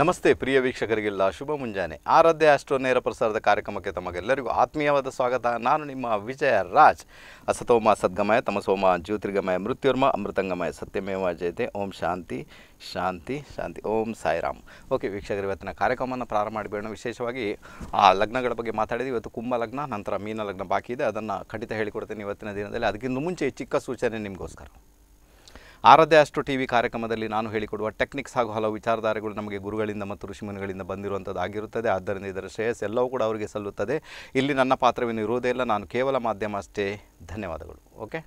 ನಮಸ್ತೆ ಪ್ರಿಯ ವೀಕ್ಷಕರಿಗೆಲ್ಲ ಶುಭ ಮುಂಜಾನೆ ಆರಾಧ್ಯ ಅಷ್ಟೋ ನೇರ ಪ್ರಸಾರದ ಕಾರ್ಯಕ್ರಮಕ್ಕೆ ತಮಗೆಲ್ಲರಿಗೂ ಆತ್ಮೀಯವಾದ ಸ್ವಾಗತ ನಾನು ನಿಮ್ಮ ವಿಜಯ ರಾಜ್ ಅಸತೋಮ ಸದ್ಗಮಯ ತಮಸೋಮ ಜ್ಯೋತಿರ್ಗಮಯ ಮೃತ್ಯುರ್ಮ ಅಮೃತಂಗಮಯ ಸತ್ಯಮೇವ ಜಯತೆ ಓಂ ಶಾಂತಿ ಶಾಂತಿ ಶಾಂತಿ ಓಂ ಸಾಯಿರಾಮ್ ಓಕೆ ವೀಕ್ಷಕರು ಇವತ್ತಿನ ಕಾರ್ಯಕ್ರಮವನ್ನು ಪ್ರಾರಂಭ ಮಾಡಿಬೇಡ ವಿಶೇಷವಾಗಿ ಆ ಲಗ್ನಗಳ ಬಗ್ಗೆ ಮಾತಾಡಿದ್ವಿ ಇವತ್ತು ಕುಂಭ ಲಗ್ನ ನಂತರ ಮೀನ ಲಗ್ನ ಬಾಕಿ ಇದೆ ಅದನ್ನು ಖಂಡಿತ ಹೇಳಿಕೊಡ್ತೇನೆ ಇವತ್ತಿನ ದಿನದಲ್ಲಿ ಅದಕ್ಕಿಂತ ಮುಂಚೆ ಚಿಕ್ಕ ಸೂಚನೆ ನಿಮಗೋಸ್ಕರ ಆರಾಧ್ಯ ಅಷ್ಟು ಟಿ ವಿ ಕಾರ್ಯಕ್ರಮದಲ್ಲಿ ನಾನು ಹೇಳಿಕೊಡುವ ಟೆಕ್ನಿಕ್ಸ್ ಹಾಗೂ ಹಲವು ವಿಚಾರಧಾರೆಗಳು ನಮಗೆ ಗುರುಗಳಿಂದ ಮತ್ತು ಋಷಿಮುನಿಗಳಿಂದ ಆಗಿರುತ್ತದೆ ಆದ್ದರಿಂದ ಇದರ ಶ್ರೇಯಸ್ ಎಲ್ಲವೂ ಕೂಡ ಅವರಿಗೆ ಸಲ್ಲುತ್ತದೆ ಇಲ್ಲಿ ನನ್ನ ಪಾತ್ರವೇನು ಇರುವುದೇ ಇಲ್ಲ ನಾನು ಕೇವಲ ಮಾಧ್ಯಮ ಅಷ್ಟೇ ಧನ್ಯವಾದಗಳು ಓಕೆ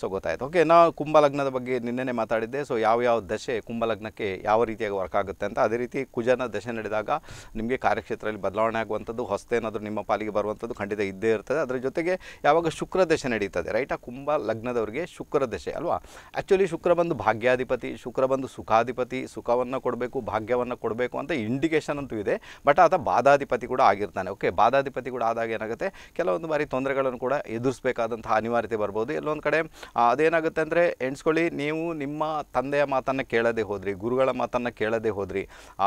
ಸೊ ಗೊತ್ತಾಯಿತು ಓಕೆ ನಾವು ಕುಂಭಲಗ್ನದ ಬಗ್ಗೆ ನಿನ್ನೆ ಮಾತಾಡಿದ್ದೆ ಸೊ ಯಾವ ಯಾವ ದಶೆ ಕುಂಭಲಗ್ನಕ್ಕೆ ಯಾವ ರೀತಿಯಾಗಿ ವರ್ಕ್ ಆಗುತ್ತೆ ಅಂತ ಅದೇ ರೀತಿ ಕುಜನ ದಶೆ ನಡೆದಾಗ ನಿಮಗೆ ಕಾರ್ಯಕ್ಷೇತ್ರದಲ್ಲಿ ಬದಲಾವಣೆ ಆಗುವಂಥದ್ದು ಹೊಸದೇನಾದರೂ ನಿಮ್ಮ ಪಾಲಿಗೆ ಬರುವಂಥದ್ದು ಖಂಡಿತ ಇದ್ದೇ ಇರ್ತದೆ ಅದರ ಜೊತೆಗೆ ಯಾವಾಗ ಶುಕ್ರ ದಶೆ ನಡೀತದೆ ರೈಟ್ ಆ ಕುಂಭ ಲಗ್ನದವರಿಗೆ ಶುಕ್ರ ದಶೆ ಅಲ್ವಾ ಆ್ಯಕ್ಚುಲಿ ಶುಕ್ರ ಬಂದು ಭಾಗ್ಯಾಧಿಪತಿ ಶುಕ್ರ ಬಂದು ಸುಖಾಧಿಪತಿ ಸುಖವನ್ನು ಕೊಡಬೇಕು ಭಾಗ್ಯವನ್ನು ಕೊಡಬೇಕು ಅಂತ ಇಂಡಿಕೇಶನ್ ಅಂತೂ ಇದೆ ಬಟ್ ಆತ ಬಾದಾಧಿಪತಿ ಕೂಡ ಆಗಿರ್ತಾನೆ ಓಕೆ ಬಾದಾಧಿಪತಿ ಕೂಡ ಆದಾಗ ಏನಾಗುತ್ತೆ ಕೆಲವೊಂದು ಬಾರಿ ತೊಂದರೆಗಳನ್ನು ಕೂಡ ಎದುರಿಸಬೇಕಾದಂತಹ ಅನಿವಾರ್ಯತೆ ಬರ್ಬೋದು ಎಲ್ಲೊಂದು ಕಡೆ ಅದೇನಾಗುತ್ತೆ ಅಂದರೆ ಎಣಿಸ್ಕೊಳ್ಳಿ ನೀವು ನಿಮ್ಮ ತಂದೆಯ ಮಾತನ್ನು ಕೇಳದೆ ಹೋದ್ರಿ ಗುರುಗಳ ಮಾತನ್ನು ಕೇಳದೆ ಹೋದ್ರಿ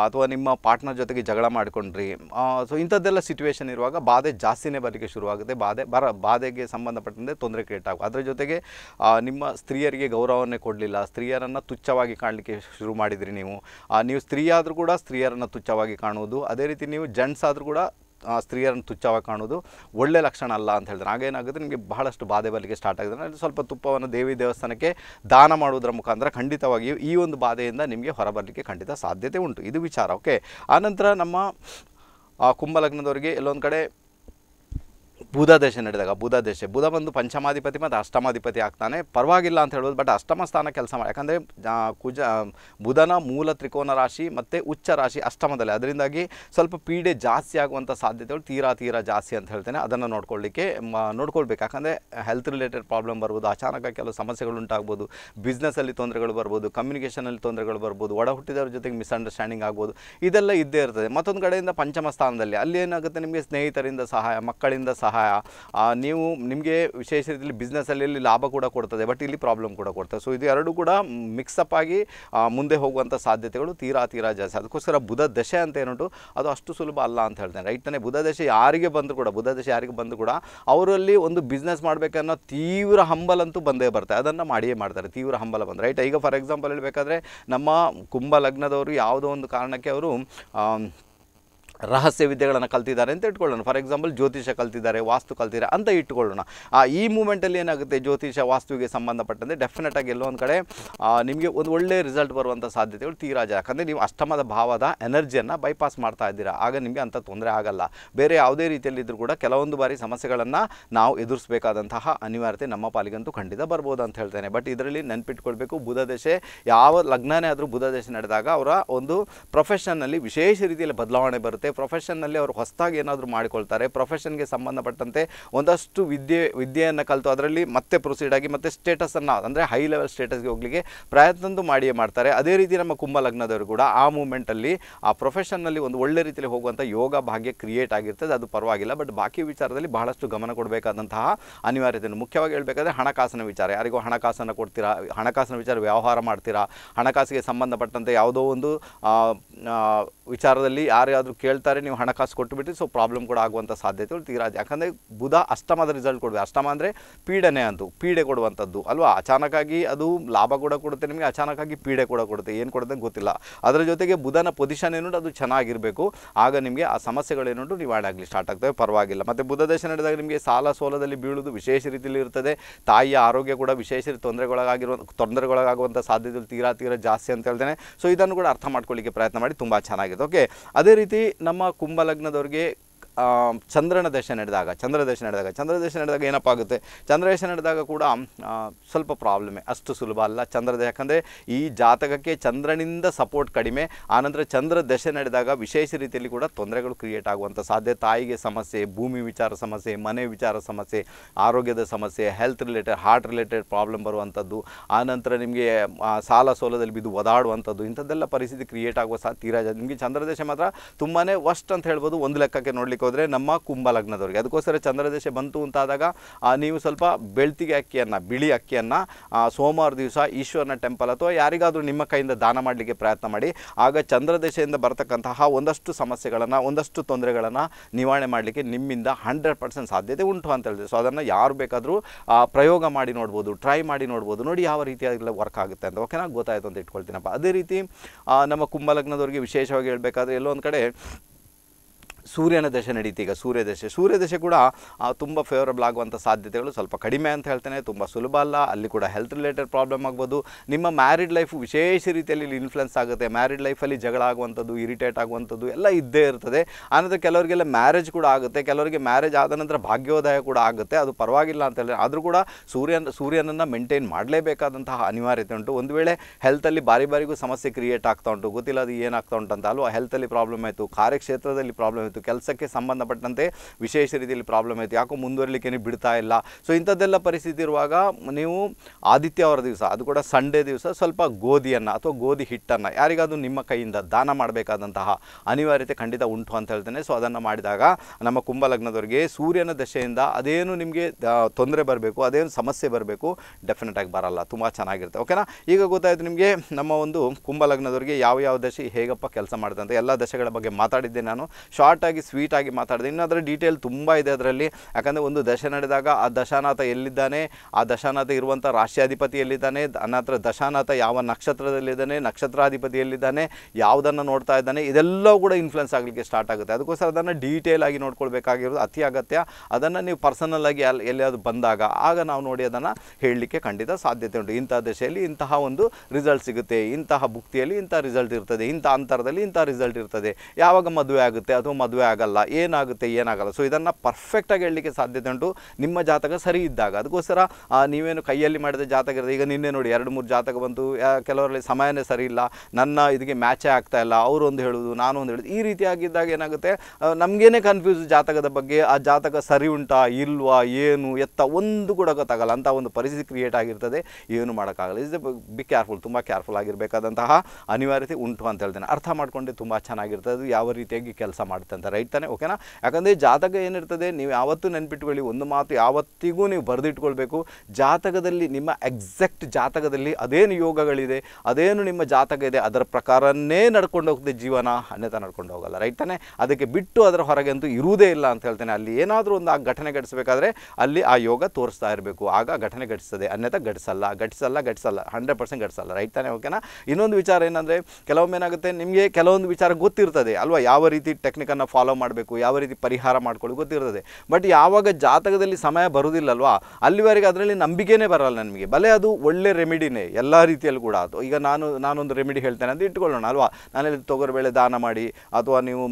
ಅಥವಾ ನಿಮ್ಮ ಪಾರ್ಟ್ನರ್ ಜೊತೆಗೆ ಜಗಳ ಮಾಡಿಕೊಂಡ್ರಿ ಸೊ ಇಂಥದ್ದೆಲ್ಲ ಸಿಚುವೇಶನ್ ಇರುವಾಗ ಬಾಧೆ ಜಾಸ್ತಿನೇ ಬರಲಿಕ್ಕೆ ಶುರುವಾಗುತ್ತೆ ಬಾಧೆ ಬರ ಬಾಧೆಗೆ ಸಂಬಂಧಪಟ್ಟಂತೆ ತೊಂದರೆ ಕ್ರಿಯೇಟ್ ಆಗೋ ಅದರ ಜೊತೆಗೆ ನಿಮ್ಮ ಸ್ತ್ರೀಯರಿಗೆ ಗೌರವವನ್ನೇ ಕೊಡಲಿಲ್ಲ ಸ್ತ್ರೀಯರನ್ನು ತುಚ್ಛವಾಗಿ ಕಾಣಲಿಕ್ಕೆ ಶುರು ಮಾಡಿದ್ರಿ ನೀವು ನೀವು ಸ್ತ್ರೀಯಾದರೂ ಕೂಡ ಸ್ತ್ರೀಯರನ್ನು ತುಚ್ಛವಾಗಿ ಕಾಣುವುದು ಅದೇ ರೀತಿ ನೀವು ಜೆಂಟ್ಸ್ ಆದರೂ ಕೂಡ ಸ್ತ್ರೀಯರನ್ನು ತುಚ್ಚವಾಗಿ ಕಾಣೋದು ಒಳ್ಳೆ ಲಕ್ಷಣ ಅಲ್ಲ ಅಂತ ಹೇಳಿದ್ರೆ ಹಾಗೇನಾಗುತ್ತೆ ನಿಮಗೆ ಬಹಳಷ್ಟು ಬಾಧೆ ಬರಲಿಕ್ಕೆ ಸ್ಟಾರ್ಟ್ ಆಗಿದೆ ಸ್ವಲ್ಪ ತುಪ್ಪವನ್ನು ದೇವಿ ದೇವಸ್ಥಾನಕ್ಕೆ ದಾನ ಮಾಡುವುದರ ಮುಖಾಂತರ ಖಂಡಿತವಾಗಿಯೂ ಈ ಒಂದು ಬಾಧೆಯಿಂದ ನಿಮಗೆ ಹೊರಬರಲಿಕ್ಕೆ ಖಂಡಿತ ಸಾಧ್ಯತೆ ಉಂಟು ಇದು ವಿಚಾರ ಓಕೆ ಆನಂತರ ನಮ್ಮ ಕುಂಭಲಗ್ನದವರಿಗೆ ಎಲ್ಲೊಂದು ಕಡೆ ದಶೆ ನಡೆದಾಗ ದಶೆ ಬುಧ ಬಂದು ಪಂಚಮಾಧಿಪತಿ ಮತ್ತು ಅಷ್ಟಮಾಧಿಪತಿ ಆಗ್ತಾನೆ ಪರವಾಗಿಲ್ಲ ಅಂತ ಹೇಳ್ಬೋದು ಬಟ್ ಅಷ್ಟಮ ಸ್ಥಾನ ಕೆಲಸ ಮಾಡಿ ಯಾಕಂದರೆ ಕುಜ ಬುಧನ ಮೂಲ ತ್ರಿಕೋನ ರಾಶಿ ಮತ್ತು ಉಚ್ಚ ರಾಶಿ ಅಷ್ಟಮದಲ್ಲಿ ಅದರಿಂದಾಗಿ ಸ್ವಲ್ಪ ಪೀಡೆ ಜಾಸ್ತಿ ಆಗುವಂಥ ಸಾಧ್ಯತೆಗಳು ತೀರಾ ತೀರಾ ಜಾಸ್ತಿ ಅಂತ ಹೇಳ್ತೇನೆ ಅದನ್ನು ನೋಡ್ಕೊಳ್ಳಿಕ್ಕೆ ನೋಡ್ಕೊಳ್ಬೇಕು ಯಾಕಂದರೆ ಹೆಲ್ತ್ ರಿಲೇಟೆಡ್ ಪ್ರಾಬ್ಲಮ್ ಬರ್ಬೋದು ಅಚಾನಕ ಕೆಲವು ಸಮಸ್ಯೆಗಳು ಉಂಟಾಗ್ಬೋದು ಬಿಸ್ನೆಸ್ಸಲ್ಲಿ ತೊಂದರೆಗಳು ಬರ್ಬೋದು ಕಮ್ಯುನಿಕೇಷನಲ್ಲಿ ತೊಂದರೆಗಳು ಬರ್ಬೋದು ಒಡ ಹುಟ್ಟಿದವ್ರ ಜೊತೆಗೆ ಮಿಸ್ಅಂಡರ್ಸ್ಟ್ಯಾಂಡಿಂಗ್ ಆಗ್ಬೋದು ಇದೆಲ್ಲ ಇದ್ದೇ ಇರ್ತದೆ ಮತ್ತೊಂದು ಕಡೆಯಿಂದ ಪಂಚಮ ಸ್ಥಾನದಲ್ಲಿ ಅಲ್ಲಿ ಏನಾಗುತ್ತೆ ನಿಮಗೆ ಸ್ನೇಹಿತರಿಂದ ಸಹಾಯ ಮಕ್ಕಳಿಂದ ಸಹಾಯ ನೀವು ನಿಮಗೆ ವಿಶೇಷ ರೀತಿಯಲ್ಲಿ ಬಿಸ್ನೆಸ್ಸಲ್ಲಿ ಇಲ್ಲಿ ಲಾಭ ಕೂಡ ಕೊಡ್ತದೆ ಬಟ್ ಇಲ್ಲಿ ಪ್ರಾಬ್ಲಮ್ ಕೂಡ ಕೊಡ್ತದೆ ಸೊ ಇದು ಎರಡೂ ಕೂಡ ಮಿಕ್ಸಪ್ ಆಗಿ ಮುಂದೆ ಹೋಗುವಂಥ ಸಾಧ್ಯತೆಗಳು ತೀರಾ ತೀರಾ ಜಾಸ್ತಿ ಅದಕ್ಕೋಸ್ಕರ ಬುಧ ದಶೆ ಅಂತ ಏನುಂಟು ಅದು ಅಷ್ಟು ಸುಲಭ ಅಲ್ಲ ಅಂತ ಹೇಳ್ತೇನೆ ರೈಟ್ ತಾನೇ ಬುಧ ದಶೆ ಯಾರಿಗೆ ಬಂದರೂ ಕೂಡ ಬುಧ ದಶೆ ಯಾರಿಗೆ ಬಂದರೂ ಕೂಡ ಅವರಲ್ಲಿ ಒಂದು ಬಿಸ್ನೆಸ್ ಮಾಡಬೇಕನ್ನೋ ತೀವ್ರ ಹಂಬಲಂತೂ ಬಂದೇ ಬರ್ತದೆ ಅದನ್ನು ಮಾಡಿಯೇ ಮಾಡ್ತಾರೆ ತೀವ್ರ ಹಂಬಲ ಬಂದು ರೈಟ್ ಈಗ ಫಾರ್ ಎಕ್ಸಾಂಪಲ್ ಹೇಳಬೇಕಾದ್ರೆ ನಮ್ಮ ಕುಂಭ ಲಗ್ನದವರು ಯಾವುದೋ ಒಂದು ಕಾರಣಕ್ಕೆ ಅವರು ರಹಸ್ಯ ವಿದ್ಯೆಗಳನ್ನು ಕಲ್ತಿದ್ದಾರೆ ಅಂತ ಇಟ್ಕೊಳ್ಳೋಣ ಫಾರ್ ಎಕ್ಸಾಂಪಲ್ ಜ್ಯೋತಿಷ ಕಲ್ತಿದ್ದಾರೆ ವಾಸ್ತು ಕಲ್ತಿದ್ದಾರೆ ಅಂತ ಇಟ್ಕೊಳ್ಳೋಣ ಆ ಈ ಮೂಮೆಂಟಲ್ಲಿ ಏನಾಗುತ್ತೆ ಜ್ಯೋತಿಷ ವಾಸ್ತುವಿಗೆ ಸಂಬಂಧಪಟ್ಟಂತೆ ಡೆಫಿನೆಟಾಗಿ ಎಲ್ಲೋ ಒಂದು ಕಡೆ ನಿಮಗೆ ಒಂದು ಒಳ್ಳೆ ರಿಸಲ್ಟ್ ಬರುವಂಥ ಸಾಧ್ಯತೆಗಳು ತೀರಾ ಯಾಕಂದರೆ ನೀವು ಅಷ್ಟಮದ ಭಾವದ ಎನರ್ಜಿಯನ್ನು ಬೈಪಾಸ್ ಮಾಡ್ತಾ ಇದ್ದೀರಾ ಆಗ ನಿಮಗೆ ಅಂಥ ತೊಂದರೆ ಆಗಲ್ಲ ಬೇರೆ ಯಾವುದೇ ರೀತಿಯಲ್ಲಿದ್ದರೂ ಕೂಡ ಕೆಲವೊಂದು ಬಾರಿ ಸಮಸ್ಯೆಗಳನ್ನು ನಾವು ಎದುರಿಸಬೇಕಾದಂತಹ ಅನಿವಾರ್ಯತೆ ನಮ್ಮ ಪಾಲಿಗಂತೂ ಖಂಡಿತ ಬರ್ಬೋದು ಅಂತ ಹೇಳ್ತೇನೆ ಬಟ್ ಇದರಲ್ಲಿ ನೆನಪಿಟ್ಕೊಳ್ಬೇಕು ಬುಧ ಯಾವ ಲಗ್ನನೇ ಆದರೂ ಬುಧ ದಶೆ ನಡೆದಾಗ ಅವರ ಒಂದು ಪ್ರೊಫೆಷನ್ನಲ್ಲಿ ವಿಶೇಷ ರೀತಿಯಲ್ಲಿ ಬದಲಾವಣೆ ಬರುತ್ತೆ ಪ್ರೊಫೆಷನ್ನಲ್ಲಿ ಅವರು ಹೊಸದಾಗಿ ಏನಾದರೂ ಮಾಡಿಕೊಳ್ತಾರೆ ಪ್ರೊಫೆಷನ್ಗೆ ಸಂಬಂಧಪಟ್ಟಂತೆ ಒಂದಷ್ಟು ವಿದ್ಯೆ ವಿದ್ಯೆಯನ್ನು ಕಲಿತು ಅದರಲ್ಲಿ ಮತ್ತೆ ಪ್ರೊಸೀಡಾಗಿ ಆಗಿ ಮತ್ತೆ ಸ್ಟೇಟಸನ್ನು ಅಂದರೆ ಹೈ ಲೆವೆಲ್ ಸ್ಟೇಟಸ್ಗೆ ಹೋಗಲಿಕ್ಕೆ ಪ್ರಯತ್ನದ್ದು ಮಾಡಿಯೇ ಮಾಡ್ತಾರೆ ಅದೇ ರೀತಿ ನಮ್ಮ ಕುಂಭ ಲಗ್ನದವರು ಕೂಡ ಆ ಮೂಮೆಂಟಲ್ಲಿ ಆ ಪ್ರೊಫೆಷನ್ನಲ್ಲಿ ಒಂದು ಒಳ್ಳೆ ರೀತಿಯಲ್ಲಿ ಹೋಗುವಂಥ ಯೋಗ ಭಾಗ್ಯ ಕ್ರಿಯೇಟ್ ಆಗಿರ್ತದೆ ಅದು ಪರವಾಗಿಲ್ಲ ಬಟ್ ಬಾಕಿ ವಿಚಾರದಲ್ಲಿ ಬಹಳಷ್ಟು ಗಮನ ಕೊಡಬೇಕಾದಂತಹ ಅನಿವಾರ್ಯತೆಯನ್ನು ಮುಖ್ಯವಾಗಿ ಹೇಳಬೇಕಾದ್ರೆ ಹಣಕಾಸಿನ ವಿಚಾರ ಯಾರಿಗೂ ಹಣಕಾಸನ್ನು ಕೊಡ್ತೀರಾ ಹಣಕಾಸಿನ ವಿಚಾರ ವ್ಯವಹಾರ ಮಾಡ್ತೀರಾ ಹಣಕಾಸಿಗೆ ಸಂಬಂಧಪಟ್ಟಂತೆ ಯಾವುದೋ ಒಂದು ವಿಚಾರದಲ್ಲಿ ಯಾರ್ಯಾದರೂ ಕೇಳ್ತಾರೆ ನೀವು ಹಣಕಾಸು ಕೊಟ್ಟುಬಿಟ್ಟು ಸೊ ಪ್ರಾಬ್ಲಮ್ ಕೂಡ ಆಗುವಂಥ ಸಾಧ್ಯತೆಗಳು ತೀರಾ ಯಾಕಂದರೆ ಬುಧ ಅಷ್ಟಮದ ರಿಸಲ್ಟ್ ಕೊಡುವೆ ಅಷ್ಟಮ ಅಂದರೆ ಪೀಡನೆ ಅಂತು ಪೀಡೆ ಕೊಡುವಂಥದ್ದು ಅಲ್ವಾ ಅಚಾನಕ್ಕಾಗಿ ಅದು ಲಾಭ ಕೂಡ ಕೊಡುತ್ತೆ ನಿಮಗೆ ಅಚಾನಕ್ಕಾಗಿ ಪೀಡೆ ಕೂಡ ಕೊಡುತ್ತೆ ಏನು ಕೊಡುತ್ತೆ ಗೊತ್ತಿಲ್ಲ ಅದರ ಜೊತೆಗೆ ಬುಧನ ಪೊಸಿಷನ್ ಏನುಂಟು ಅದು ಚೆನ್ನಾಗಿರಬೇಕು ಆಗ ನಿಮಗೆ ಆ ಸಮಸ್ಯೆಗಳೇನುಂಟು ನಿವಾರಣೆ ಆಗಲಿ ಸ್ಟಾರ್ಟ್ ಆಗ್ತವೆ ಪರವಾಗಿಲ್ಲ ಮತ್ತು ಬುಧ ದೇಶ ನಡೆದಾಗ ನಿಮಗೆ ಸಾಲ ಸೋಲದಲ್ಲಿ ಬೀಳೋದು ವಿಶೇಷ ರೀತಿಯಲ್ಲಿ ಇರ್ತದೆ ತಾಯಿಯ ಆರೋಗ್ಯ ಕೂಡ ವಿಶೇಷ ತೊಂದರೆಗೊಳಗಾಗಿರುವ ತೊಂದರೆಗೊಳಗಾಗುವಂಥ ಸಾಧ್ಯತೆಗಳು ತೀರಾ ತೀರಾ ಜಾಸ್ತಿ ಅಂತ ಹೇಳ್ತೇನೆ ಸೊ ಇದನ್ನು ಕೂಡ ಅರ್ಥ ಮಾಡ್ಕೊಳ್ಳಿಕ್ಕೆ ಪ್ರಯತ್ನ ಮಾಡಿ ತುಂಬ ಚೆನ್ನಾಗಿದೆ ಓಕೆ ಅದೇ ರೀತಿ ನಮ್ಮ ಕುಂಭಲಗ್ನದವ್ರಿಗೆ ಚಂದ್ರನ ದಶೆ ನಡೆದಾಗ ಚಂದ್ರ ನಡೆದಾಗ ಚಂದ್ರ ನಡೆದಾಗ ಏನಪ್ಪ ಆಗುತ್ತೆ ಚಂದ್ರ ನಡೆದಾಗ ಕೂಡ ಸ್ವಲ್ಪ ಪ್ರಾಬ್ಲಮೆ ಅಷ್ಟು ಸುಲಭ ಅಲ್ಲ ಚಂದ್ರ ಯಾಕಂದರೆ ಈ ಜಾತಕಕ್ಕೆ ಚಂದ್ರನಿಂದ ಸಪೋರ್ಟ್ ಕಡಿಮೆ ಆನಂತರ ಚಂದ್ರ ದಶೆ ನಡೆದಾಗ ವಿಶೇಷ ರೀತಿಯಲ್ಲಿ ಕೂಡ ತೊಂದರೆಗಳು ಕ್ರಿಯೇಟ್ ಆಗುವಂಥ ಸಾಧ್ಯ ತಾಯಿಗೆ ಸಮಸ್ಯೆ ಭೂಮಿ ವಿಚಾರ ಸಮಸ್ಯೆ ಮನೆ ವಿಚಾರ ಸಮಸ್ಯೆ ಆರೋಗ್ಯದ ಸಮಸ್ಯೆ health related heart related problem ಬರುವಂಥದ್ದು ಆನಂತರ ನಿಮಗೆ ಸಾಲ ಸೋಲದಲ್ಲಿ ಬಿದ್ದು ಒದಾಡುವಂಥದ್ದು ಇಂಥದ್ದೆಲ್ಲ ಪರಿಸ್ಥಿತಿ ಕ್ರಿಯೇಟ್ ಆಗುವ ಸಾ ತೀರಾ ನಿಮಗೆ ಚಂದ್ರದೇಶ ಮಾತ್ರ ತುಂಬಾ ವಸ್ಟ್ ಅಂತ ಹೇಳ್ಬೋದು ಒಂದು ಲೆಕ್ಕಕ್ಕೆ ನೋಡಲಿಕ್ಕೆ ಹೋದರೆ ನಮ್ಮ ಕುಂಭ ಅದಕ್ಕೋಸ್ಕರ ಚಂದ್ರದೇಶ ಬಂತು ಅಂತಾದಾಗ ನೀವು ಸ್ವಲ್ಪ ಬೆಳ್ತಿಗೆ ಅಕ್ಕಿಯನ್ನು ಬಿಳಿ ಅಕ್ಕಿಯನ್ನು ಸೋಮವಾರ ದಿವಸ ಈಶ್ವರನ ಟೆಂಪಲ್ ಅಥವಾ ಯಾರಿಗಾದರೂ ನಿಮ್ಮ ಕೈಯಿಂದ ದಾನ ಮಾಡಲಿಕ್ಕೆ ಪ್ರಯತ್ನ ಮಾಡಿ ಆಗ ಚಂದ್ರದಶೆಯಿಂದ ಬರತಕ್ಕಂತಹ ಒಂದಷ್ಟು ಸಮಸ್ಯೆಗಳನ್ನು ಒಂದಷ್ಟು ತೊಂದರೆಗಳನ್ನು ನಿವಾರಣೆ ಮಾಡಲಿಕ್ಕೆ ನಿಮ್ಮಿಂದ ಹಂಡ್ರೆಡ್ ಪರ್ಸೆಂಟ್ ಸಾಧ್ಯತೆ ಉಂಟು ಅಂತ ಹೇಳಿದೆ ಸೊ ಅದನ್ನು ಯಾರು ಬೇಕಾದರೂ ಪ್ರಯೋಗ ಮಾಡಿ ನೋಡ್ಬೋದು ಟ್ರೈ ಮಾಡಿ ನೋಡ್ಬೋದು ನೋಡಿ ಯಾವ ರೀತಿಯಾಗಿಲ್ಲ ವರ್ಕ್ ಆಗುತ್ತೆ ಅಂತ ಓಕೆನಾ ಗೊತ್ತಾಯಿತು ಅಂತ ಇಟ್ಕೊಳ್ತೀನಪ್ಪ ಅದೇ ರೀತಿ ನಮ್ಮ ಕುಂಭಲಗ್ನದವ್ರಿಗೆ ವಿಶೇಷವಾಗಿ ಹೇಳಬೇಕಾದ್ರೆ ಎಲ್ಲೋ ಒಂದು ಕಡೆ ಸೂರ್ಯನ ದಶೆ ನಡೀತು ಈಗ ಸೂರ್ಯದಶೆ ಸೂರ್ಯದಶೆ ಕೂಡ ತುಂಬ ಫೇವರಬಲ್ ಆಗುವಂಥ ಸಾಧ್ಯತೆಗಳು ಸ್ವಲ್ಪ ಕಡಿಮೆ ಅಂತ ಹೇಳ್ತೇನೆ ತುಂಬ ಸುಲಭ ಅಲ್ಲ ಅಲ್ಲಿ ಕೂಡ ಹೆಲ್ತ್ ರಿಲೇಟೆಡ್ ಪ್ರಾಬ್ಲಮ್ ಆಗ್ಬೋದು ನಿಮ್ಮ ಮ್ಯಾರಿಡ್ ಲೈಫು ವಿಶೇಷ ರೀತಿಯಲ್ಲಿ ಇಲ್ಲಿ ಇನ್ಫ್ಲುಯೆನ್ಸ್ ಆಗುತ್ತೆ ಮ್ಯಾರಿಡ್ ಲೈಫಲ್ಲಿ ಜಗಳ ಆಗುವಂಥದ್ದು ಇರಿಟೇಟ್ ಆಗುವಂಥದ್ದು ಎಲ್ಲ ಇದ್ದೇ ಇರ್ತದೆ ಆನಂತರ ಕೆಲವರಿಗೆಲ್ಲ ಮ್ಯಾರೇಜ್ ಕೂಡ ಆಗುತ್ತೆ ಕೆಲವರಿಗೆ ಮ್ಯಾರೇಜ್ ಆದ ನಂತರ ಭಾಗ್ಯೋದಯ ಕೂಡ ಆಗುತ್ತೆ ಅದು ಪರವಾಗಿಲ್ಲ ಅಂತ ಹೇಳಿ ಆದರೂ ಕೂಡ ಸೂರ್ಯನ ಸೂರ್ಯನನ್ನು ಮೇಂಟೈನ್ ಮಾಡಲೇಬೇಕಾದಂತಹ ಅನಿವಾರ್ಯತೆ ಉಂಟು ಒಂದು ವೇಳೆ ಹೆಲ್ತಲ್ಲಿ ಬಾರಿ ಬಾರಿಗೂ ಸಮಸ್ಯೆ ಕ್ರಿಯೇಟ್ ಆಗ್ತಾ ಉಂಟು ಗೊತ್ತಿಲ್ಲ ಅದು ಏನಾಗ್ತಾ ಉಂಟು ಅಂತ ಅಲ್ವಾ ಹೆಲ್ತಲ್ಲಿ ಪ್ರಾಬ್ಲಮ್ ಆಯಿತು ಕಾರ್ಯಕ್ಷೇತ್ರದಲ್ಲಿ ಪ್ರಾಬ್ಲಮ್ ಆಯಿತು ಕೆಲಸಕ್ಕೆ ಸಂಬಂಧಪಟ್ಟಂತೆ ವಿಶೇಷ ರೀತಿಯಲ್ಲಿ ಪ್ರಾಬ್ಲಮ್ ಆಯಿತು ಯಾಕೋ ಮುಂದುವರಿಲಿಕ್ಕೆ ಬಿಡ್ತಾ ಇಲ್ಲ ಸೊ ಇಂಥದ್ದೆಲ್ಲ ಪರಿಸ್ಥಿತಿ ಇರುವಾಗ ನೀವು ಅವರ ದಿವಸ ಅದು ಕೂಡ ಸಂಡೇ ದಿವಸ ಸ್ವಲ್ಪ ಗೋಧಿಯನ್ನು ಅಥವಾ ಗೋಧಿ ಹಿಟ್ಟನ್ನು ಯಾರಿಗಾದರೂ ನಿಮ್ಮ ಕೈಯಿಂದ ದಾನ ಮಾಡಬೇಕಾದಂತಹ ಅನಿವಾರ್ಯತೆ ಖಂಡಿತ ಉಂಟು ಅಂತ ಹೇಳ್ತೇನೆ ಸೊ ಅದನ್ನು ಮಾಡಿದಾಗ ನಮ್ಮ ಕುಂಭಲಗ್ನದವರಿಗೆ ಸೂರ್ಯನ ದಶೆಯಿಂದ ಅದೇನು ನಿಮಗೆ ತೊಂದರೆ ಬರಬೇಕು ಅದೇನು ಸಮಸ್ಯೆ ಬರಬೇಕು ಡೆಫಿನೆಟಾಗಿ ಆಗಿ ಬರಲ್ಲ ತುಂಬ ಚೆನ್ನಾಗಿರುತ್ತೆ ಓಕೆನಾ ಈಗ ಗೊತ್ತಾಯಿತು ನಿಮಗೆ ನಮ್ಮ ಒಂದು ಕುಂಭಲಗ್ನದವರಿಗೆ ಯಾವ ಯಾವ ದಶೆ ಹೇಗಪ್ಪ ಕೆಲಸ ಮಾಡುತ್ತೆ ಅಂತ ಎಲ್ಲ ದಶೆಗಳ ಬಗ್ಗೆ ಮಾತಾಡಿದ್ದೆ ನಾನು ಶಾರ್ಟ್ ಸ್ವೀಟ್ ಆಗಿ ಮಾತಾಡಿದೆ ಇನ್ನು ಅದರ ಡೀಟೇಲ್ ತುಂಬ ಇದೆ ಅದರಲ್ಲಿ ಯಾಕಂದರೆ ಒಂದು ದಶ ನಡೆದಾಗ ಆ ದಶಾನಾಥ ಎಲ್ಲಿದ್ದಾನೆ ಆ ದಶಾನಾಥ ಇರುವಂಥ ರಾಷ್ಟ್ರಾಧಿಪತಿ ಎಲ್ಲಿದ್ದಾನೆ ಅನಂತರ ದಶಾನಾಥ ಯಾವ ನಕ್ಷತ್ರದಲ್ಲಿದ್ದಾನೆ ನಕ್ಷತ್ರಾಧಿಪತಿ ಎಲ್ಲಿದ್ದಾನೆ ಯಾವುದನ್ನು ನೋಡ್ತಾ ಇದ್ದಾನೆ ಇದೆಲ್ಲವೂ ಕೂಡ ಇನ್ಫ್ಲುಯೆನ್ಸ್ ಆಗಲಿಕ್ಕೆ ಸ್ಟಾರ್ಟ್ ಆಗುತ್ತೆ ಅದಕ್ಕೋಸ್ಕರ ಅದನ್ನು ಡೀಟೇಲ್ ಆಗಿ ನೋಡ್ಕೊಳ್ಬೇಕಾಗಿರೋದು ಅತಿ ಅಗತ್ಯ ಅದನ್ನು ನೀವು ಪರ್ಸನಲ್ ಆಗಿ ಅಲ್ಲಿ ಅದು ಬಂದಾಗ ಆಗ ನಾವು ನೋಡಿ ಅದನ್ನು ಹೇಳಲಿಕ್ಕೆ ಖಂಡಿತ ಸಾಧ್ಯತೆ ಉಂಟು ಇಂಥ ದಶೆಯಲ್ಲಿ ಇಂತಹ ಒಂದು ರಿಸಲ್ಟ್ ಸಿಗುತ್ತೆ ಇಂತಹ ಭುಕ್ತಿಯಲ್ಲಿ ಇಂಥ ರಿಸಲ್ಟ್ ಇರ್ತದೆ ಇಂಥ ಅಂತರದಲ್ಲಿ ಇಂಥ ರಿಸಲ್ಟ್ ಇರ್ತದೆ ಯಾವಾಗ ಮದುವೆ ಆಗುತ್ತೆ ಅಥವಾ ಮದುವೆ ಆಗಲ್ಲ ಏನಾಗುತ್ತೆ ಏನಾಗಲ್ಲ ಸೊ ಇದನ್ನು ಪರ್ಫೆಕ್ಟಾಗಿ ಹೇಳಲಿಕ್ಕೆ ಸಾಧ್ಯತೆ ಉಂಟು ನಿಮ್ಮ ಜಾತಕ ಸರಿ ಇದ್ದಾಗ ಅದಕ್ಕೋಸ್ಕರ ನೀವೇನು ಕೈಯಲ್ಲಿ ಮಾಡಿದ ಜಾತಕ ಇರುತ್ತೆ ಈಗ ನಿನ್ನೆ ನೋಡಿ ಎರಡು ಮೂರು ಜಾತಕ ಬಂತು ಕೆಲವರಲ್ಲಿ ಸಮಯನೇ ಸರಿ ಇಲ್ಲ ನನ್ನ ಇದಕ್ಕೆ ಮ್ಯಾಚೇ ಆಗ್ತಾ ಇಲ್ಲ ಅವರು ಒಂದು ಹೇಳೋದು ನಾನು ಒಂದು ಹೇಳೋದು ಈ ರೀತಿಯಾಗಿದ್ದಾಗ ಏನಾಗುತ್ತೆ ನಮಗೇನೆ ಕನ್ಫ್ಯೂಸ್ ಜಾತಕದ ಬಗ್ಗೆ ಆ ಜಾತಕ ಸರಿ ಉಂಟಾ ಇಲ್ವಾ ಏನು ಎತ್ತ ಒಂದು ಕೂಡ ಗೊತ್ತಾಗಲ್ಲ ಅಂತ ಒಂದು ಪರಿಸ್ಥಿತಿ ಕ್ರಿಯೇಟ್ ಆಗಿರ್ತದೆ ಏನು ಮಾಡೋಕ್ಕಾಗಲ್ಲ ಇಸ್ ಬಿ ಕೇರ್ಫುಲ್ ತುಂಬ ಕೇರ್ಫುಲ್ ಆಗಿರಬೇಕಾದಂತಹ ಅನಿವಾರ್ಯತೆ ಉಂಟು ಅಂತ ಹೇಳ್ತೇನೆ ಅರ್ಥ ಮಾಡಿಕೊಂಡೆ ತುಂಬ ಚೆನ್ನಾಗಿರ್ತದೆ ಅದು ಯಾವ ರೀತಿಯಾಗಿ ಕೆಲಸ ಮಾಡುತ್ತೆ ಅಂತ ರೈಟ್ ತಾನೆ ಓಕೆನಾ ಯಾಕಂದರೆ ಜಾತಕ ಏನಿರ್ತದೆ ನೀವು ಯಾವತ್ತೂ ನೆನ್ಪಿಟ್ಕೊಳ್ಳಿ ಒಂದು ಮಾತು ಯಾವತ್ತಿಗೂ ನೀವು ಬರೆದಿಟ್ಕೊಳ್ಬೇಕು ಜಾತಕದಲ್ಲಿ ನಿಮ್ಮ ಎಕ್ಸಾಕ್ಟ್ ಜಾತಕದಲ್ಲಿ ಅದೇನು ಯೋಗಗಳಿದೆ ಅದೇನು ನಿಮ್ಮ ಜಾತಕ ಇದೆ ಅದರ ಪ್ರಕಾರನೇ ನಡ್ಕೊಂಡು ಹೋಗ್ತದೆ ಜೀವನ ಅನ್ಯತ ನಡ್ಕೊಂಡು ಹೋಗಲ್ಲ ರೈಟ್ ತಾನೆ ಅದಕ್ಕೆ ಬಿಟ್ಟು ಅದರ ಹೊರಗೆ ಅಂತೂ ಇರುವುದೇ ಇಲ್ಲ ಅಂತ ಹೇಳ್ತೇನೆ ಅಲ್ಲಿ ಏನಾದರೂ ಒಂದು ಆ ಘಟನೆ ಘಟಿಸಬೇಕಾದ್ರೆ ಅಲ್ಲಿ ಆ ಯೋಗ ತೋರಿಸ್ತಾ ಇರಬೇಕು ಆಗ ಘಟನೆ ಘಟಿಸ್ತದೆ ಅನ್ಯತ ಘಟಿಸಲ್ಲ ಘಟಿಸಲ್ಲ ಘಟಿಸಲ್ಲ ಹಂಡ್ರೆಡ್ ಪರ್ಸೆಂಟ್ ಘಟಿಸಲ್ಲ ರೈಟ್ ತಾನೆ ಓಕೆನಾ ಇನ್ನೊಂದು ವಿಚಾರ ಏನಂದರೆ ಕೆಲವೊಮ್ಮೆ ಏನಾಗುತ್ತೆ ನಿಮಗೆ ಕೆಲವೊಂದು ವಿಚಾರ ಗೊತ್ತಿರ್ತದೆ ಅಲ್ವಾ ಯಾವ ರೀತಿ ಟೆಕ್ನಿಕನ್ನು ಫಾಲೋ ಮಾಡಬೇಕು ಯಾವ ರೀತಿ ಪರಿಹಾರ ಮಾಡ್ಕೊಳ್ಳಿ ಗೊತ್ತಿರ್ತದೆ ಬಟ್ ಯಾವಾಗ ಜಾತಕದಲ್ಲಿ ಸಮಯ ಬರೋದಿಲ್ಲಲ್ವಾ ಅಲ್ಲಿವರೆಗೆ ಅದರಲ್ಲಿ ನಂಬಿಕೆನೇ ಬರಲ್ಲ ನಮಗೆ ಭಲೆ ಅದು ಒಳ್ಳೆ ರೆಮಿಡಿನೇ ಎಲ್ಲ ರೀತಿಯಲ್ಲೂ ಕೂಡ ಅದು ಈಗ ನಾನು ನಾನೊಂದು ರೆಮಿಡಿ ಹೇಳ್ತೇನೆ ಅಂತ ಇಟ್ಕೊಳ್ಳೋಣ ಅಲ್ವಾ ನಾನಲ್ಲಿ ತೊಗರಿಬೇಳೆ ದಾನ ಮಾಡಿ ಅಥವಾ ನೀವು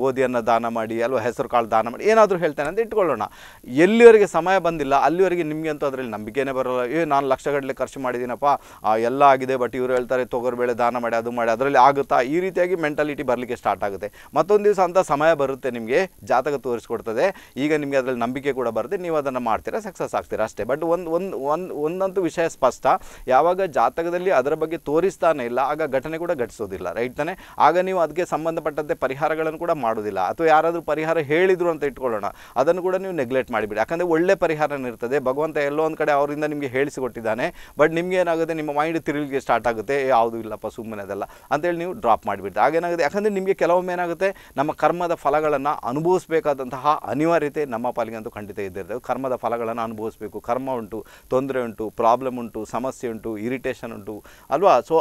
ಗೋಧಿಯನ್ನು ದಾನ ಮಾಡಿ ಅಲ್ವಾ ಹೆಸರು ಕಾಳು ದಾನ ಮಾಡಿ ಏನಾದರೂ ಹೇಳ್ತೇನೆ ಅಂತ ಇಟ್ಕೊಳ್ಳೋಣ ಎಲ್ಲಿವರೆಗೆ ಸಮಯ ಬಂದಿಲ್ಲ ಅಲ್ಲಿವರೆಗೆ ನಿಮಗಂತೂ ಅದರಲ್ಲಿ ನಂಬಿಕೆನೇ ಬರೋಲ್ಲ ಏ ನಾನು ಲಕ್ಷಗಟ್ಟಲೆ ಖರ್ಚು ಮಾಡಿದ್ದೀನಪ್ಪ ಎಲ್ಲ ಆಗಿದೆ ಬಟ್ ಇವರು ಹೇಳ್ತಾರೆ ತೊಗರಿಬೇಳೆ ದಾನ ಮಾಡಿ ಅದು ಮಾಡಿ ಅದರಲ್ಲಿ ಆಗುತ್ತಾ ಈ ರೀತಿಯಾಗಿ ಮೆಂಟಾಲಿಟಿ ಬರಲಿಕ್ಕೆ ಸ್ಟಾರ್ಟ್ ಆಗುತ್ತೆ ಮತ್ತೊಂದು ದಿವಸ ಅಂತ ಸಮಯ ಸಮಯ ಬರುತ್ತೆ ನಿಮಗೆ ಜಾತಕ ತೋರಿಸ್ಕೊಡ್ತದೆ ಈಗ ನಿಮಗೆ ಅದರಲ್ಲಿ ನಂಬಿಕೆ ಕೂಡ ಬರುತ್ತೆ ನೀವು ಅದನ್ನು ಮಾಡ್ತೀರಾ ಸಕ್ಸಸ್ ಆಗ್ತೀರಾ ಅಷ್ಟೇ ಬಟ್ ಒಂದು ಒಂದು ಒಂದು ಒಂದಂತೂ ವಿಷಯ ಸ್ಪಷ್ಟ ಯಾವಾಗ ಜಾತಕದಲ್ಲಿ ಅದರ ಬಗ್ಗೆ ತೋರಿಸ್ತಾನೆ ಇಲ್ಲ ಆಗ ಘಟನೆ ಕೂಡ ಘಟಿಸೋದಿಲ್ಲ ರೈಟ್ ತಾನೆ ಆಗ ನೀವು ಅದಕ್ಕೆ ಸಂಬಂಧಪಟ್ಟಂತೆ ಪರಿಹಾರಗಳನ್ನು ಕೂಡ ಮಾಡೋದಿಲ್ಲ ಅಥವಾ ಯಾರಾದರೂ ಪರಿಹಾರ ಹೇಳಿದರು ಅಂತ ಇಟ್ಕೊಳ್ಳೋಣ ಅದನ್ನು ಕೂಡ ನೀವು ನೆಗ್ಲೆಕ್ಟ್ ಮಾಡಿಬಿಡಿ ಯಾಕಂದರೆ ಒಳ್ಳೆ ಪರಿಹಾರನೇ ಇರ್ತದೆ ಭಗವಂತ ಎಲ್ಲೋ ಒಂದು ಕಡೆ ಅವರಿಂದ ನಿಮಗೆ ಹೇಳಿಸಿಕೊಟ್ಟಿದ್ದಾನೆ ಬಟ್ ನಿಮಗೆ ಏನಾಗುತ್ತೆ ನಿಮ್ಮ ಮೈಂಡ್ ತಿರುಗಿ ಸ್ಟಾರ್ಟ್ ಆಗುತ್ತೆ ಯಾವುದೂ ಇಲ್ಲಪ್ಪ ಸುಮ್ಮನೆ ಅದಲ್ಲ ಅಂತೇಳಿ ನೀವು ಡ್ರಾಪ್ ಮಾಡಿಬಿಡ್ತೀವಿ ಆಗೇನಾಗುತ್ತೆ ಯಾಕಂದರೆ ನಿಮಗೆ ಕೆಲವೊಮ್ಮೆ ಏನಾಗುತ್ತೆ ನಮ್ಮ ಕರ್ಮದ ಫಲಗಳನ್ನು ಅನುಭವಿಸಬೇಕಾದಂತಹ ಅನಿವಾರ್ಯತೆ ನಮ್ಮ ಪಾಲಿಗೆ ಅಂತೂ ಖಂಡಿತ ಇದ್ದಿರ್ತೇವೆ ಕರ್ಮದ ಫಲಗಳನ್ನು ಅನುಭವಿಸಬೇಕು ಕರ್ಮ ಉಂಟು ತೊಂದರೆ ಉಂಟು ಪ್ರಾಬ್ಲಮ್ ಉಂಟು ಸಮಸ್ಯೆ ಉಂಟು ಇರಿಟೇಷನ್ ಉಂಟು ಅಲ್ವಾ ಸೊ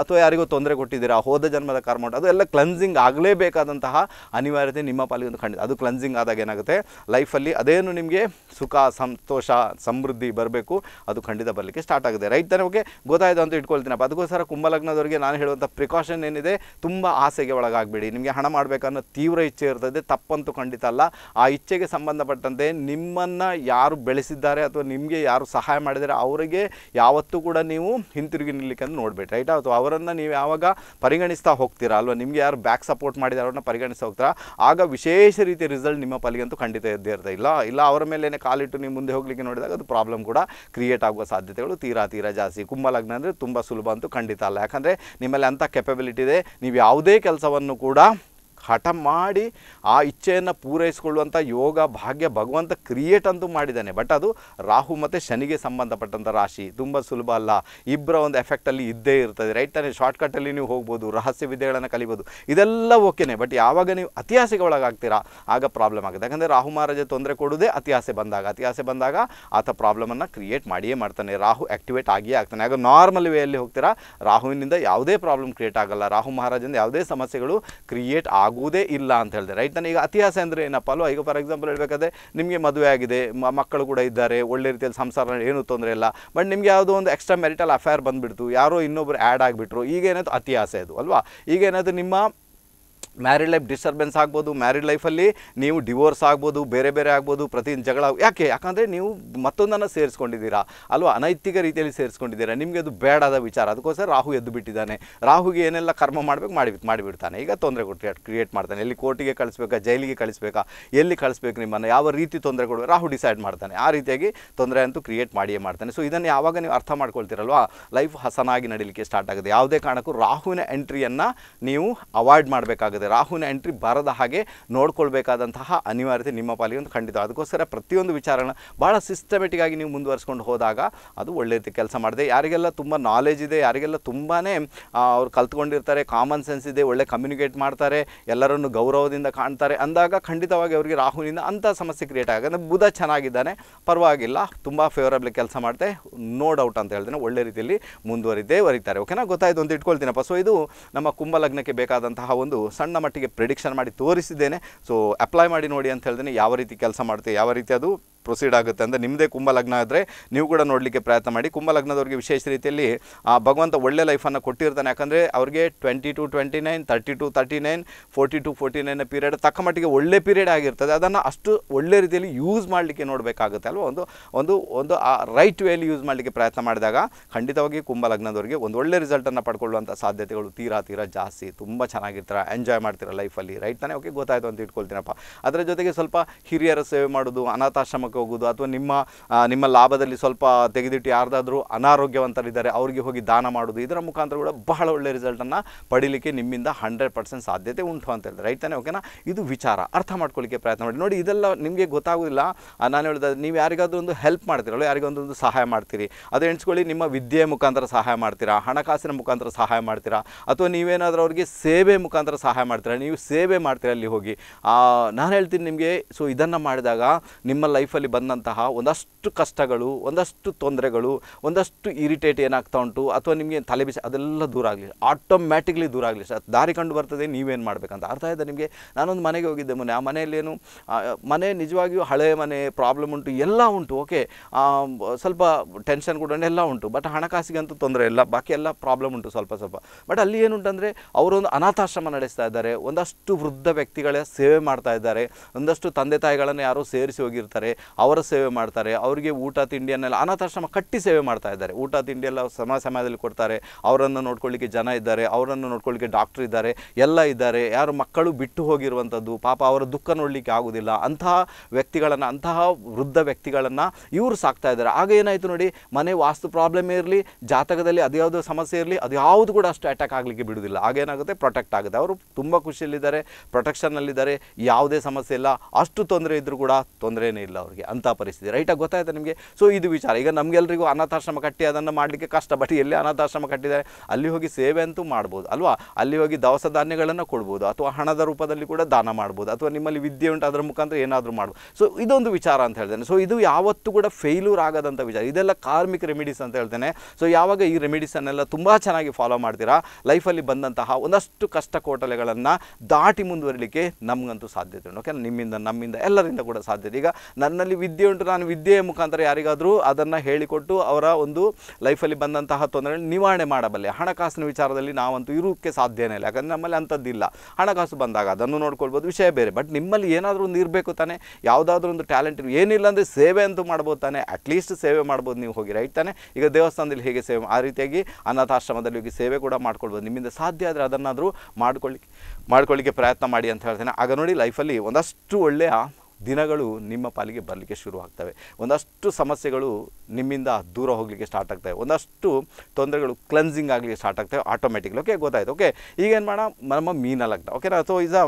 ಅಥವಾ ಯಾರಿಗೂ ತೊಂದರೆ ಕೊಟ್ಟಿದ್ದೀರಾ ಹೋದ ಜನ್ಮದ ಕರ್ಮ ಉಂಟು ಅದು ಎಲ್ಲ ಕ್ಲೆನ್ಸಿಂಗ್ ಆಗಲೇಬೇಕಾದಂತಹ ಅನಿವಾರ್ಯತೆ ನಿಮ್ಮ ಪಾಲಿಗೆ ಖಂಡಿತ ಅದು ಕ್ಲೆನ್ಸಿಂಗ್ ಆದಾಗ ಏನಾಗುತ್ತೆ ಲೈಫಲ್ಲಿ ಅದೇನು ನಿಮಗೆ ಸುಖ ಸಂತೋಷ ಸಮೃದ್ಧಿ ಬರಬೇಕು ಅದು ಖಂಡಿತ ಬರಲಿಕ್ಕೆ ಸ್ಟಾರ್ಟ್ ಆಗಿದೆ ರೈಟ್ ಓಕೆ ಗೊತ್ತಾಯಿತು ಅಂತ ಇಟ್ಕೊಳ್ತೀನಪ್ಪ ಅದಕ್ಕೋಸ್ಕರ ಕುಂಭಲಗ್ನದವರಿಗೆ ನಾನು ಹೇಳುವಂಥ ಪ್ರಿಕಾಷನ್ ಏನಿದೆ ತುಂಬ ಆಸೆಗೆ ಒಳಗಾಗಬೇಡಿ ನಿಮಗೆ ಹಣ ಮಾಡಬೇಕನ್ನೋ ತೀ ತೀವ್ರ ಇಚ್ಛೆ ಇರ್ತದೆ ತಪ್ಪಂತೂ ಖಂಡಿತ ಅಲ್ಲ ಆ ಇಚ್ಛೆಗೆ ಸಂಬಂಧಪಟ್ಟಂತೆ ನಿಮ್ಮನ್ನು ಯಾರು ಬೆಳೆಸಿದ್ದಾರೆ ಅಥವಾ ನಿಮಗೆ ಯಾರು ಸಹಾಯ ಮಾಡಿದರೆ ಅವರಿಗೆ ಯಾವತ್ತೂ ಕೂಡ ನೀವು ಹಿಂತಿರುಗಿ ನಿಲ್ಲಕ್ಕೆ ಅಂತ ನೋಡಬೇಡಿ ರೈಟ್ ಅಥವಾ ಅವರನ್ನು ನೀವು ಯಾವಾಗ ಪರಿಗಣಿಸ್ತಾ ಹೋಗ್ತೀರಾ ಅಲ್ವಾ ನಿಮಗೆ ಯಾರು ಬ್ಯಾಕ್ ಸಪೋರ್ಟ್ ಮಾಡಿದ ಅವ್ರನ್ನ ಪರಿಗಣಿಸ್ತಾ ಹೋಗ್ತೀರಾ ಆಗ ವಿಶೇಷ ರೀತಿಯ ರಿಸಲ್ಟ್ ನಿಮ್ಮ ಪಾಲಿಗಂತೂ ಖಂಡಿತ ಇದ್ದೇ ಇರ್ತಾ ಇಲ್ಲ ಇಲ್ಲ ಅವರ ಮೇಲೇ ಕಾಲಿಟ್ಟು ನೀವು ಮುಂದೆ ಹೋಗಲಿಕ್ಕೆ ನೋಡಿದಾಗ ಅದು ಪ್ರಾಬ್ಲಮ್ ಕೂಡ ಕ್ರಿಯೇಟ್ ಆಗುವ ಸಾಧ್ಯತೆಗಳು ತೀರಾ ತೀರಾ ಜಾಸ್ತಿ ಕುಂಭಲಗ್ನ ಅಂದರೆ ತುಂಬ ಸುಲಭ ಅಂತೂ ಖಂಡಿತ ಅಲ್ಲ ಯಾಕಂದರೆ ನಿಮ್ಮಲ್ಲಿ ಅಂಥ ಕೆಪಬಿಲಿಟಿ ಇದೆ ನೀವು ಯಾವುದೇ ಕೆಲಸವನ್ನು ಕೂಡ ಹಠ ಮಾಡಿ ಆ ಇಚ್ಛೆಯನ್ನು ಪೂರೈಸಿಕೊಳ್ಳುವಂಥ ಯೋಗ ಭಾಗ್ಯ ಭಗವಂತ ಕ್ರಿಯೇಟ್ ಅಂತೂ ಮಾಡಿದ್ದಾನೆ ಬಟ್ ಅದು ರಾಹು ಮತ್ತು ಶನಿಗೆ ಸಂಬಂಧಪಟ್ಟಂಥ ರಾಶಿ ತುಂಬ ಸುಲಭ ಅಲ್ಲ ಇಬ್ಬರ ಒಂದು ಎಫೆಕ್ಟಲ್ಲಿ ಇದ್ದೇ ಇರ್ತದೆ ರೈಟ್ ತಾನೇ ಶಾರ್ಟ್ಕಟ್ಟಲ್ಲಿ ನೀವು ಹೋಗ್ಬೋದು ರಹಸ್ಯ ವಿದ್ಯೆಗಳನ್ನು ಕಲಿಬೋದು ಇದೆಲ್ಲ ಓಕೆನೇ ಬಟ್ ಯಾವಾಗ ನೀವು ಅತಿಹಾಸೆಗೆ ಒಳಗಾಗ್ತೀರಾ ಆಗ ಪ್ರಾಬ್ಲಮ್ ಆಗುತ್ತೆ ಯಾಕಂದರೆ ರಾಹು ಮಹಾರಾಜ ತೊಂದರೆ ಕೊಡೋದೇ ಅತಿಹಾಸೆ ಬಂದಾಗ ಅತಿಹಾಸೆ ಬಂದಾಗ ಆತ ಪ್ರಾಬ್ಲಮನ್ನು ಕ್ರಿಯೇಟ್ ಮಾಡಿಯೇ ಮಾಡ್ತಾನೆ ರಾಹು ಆ್ಯಕ್ಟಿವೇಟ್ ಆಗಿಯೇ ಆಗ್ತಾನೆ ಆಗ ನಾರ್ಮಲ್ ವೇಯಲ್ಲಿ ಹೋಗ್ತೀರಾ ರಾಹುವಿನಿಂದ ಯಾವುದೇ ಪ್ರಾಬ್ಲಮ್ ಕ್ರಿಯೇಟ್ ಆಗಲ್ಲ ರಾಹು ಮಹಾರಾಜಿಂದ ಯಾವುದೇ ಸಮಸ್ಯೆಗಳು ಕ್ರಿಯೇಟ್ ಆಗ ಆಗುವುದೇ ಇಲ್ಲ ಅಂತ ಹೇಳಿದೆ ರೈಟ್ ನಾನು ಈಗ ಇತಿಹಾಸ ಅಂದರೆ ಏನಪ್ಪ ಅಲ್ವಾ ಈಗ ಫಾರ್ ಎಕ್ಸಾಂಪಲ್ ಹೇಳಬೇಕಾದ್ರೆ ನಿಮಗೆ ಮದುವೆ ಆಗಿದೆ ಮಕ್ಕಳು ಕೂಡ ಇದ್ದಾರೆ ಒಳ್ಳೆ ರೀತಿಯಲ್ಲಿ ಸಂಸಾರ ಏನೂ ತೊಂದರೆ ಇಲ್ಲ ಬಟ್ ನಿಮಗೆ ಯಾವುದೋ ಒಂದು ಎಕ್ಸ್ಟ್ರಾ ಮೆರಿಟಲ್ ಅಫೇರ್ ಬಂದುಬಿಡ್ತು ಯಾರೋ ಇನ್ನೊಬ್ರು ಆ್ಯಡ್ ಆಗಿಬಿಟ್ರು ಈಗ ಏನಾಯ್ತು ಅತಿಹಾಸ ಇದು ಅಲ್ವಾ ಈಗ ಏನಾಯ್ತು ನಿಮ್ಮ ಮ್ಯಾರಿಡ್ ಲೈಫ್ ಡಿಸ್ಟರ್ಬೆನ್ಸ್ ಆಗ್ಬೋದು ಮ್ಯಾರಿಡ್ ಲೈಫಲ್ಲಿ ನೀವು ಡಿವೋರ್ಸ್ ಆಗ್ಬೋದು ಬೇರೆ ಬೇರೆ ಆಗ್ಬೋದು ಪ್ರತಿ ಜಗಳ ಯಾಕೆ ಯಾಕಂದರೆ ನೀವು ಮತ್ತೊಂದನ್ನು ಸೇರಿಸ್ಕೊಂಡಿದ್ದೀರಾ ಅಲ್ವಾ ಅನೈತಿಕ ರೀತಿಯಲ್ಲಿ ಸೇರಿಸ್ಕೊಂಡಿದ್ದೀರಾ ನಿಮಗೆ ಅದು ಬೇಡದ ವಿಚಾರ ಅದಕ್ಕೋಸ್ಕರ ರಾಹು ಎದ್ದು ಬಿಟ್ಟಿದ್ದಾನೆ ರಾಹುಗೆ ಏನೆಲ್ಲ ಕರ್ಮ ಮಾಡಬೇಕು ಮಾಡಿ ಮಾಡಿಬಿಡ್ತಾನೆ ಈಗ ತೊಂದರೆ ಕೊಟ್ಟು ಕ್ರಿಯೇಟ್ ಮಾಡ್ತಾನೆ ಎಲ್ಲಿ ಕೋರ್ಟಿಗೆ ಕಳಿಸ್ಬೇಕಾ ಜೈಲಿಗೆ ಕಳಿಸ್ಬೇಕಾ ಎಲ್ಲಿ ಕಳಿಸ್ಬೇಕು ನಿಮ್ಮನ್ನು ಯಾವ ರೀತಿ ತೊಂದರೆ ಕೊಡಬೇಕು ರಾಹು ಡಿಸೈಡ್ ಮಾಡ್ತಾನೆ ಆ ರೀತಿಯಾಗಿ ತೊಂದರೆ ಅಂತೂ ಕ್ರಿಯೇಟ್ ಮಾಡಿಯೇ ಮಾಡ್ತಾನೆ ಸೊ ಇದನ್ನು ಯಾವಾಗ ನೀವು ಅರ್ಥ ಮಾಡ್ಕೊಳ್ತೀರಲ್ವಾ ಲೈಫ್ ಹಸನಾಗಿ ನಡೀಲಿಕ್ಕೆ ಸ್ಟಾರ್ಟ್ ಆಗುತ್ತೆ ಯಾವುದೇ ಕಾರಣಕ್ಕೂ ರಾಹುವಿನ ಎಂಟ್ರಿಯನ್ನು ನೀವು ಅವಾಯ್ಡ್ ಮಾಡಬೇಕಾಗುತ್ತೆ ಆಗ್ತದೆ ರಾಹುನ ಎಂಟ್ರಿ ಬರದ ಹಾಗೆ ನೋಡ್ಕೊಳ್ಬೇಕಾದಂತಹ ಅನಿವಾರ್ಯತೆ ನಿಮ್ಮ ಪಾಲಿಗೆ ಒಂದು ಖಂಡಿತ ಅದಕ್ಕೋಸ್ಕರ ಪ್ರತಿಯೊಂದು ವಿಚಾರನ ಭಾಳ ಸಿಸ್ಟಮೆಟಿಕ್ಕಾಗಿ ನೀವು ಮುಂದುವರಿಸ್ಕೊಂಡು ಹೋದಾಗ ಅದು ಒಳ್ಳೆ ರೀತಿ ಕೆಲಸ ಮಾಡಿದೆ ಯಾರಿಗೆಲ್ಲ ತುಂಬ ನಾಲೆಜ್ ಇದೆ ಯಾರಿಗೆಲ್ಲ ತುಂಬಾ ಅವ್ರು ಕಲ್ತ್ಕೊಂಡಿರ್ತಾರೆ ಕಾಮನ್ ಸೆನ್ಸ್ ಇದೆ ಒಳ್ಳೆ ಕಮ್ಯುನಿಕೇಟ್ ಮಾಡ್ತಾರೆ ಎಲ್ಲರನ್ನು ಗೌರವದಿಂದ ಕಾಣ್ತಾರೆ ಅಂದಾಗ ಖಂಡಿತವಾಗಿ ಅವರಿಗೆ ರಾಹುನಿಂದ ಅಂಥ ಸಮಸ್ಯೆ ಕ್ರಿಯೇಟ್ ಆಗುತ್ತೆ ಬುಧ ಚೆನ್ನಾಗಿದ್ದಾನೆ ಪರವಾಗಿಲ್ಲ ತುಂಬ ಫೇವರಬಲ್ ಕೆಲಸ ಮಾಡಿದೆ ನೋ ಡೌಟ್ ಅಂತ ಹೇಳ್ತೇನೆ ಒಳ್ಳೆ ರೀತಿಯಲ್ಲಿ ಮುಂದುವರಿದೇ ಬರೀತಾರೆ ಓಕೆನಾ ಗೊತ್ತಾಯಿತು ಅಂತ ಇಟ್ಕೊಳ್ತೀನಪ್ಪ ಸೊ ಇದು ನಮ್ಮ ಕುಂಭಲಗ್ನಕ್ಕೆ ಬೇಕಾದಂತಹ ಒಂದು ಸಣ್ಣ ಸಣ್ಣ ಮಟ್ಟಿಗೆ ಪ್ರಿಡಿಕ್ಷನ್ ಮಾಡಿ ತೋರಿಸಿದ್ದೇನೆ ಸೊ ಅಪ್ಲೈ ಮಾಡಿ ನೋಡಿ ಅಂತ ಹೇಳಿದ್ರೆ ಯಾವ ರೀತಿ ಕೆಲಸ ಮಾಡುತ್ತೆ ಯಾವ ರೀತಿ ಅದು ಪ್ರೊಸೀಡ್ ಆಗುತ್ತೆ ಅಂದರೆ ನಿಮ್ಮದೇ ಲಗ್ನ ಆದರೆ ನೀವು ಕೂಡ ನೋಡಲಿಕ್ಕೆ ಪ್ರಯತ್ನ ಮಾಡಿ ಲಗ್ನದವ್ರಿಗೆ ವಿಶೇಷ ರೀತಿಯಲ್ಲಿ ಆ ಭಗವಂತ ಒಳ್ಳೆ ಲೈಫನ್ನು ಕೊಟ್ಟಿರ್ತಾನೆ ಯಾಕಂದರೆ ಅವ್ರಿಗೆ twenty two twenty nine thirty two thirty nine forty two forty nine period ತಕ್ಕ ಮಟ್ಟಿಗೆ ಒಳ್ಳೆ ಪೀರಿಯಡ್ ಆಗಿರ್ತದೆ ಅದನ್ನು ಅಷ್ಟು ಒಳ್ಳೆ ರೀತಿಯಲ್ಲಿ ಯೂಸ್ ಮಾಡಲಿಕ್ಕೆ ನೋಡಬೇಕಾಗುತ್ತೆ ಅಲ್ವಾ ಒಂದು ಒಂದು ಒಂದು ಆ ರೈಟ್ ವೇಲಿ ಯೂಸ್ ಮಾಡಲಿಕ್ಕೆ ಪ್ರಯತ್ನ ಮಾಡಿದಾಗ ಖಂಡಿತವಾಗಿ ಲಗ್ನದವರಿಗೆ ಒಂದು ಒಳ್ಳೆ ರಿಸಲ್ಟನ್ನು ಪಡ್ಕೊಳ್ಳುವಂಥ ಸಾಧ್ಯತೆಗಳು ತೀರಾ ತೀರಾ ಜಾಸ್ತಿ ತುಂಬ ಚೆನ್ನಾಗಿರ್ತಾರೆ ಎಂಜಾಯ್ ಮಾಡ್ತೀರಾ ಲೈಫಲ್ಲಿ ರೈಟ್ ತಾನೇ ಓಕೆ ಗೊತ್ತಾಯಿತು ಅಂತ ಇಟ್ಕೊಳ್ತೀನಪ್ಪ ಅದರ ಜೊತೆಗೆ ಸ್ವಲ್ಪ ಹಿರಿಯರ ಸೇವೆ ಮಾಡೋದು ಅನಾಥಾಶ್ರಮ ಹೋಗುದು ಹೋಗೋದು ಅಥವಾ ನಿಮ್ಮ ನಿಮ್ಮ ಲಾಭದಲ್ಲಿ ಸ್ವಲ್ಪ ತೆಗೆದಿಟ್ಟು ಯಾರ್ದಾದ್ರೂ ಅನಾರೋಗ್ಯವಂತರಿದ್ದಾರೆ ಅವರಿಗೆ ಹೋಗಿ ದಾನ ಮಾಡೋದು ಇದರ ಮುಖಾಂತರ ಕೂಡ ಬಹಳ ಒಳ್ಳೆ ರಿಸಲ್ಟನ್ನು ಪಡೀಲಿಕ್ಕೆ ನಿಮ್ಮಿಂದ ಹಂಡ್ರೆಡ್ ಪರ್ಸೆಂಟ್ ಸಾಧ್ಯತೆ ಉಂಟು ಅಂತ ಹೇಳಿದ್ರೆ ರೈತನೇ ಓಕೆನಾ ಇದು ವಿಚಾರ ಅರ್ಥ ಮಾಡ್ಕೊಳ್ಳಿಕ್ಕೆ ಪ್ರಯತ್ನ ಮಾಡಿ ನೋಡಿ ಇದೆಲ್ಲ ನಿಮಗೆ ಗೊತ್ತಾಗೋದಿಲ್ಲ ನಾನು ಹೇಳಿದ ನೀವು ಯಾರಿಗಾದರೂ ಒಂದು ಹೆಲ್ಪ್ ಮಾಡ್ತೀರಲ್ಲ ಯಾರಿಗೊಂದೊಂದು ಸಹಾಯ ಮಾಡ್ತೀರಿ ಅದು ಎಣಿಸ್ಕೊಳ್ಳಿ ನಿಮ್ಮ ವಿದ್ಯೆ ಮುಖಾಂತರ ಸಹಾಯ ಮಾಡ್ತೀರಾ ಹಣಕಾಸಿನ ಮುಖಾಂತರ ಸಹಾಯ ಮಾಡ್ತೀರಾ ಅಥವಾ ನೀವೇನಾದರೂ ಅವರಿಗೆ ಸೇವೆ ಮುಖಾಂತರ ಸಹಾಯ ಮಾಡ್ತೀರಾ ನೀವು ಸೇವೆ ಮಾಡ್ತೀರಾ ಅಲ್ಲಿ ಹೋಗಿ ನಾನು ಹೇಳ್ತೀನಿ ನಿಮಗೆ ಸೊ ಇದನ್ನು ಮಾಡಿದಾಗ ನಿಮ್ಮ ಲೈಫಲ್ಲಿ ಜೀವನದಲ್ಲಿ ಬಂದಂತಹ ಒಂದಷ್ಟು ಕಷ್ಟಗಳು ಒಂದಷ್ಟು ತೊಂದರೆಗಳು ಒಂದಷ್ಟು ಇರಿಟೇಟ್ ಏನಾಗ್ತಾ ಉಂಟು ಅಥವಾ ನಿಮಗೆ ತಲೆ ಬಿಸಿ ಅದೆಲ್ಲ ದೂರ ಆಗಲಿ ಆಟೋಮ್ಯಾಟಿಕ್ಲಿ ದೂರ ಆಗಲಿ ಸರ್ ದಾರಿ ಕಂಡು ಬರ್ತದೆ ನೀವೇನು ಮಾಡಬೇಕಂತ ಅರ್ಥ ಇದೆ ನಿಮಗೆ ನಾನೊಂದು ಮನೆಗೆ ಹೋಗಿದ್ದೆ ಮೊನ್ನೆ ಆ ಮನೆಯಲ್ಲೇನು ಮನೆ ನಿಜವಾಗಿಯೂ ಹಳೆ ಮನೆ ಪ್ರಾಬ್ಲಮ್ ಉಂಟು ಎಲ್ಲ ಉಂಟು ಓಕೆ ಸ್ವಲ್ಪ ಟೆನ್ಷನ್ ಕೂಡ ಎಲ್ಲ ಉಂಟು ಬಟ್ ಹಣಕಾಸಿಗಂತೂ ತೊಂದರೆ ಇಲ್ಲ ಬಾಕಿ ಎಲ್ಲ ಪ್ರಾಬ್ಲಮ್ ಉಂಟು ಸ್ವಲ್ಪ ಸ್ವಲ್ಪ ಬಟ್ ಅಲ್ಲಿ ಏನುಂಟಂದರೆ ಅವರೊಂದು ಅನಾಥಾಶ್ರಮ ನಡೆಸ್ತಾ ಇದ್ದಾರೆ ಒಂದಷ್ಟು ವೃದ್ಧ ವ್ಯಕ್ತಿಗಳ ಸೇವೆ ಮಾಡ್ತಾ ಇದ್ದಾರೆ ಒಂದಷ್ಟು ತಂದೆ ತಾಯಿಗಳನ್ನು ಯಾರೋ ಸೇರಿಸಿ ಹೋಗಿರ್ತಾರೆ ಅವರ ಸೇವೆ ಮಾಡ್ತಾರೆ ಅವರಿಗೆ ಊಟ ತಿಂಡಿಯನ್ನೆಲ್ಲ ಅನಾಥಾಶ್ರಮ ಕಟ್ಟಿ ಸೇವೆ ಮಾಡ್ತಾ ಇದ್ದಾರೆ ಊಟ ತಿಂಡಿಯೆಲ್ಲ ಸಮ ಸಮಯದಲ್ಲಿ ಕೊಡ್ತಾರೆ ಅವರನ್ನು ನೋಡ್ಕೊಳ್ಳಿಕ್ಕೆ ಜನ ಇದ್ದಾರೆ ಅವರನ್ನು ನೋಡ್ಕೊಳ್ಳಿಕ್ಕೆ ಡಾಕ್ಟ್ರ್ ಇದ್ದಾರೆ ಎಲ್ಲ ಇದ್ದಾರೆ ಯಾರು ಮಕ್ಕಳು ಬಿಟ್ಟು ಹೋಗಿರುವಂಥದ್ದು ಪಾಪ ಅವರ ದುಃಖ ನೋಡಲಿಕ್ಕೆ ಆಗೋದಿಲ್ಲ ಅಂತಹ ವ್ಯಕ್ತಿಗಳನ್ನು ಅಂತಹ ವೃದ್ಧ ವ್ಯಕ್ತಿಗಳನ್ನು ಇವರು ಸಾಕ್ತಾ ಇದ್ದಾರೆ ಆಗ ಏನಾಯಿತು ನೋಡಿ ಮನೆ ವಾಸ್ತು ಪ್ರಾಬ್ಲಮ್ ಇರಲಿ ಜಾತಕದಲ್ಲಿ ಅದ್ಯಾವುದೋ ಸಮಸ್ಯೆ ಇರಲಿ ಅದು ಯಾವುದು ಕೂಡ ಅಷ್ಟು ಅಟ್ಯಾಕ್ ಆಗಲಿಕ್ಕೆ ಬಿಡುವುದಿಲ್ಲ ಆಗೇನಾಗುತ್ತೆ ಪ್ರೊಟೆಕ್ಟ್ ಆಗುತ್ತೆ ಅವರು ತುಂಬ ಖುಷಿಯಲ್ಲಿದ್ದಾರೆ ಪ್ರೊಟೆಕ್ಷನ್ನಲ್ಲಿದ್ದಾರೆ ಯಾವುದೇ ಸಮಸ್ಯೆ ಇಲ್ಲ ಅಷ್ಟು ತೊಂದರೆ ಇದ್ದರೂ ಕೂಡ ತೊಂದರೆನೇ ಇಲ್ಲ ಅವರಿಗೆ ಪರಿಸ್ಥಿತಿ ಅಂಥ ಪರಿಸ್ಥಿತಿ ರೈಟಾಗಿ ಗೊತ್ತಾಯ್ತು ನಿಮಗೆ ಸೊ ಇದು ವಿಚಾರ ಈಗ ನಮಗೆಲ್ಲರಿಗೂ ಅನಾಥಾಶ್ರಮ ಕಟ್ಟಿ ಅದನ್ನು ಮಾಡಲಿಕ್ಕೆ ಕಷ್ಟ ಬಟ್ ಎಲ್ಲಿ ಅನಾಥಾಶ್ರಮ ಕಟ್ಟಿದ್ದಾರೆ ಅಲ್ಲಿ ಹೋಗಿ ಸೇವೆ ಅಂತೂ ಮಾಡ್ಬೋದು ಅಲ್ವಾ ಅಲ್ಲಿ ಹೋಗಿ ದವಸ ಧಾನ್ಯಗಳನ್ನು ಕೊಡ್ಬೋದು ಅಥವಾ ಹಣದ ರೂಪದಲ್ಲಿ ಕೂಡ ದಾನ ಮಾಡ್ಬೋದು ಅಥವಾ ನಿಮ್ಮಲ್ಲಿ ವಿದ್ಯೆ ಉಂಟು ಅದರ ಮುಖಾಂತರ ಏನಾದರೂ ಮಾಡ್ಬೋದು ಸೊ ಇದೊಂದು ವಿಚಾರ ಅಂತ ಹೇಳ್ತೇನೆ ಸೊ ಇದು ಯಾವತ್ತೂ ಕೂಡ ಫೇಲ್ಯೂರ್ ಆಗದಂಥ ವಿಚಾರ ಇದೆಲ್ಲ ಕಾರ್ಮಿಕ ರೆಮಿಡೀಸ್ ಅಂತ ಹೇಳ್ತೇನೆ ಸೊ ಯಾವಾಗ ಈ ರೆಮಿಡೀಸನ್ನೆಲ್ಲ ತುಂಬ ಚೆನ್ನಾಗಿ ಫಾಲೋ ಮಾಡ್ತೀರಾ ಲೈಫಲ್ಲಿ ಬಂದಂತಹ ಒಂದಷ್ಟು ಕಷ್ಟ ಕೋಟಲೆಗಳನ್ನು ದಾಟಿ ಮುಂದುವರಿಲಿಕ್ಕೆ ನಮಗಂತೂ ಸಾಧ್ಯತೆ ಉಂಟು ಓಕೆ ನಿಮ್ಮಿಂದ ನಮ್ಮಿಂದ ಎಲ್ಲರಿಂದ ಕೂಡ ಸಾಧ್ಯತೆ ಈಗ ನನ್ನಲ್ಲಿ ವಿದ್ಯೆ ಉಂಟು ನಾನು ವಿದ್ಯೆಯ ಮುಖಾಂತರ ಯಾರಿಗಾದರೂ ಅದನ್ನು ಹೇಳಿಕೊಟ್ಟು ಅವರ ಒಂದು ಲೈಫಲ್ಲಿ ಬಂದಂತಹ ತೊಂದರೆ ನಿವಾರಣೆ ಮಾಡಬಲ್ಲೆ ಹಣಕಾಸಿನ ವಿಚಾರದಲ್ಲಿ ನಾವಂತೂ ಇರೋಕ್ಕೆ ಸಾಧ್ಯನೇ ಇಲ್ಲ ಯಾಕಂದರೆ ನಮ್ಮಲ್ಲಿ ಅಂಥದ್ದಿಲ್ಲ ಹಣಕಾಸು ಬಂದಾಗ ಅದನ್ನು ನೋಡ್ಕೊಳ್ಬೋದು ವಿಷಯ ಬೇರೆ ಬಟ್ ನಿಮ್ಮಲ್ಲಿ ಏನಾದರೂ ಒಂದು ಇರಬೇಕು ತಾನೆ ಯಾವುದಾದ್ರೂ ಒಂದು ಟ್ಯಾಲೆಂಟ್ ಏನಿಲ್ಲ ಅಂದರೆ ಸೇವೆ ಅಂತೂ ಮಾಡ್ಬೋದು ತಾನೆ ಅಟ್ಲೀಸ್ಟ್ ಸೇವೆ ಮಾಡ್ಬೋದು ನೀವು ಹೋಗಿ ರೈಟ್ ತಾನೆ ಈಗ ದೇವಸ್ಥಾನದಲ್ಲಿ ಹೇಗೆ ಸೇವೆ ಆ ರೀತಿಯಾಗಿ ಅನಾಥಾಶ್ರಮದಲ್ಲಿ ಹೋಗಿ ಸೇವೆ ಕೂಡ ಮಾಡ್ಕೊಳ್ಬೋದು ನಿಮ್ಮಿಂದ ಸಾಧ್ಯ ಆದರೆ ಅದನ್ನಾದರೂ ಮಾಡ್ಕೊಳ್ಳಿ ಮಾಡ್ಕೊಳ್ಳಿಕ್ಕೆ ಪ್ರಯತ್ನ ಮಾಡಿ ಅಂತ ಹೇಳ್ತೇನೆ ಆಗ ನೋಡಿ ಲೈಫಲ್ಲಿ ಒಂದಷ್ಟು ಒಳ್ಳೆಯ ದಿನಗಳು ನಿಮ್ಮ ಪಾಲಿಗೆ ಬರಲಿಕ್ಕೆ ಶುರು ಆಗ್ತವೆ ಒಂದಷ್ಟು ಸಮಸ್ಯೆಗಳು ನಿಮ್ಮಿಂದ ದೂರ ಹೋಗಲಿಕ್ಕೆ ಸ್ಟಾರ್ಟ್ ಆಗ್ತವೆ ಒಂದಷ್ಟು ತೊಂದರೆಗಳು ಕ್ಲೆನ್ಸಿಂಗ್ ಆಗಲಿಕ್ಕೆ ಸ್ಟಾರ್ಟ್ ಆಗ್ತವೆ ಆಟೋಮೆಟಿಕ್ಲಿ ಓಕೆ ಗೊತ್ತಾಯಿತು ಓಕೆ ಈಗೇನು ಮಾಡೋಣ ನಮ್ಮ ಮೀನ ಲಗ್ನ ಓಕೆನಾ ಸೊ ಈಸ್ ಅ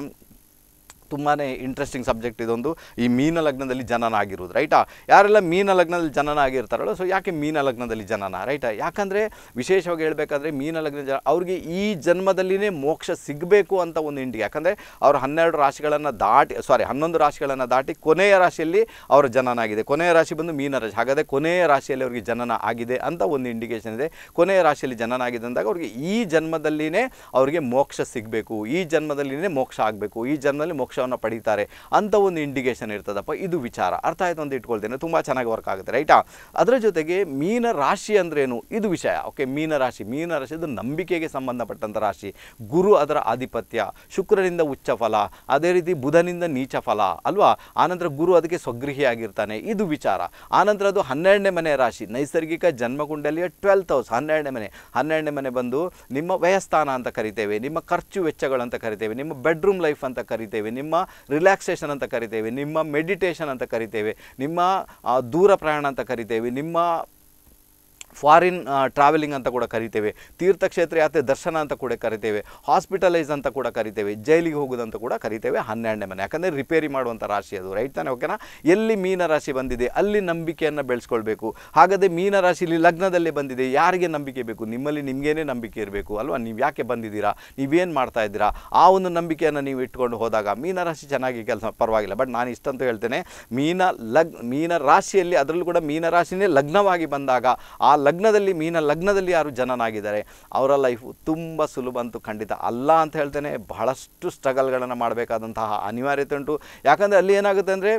ತುಂಬಾ ಇಂಟ್ರೆಸ್ಟಿಂಗ್ ಸಬ್ಜೆಕ್ಟ್ ಇದೊಂದು ಈ ಮೀನ ಲಗ್ನದಲ್ಲಿ ಜನನ ಆಗಿರೋದು ರೈಟಾ ಯಾರೆಲ್ಲ ಮೀನ ಲಗ್ನದಲ್ಲಿ ಜನನ ಆಗಿರ್ತಾರಲ್ಲ ಸೊ ಯಾಕೆ ಮೀನ ಲಗ್ನದಲ್ಲಿ ಜನನ ರೈಟಾ ಯಾಕಂದರೆ ವಿಶೇಷವಾಗಿ ಹೇಳಬೇಕಾದ್ರೆ ಮೀನ ಲಗ್ನ ಜನ ಅವ್ರಿಗೆ ಈ ಜನ್ಮದಲ್ಲಿನೇ ಮೋಕ್ಷ ಸಿಗಬೇಕು ಅಂತ ಒಂದು ಇಂಡಿಗೆ ಯಾಕಂದರೆ ಅವ್ರು ಹನ್ನೆರಡು ರಾಶಿಗಳನ್ನು ದಾಟಿ ಸಾರಿ ಹನ್ನೊಂದು ರಾಶಿಗಳನ್ನು ದಾಟಿ ಕೊನೆಯ ರಾಶಿಯಲ್ಲಿ ಅವರ ಜನನ ಆಗಿದೆ ಕೊನೆಯ ರಾಶಿ ಬಂದು ಮೀನ ರಾಶಿ ಹಾಗಾದರೆ ಕೊನೆಯ ರಾಶಿಯಲ್ಲಿ ಅವರಿಗೆ ಜನನ ಆಗಿದೆ ಅಂತ ಒಂದು ಇಂಡಿಕೇಷನ್ ಇದೆ ಕೊನೆಯ ರಾಶಿಯಲ್ಲಿ ಜನನ ಆಗಿದೆ ಅಂದಾಗ ಅವ್ರಿಗೆ ಈ ಜನ್ಮದಲ್ಲಿನೇ ಅವರಿಗೆ ಮೋಕ್ಷ ಸಿಗಬೇಕು ಈ ಜನ್ಮದಲ್ಲಿನೇ ಮೋಕ್ಷ ಆಗಬೇಕು ಈ ಜನ್ಮದಲ್ಲಿ ಮೋಕ್ಷ ಪಡಿತಾರೆ ಪಡೀತಾರೆ ಅಂತ ಒಂದು ಇಂಡಿಕೇಶನ್ ಇರ್ತದಪ್ಪ ಇದು ವಿಚಾರ ಅರ್ಥ ಆಯ್ತು ಅಂತ ಇಟ್ಕೊಳ್ತೇನೆ ತುಂಬ ಚೆನ್ನಾಗಿ ವರ್ಕ್ ಆಗುತ್ತೆ ರೈಟಾ ಅದರ ಜೊತೆಗೆ ಮೀನ ರಾಶಿ ಅಂದ್ರೇನು ಇದು ವಿಷಯ ಓಕೆ ಮೀನ ರಾಶಿ ಮೀನ ರಾಶಿ ಅದು ನಂಬಿಕೆಗೆ ಸಂಬಂಧಪಟ್ಟಂಥ ರಾಶಿ ಗುರು ಅದರ ಆಧಿಪತ್ಯ ಶುಕ್ರನಿಂದ ಉಚ್ಚ ಫಲ ಅದೇ ರೀತಿ ಬುಧನಿಂದ ನೀಚ ಫಲ ಅಲ್ವಾ ಆನಂತರ ಗುರು ಅದಕ್ಕೆ ಸ್ವಗೃಹಿಯಾಗಿರ್ತಾನೆ ಇದು ವಿಚಾರ ಆನಂತರ ಅದು ಹನ್ನೆರಡನೇ ಮನೆ ರಾಶಿ ನೈಸರ್ಗಿಕ ಜನ್ಮಕುಂಡಲಿಯ ಟ್ವೆಲ್ತ್ ಹೌಸ್ ಹನ್ನೆರಡನೇ ಮನೆ ಹನ್ನೆರಡನೇ ಮನೆ ಬಂದು ನಿಮ್ಮ ವ್ಯಯಸ್ಥಾನ ಅಂತ ಕರಿತೇವೆ ನಿಮ್ಮ ಖರ್ಚು ವೆಚ್ಚಗಳಂತ ಕರಿತೇವೆ ನಿಮ್ಮ ಬೆಡ್ರೂಮ್ ಲೈಫ್ ಅಂತ ಕರಿತೇವೆ ನಿಮ್ಮ ನಿಮ್ಮ ರಿಲ್ಯಾಕ್ಸೇಷನ್ ಅಂತ ಕರಿತೇವೆ ನಿಮ್ಮ ಮೆಡಿಟೇಷನ್ ಅಂತ ಕರಿತೇವೆ ನಿಮ್ಮ ದೂರ ಪ್ರಯಾಣ ಅಂತ ಕರಿತೇವೆ ನಿಮ್ಮ ಫಾರಿನ್ ಟ್ರಾವೆಲಿಂಗ್ ಅಂತ ಕೂಡ ಕರಿತೇವೆ ತೀರ್ಥಕ್ಷೇತ್ರ ಯಾತ್ರೆ ದರ್ಶನ ಅಂತ ಕೂಡ ಕರಿತೇವೆ ಹಾಸ್ಪಿಟಲೈಸ್ ಅಂತ ಕೂಡ ಕರಿತೇವೆ ಜೈಲಿಗೆ ಹೋಗೋದಂತ ಕೂಡ ಕರಿತೇವೆ ಹನ್ನೆರಡನೇ ಮನೆ ಯಾಕಂದರೆ ರಿಪೇರಿ ಮಾಡುವಂಥ ರಾಶಿ ಅದು ರೈಟ್ ತಾನೆ ಓಕೆನಾ ಎಲ್ಲಿ ಮೀನರಾಶಿ ಬಂದಿದೆ ಅಲ್ಲಿ ನಂಬಿಕೆಯನ್ನು ಬೆಳೆಸ್ಕೊಳ್ಬೇಕು ಹಾಗಾದರೆ ಮೀನರಾಶಿಲಿ ಲಗ್ನದಲ್ಲಿ ಬಂದಿದೆ ಯಾರಿಗೆ ನಂಬಿಕೆ ಬೇಕು ನಿಮ್ಮಲ್ಲಿ ನಿಮಗೇನೆ ನಂಬಿಕೆ ಇರಬೇಕು ಅಲ್ವಾ ನೀವು ಯಾಕೆ ಬಂದಿದ್ದೀರಾ ನೀವೇನು ಮಾಡ್ತಾ ಇದ್ದೀರಾ ಆ ಒಂದು ನಂಬಿಕೆಯನ್ನು ನೀವು ಇಟ್ಕೊಂಡು ಹೋದಾಗ ಮೀನರಾಶಿ ಚೆನ್ನಾಗಿ ಕೆಲಸ ಪರವಾಗಿಲ್ಲ ಬಟ್ ನಾನು ಇಷ್ಟಂತೂ ಹೇಳ್ತೇನೆ ಮೀನ ಲಗ್ ಮೀನ ರಾಶಿಯಲ್ಲಿ ಅದರಲ್ಲೂ ಕೂಡ ಮೀನರಾಶಿನೇ ಲಗ್ನವಾಗಿ ಬಂದಾಗ ಆ ಲಗ್ನದಲ್ಲಿ ಮೀನ ಲಗ್ನದಲ್ಲಿ ಯಾರು ಜನನಾಗಿದ್ದಾರೆ ಅವರ ಲೈಫು ತುಂಬ ಸುಲಭ ಅಂತೂ ಖಂಡಿತ ಅಲ್ಲ ಅಂತ ಹೇಳ್ತೇನೆ ಬಹಳಷ್ಟು ಸ್ಟ್ರಗಲ್ಗಳನ್ನು ಮಾಡಬೇಕಾದಂತಹ ಅನಿವಾರ್ಯತೆ ಉಂಟು ಯಾಕಂದರೆ ಅಲ್ಲಿ ಏನಾಗುತ್ತೆ ಅಂದರೆ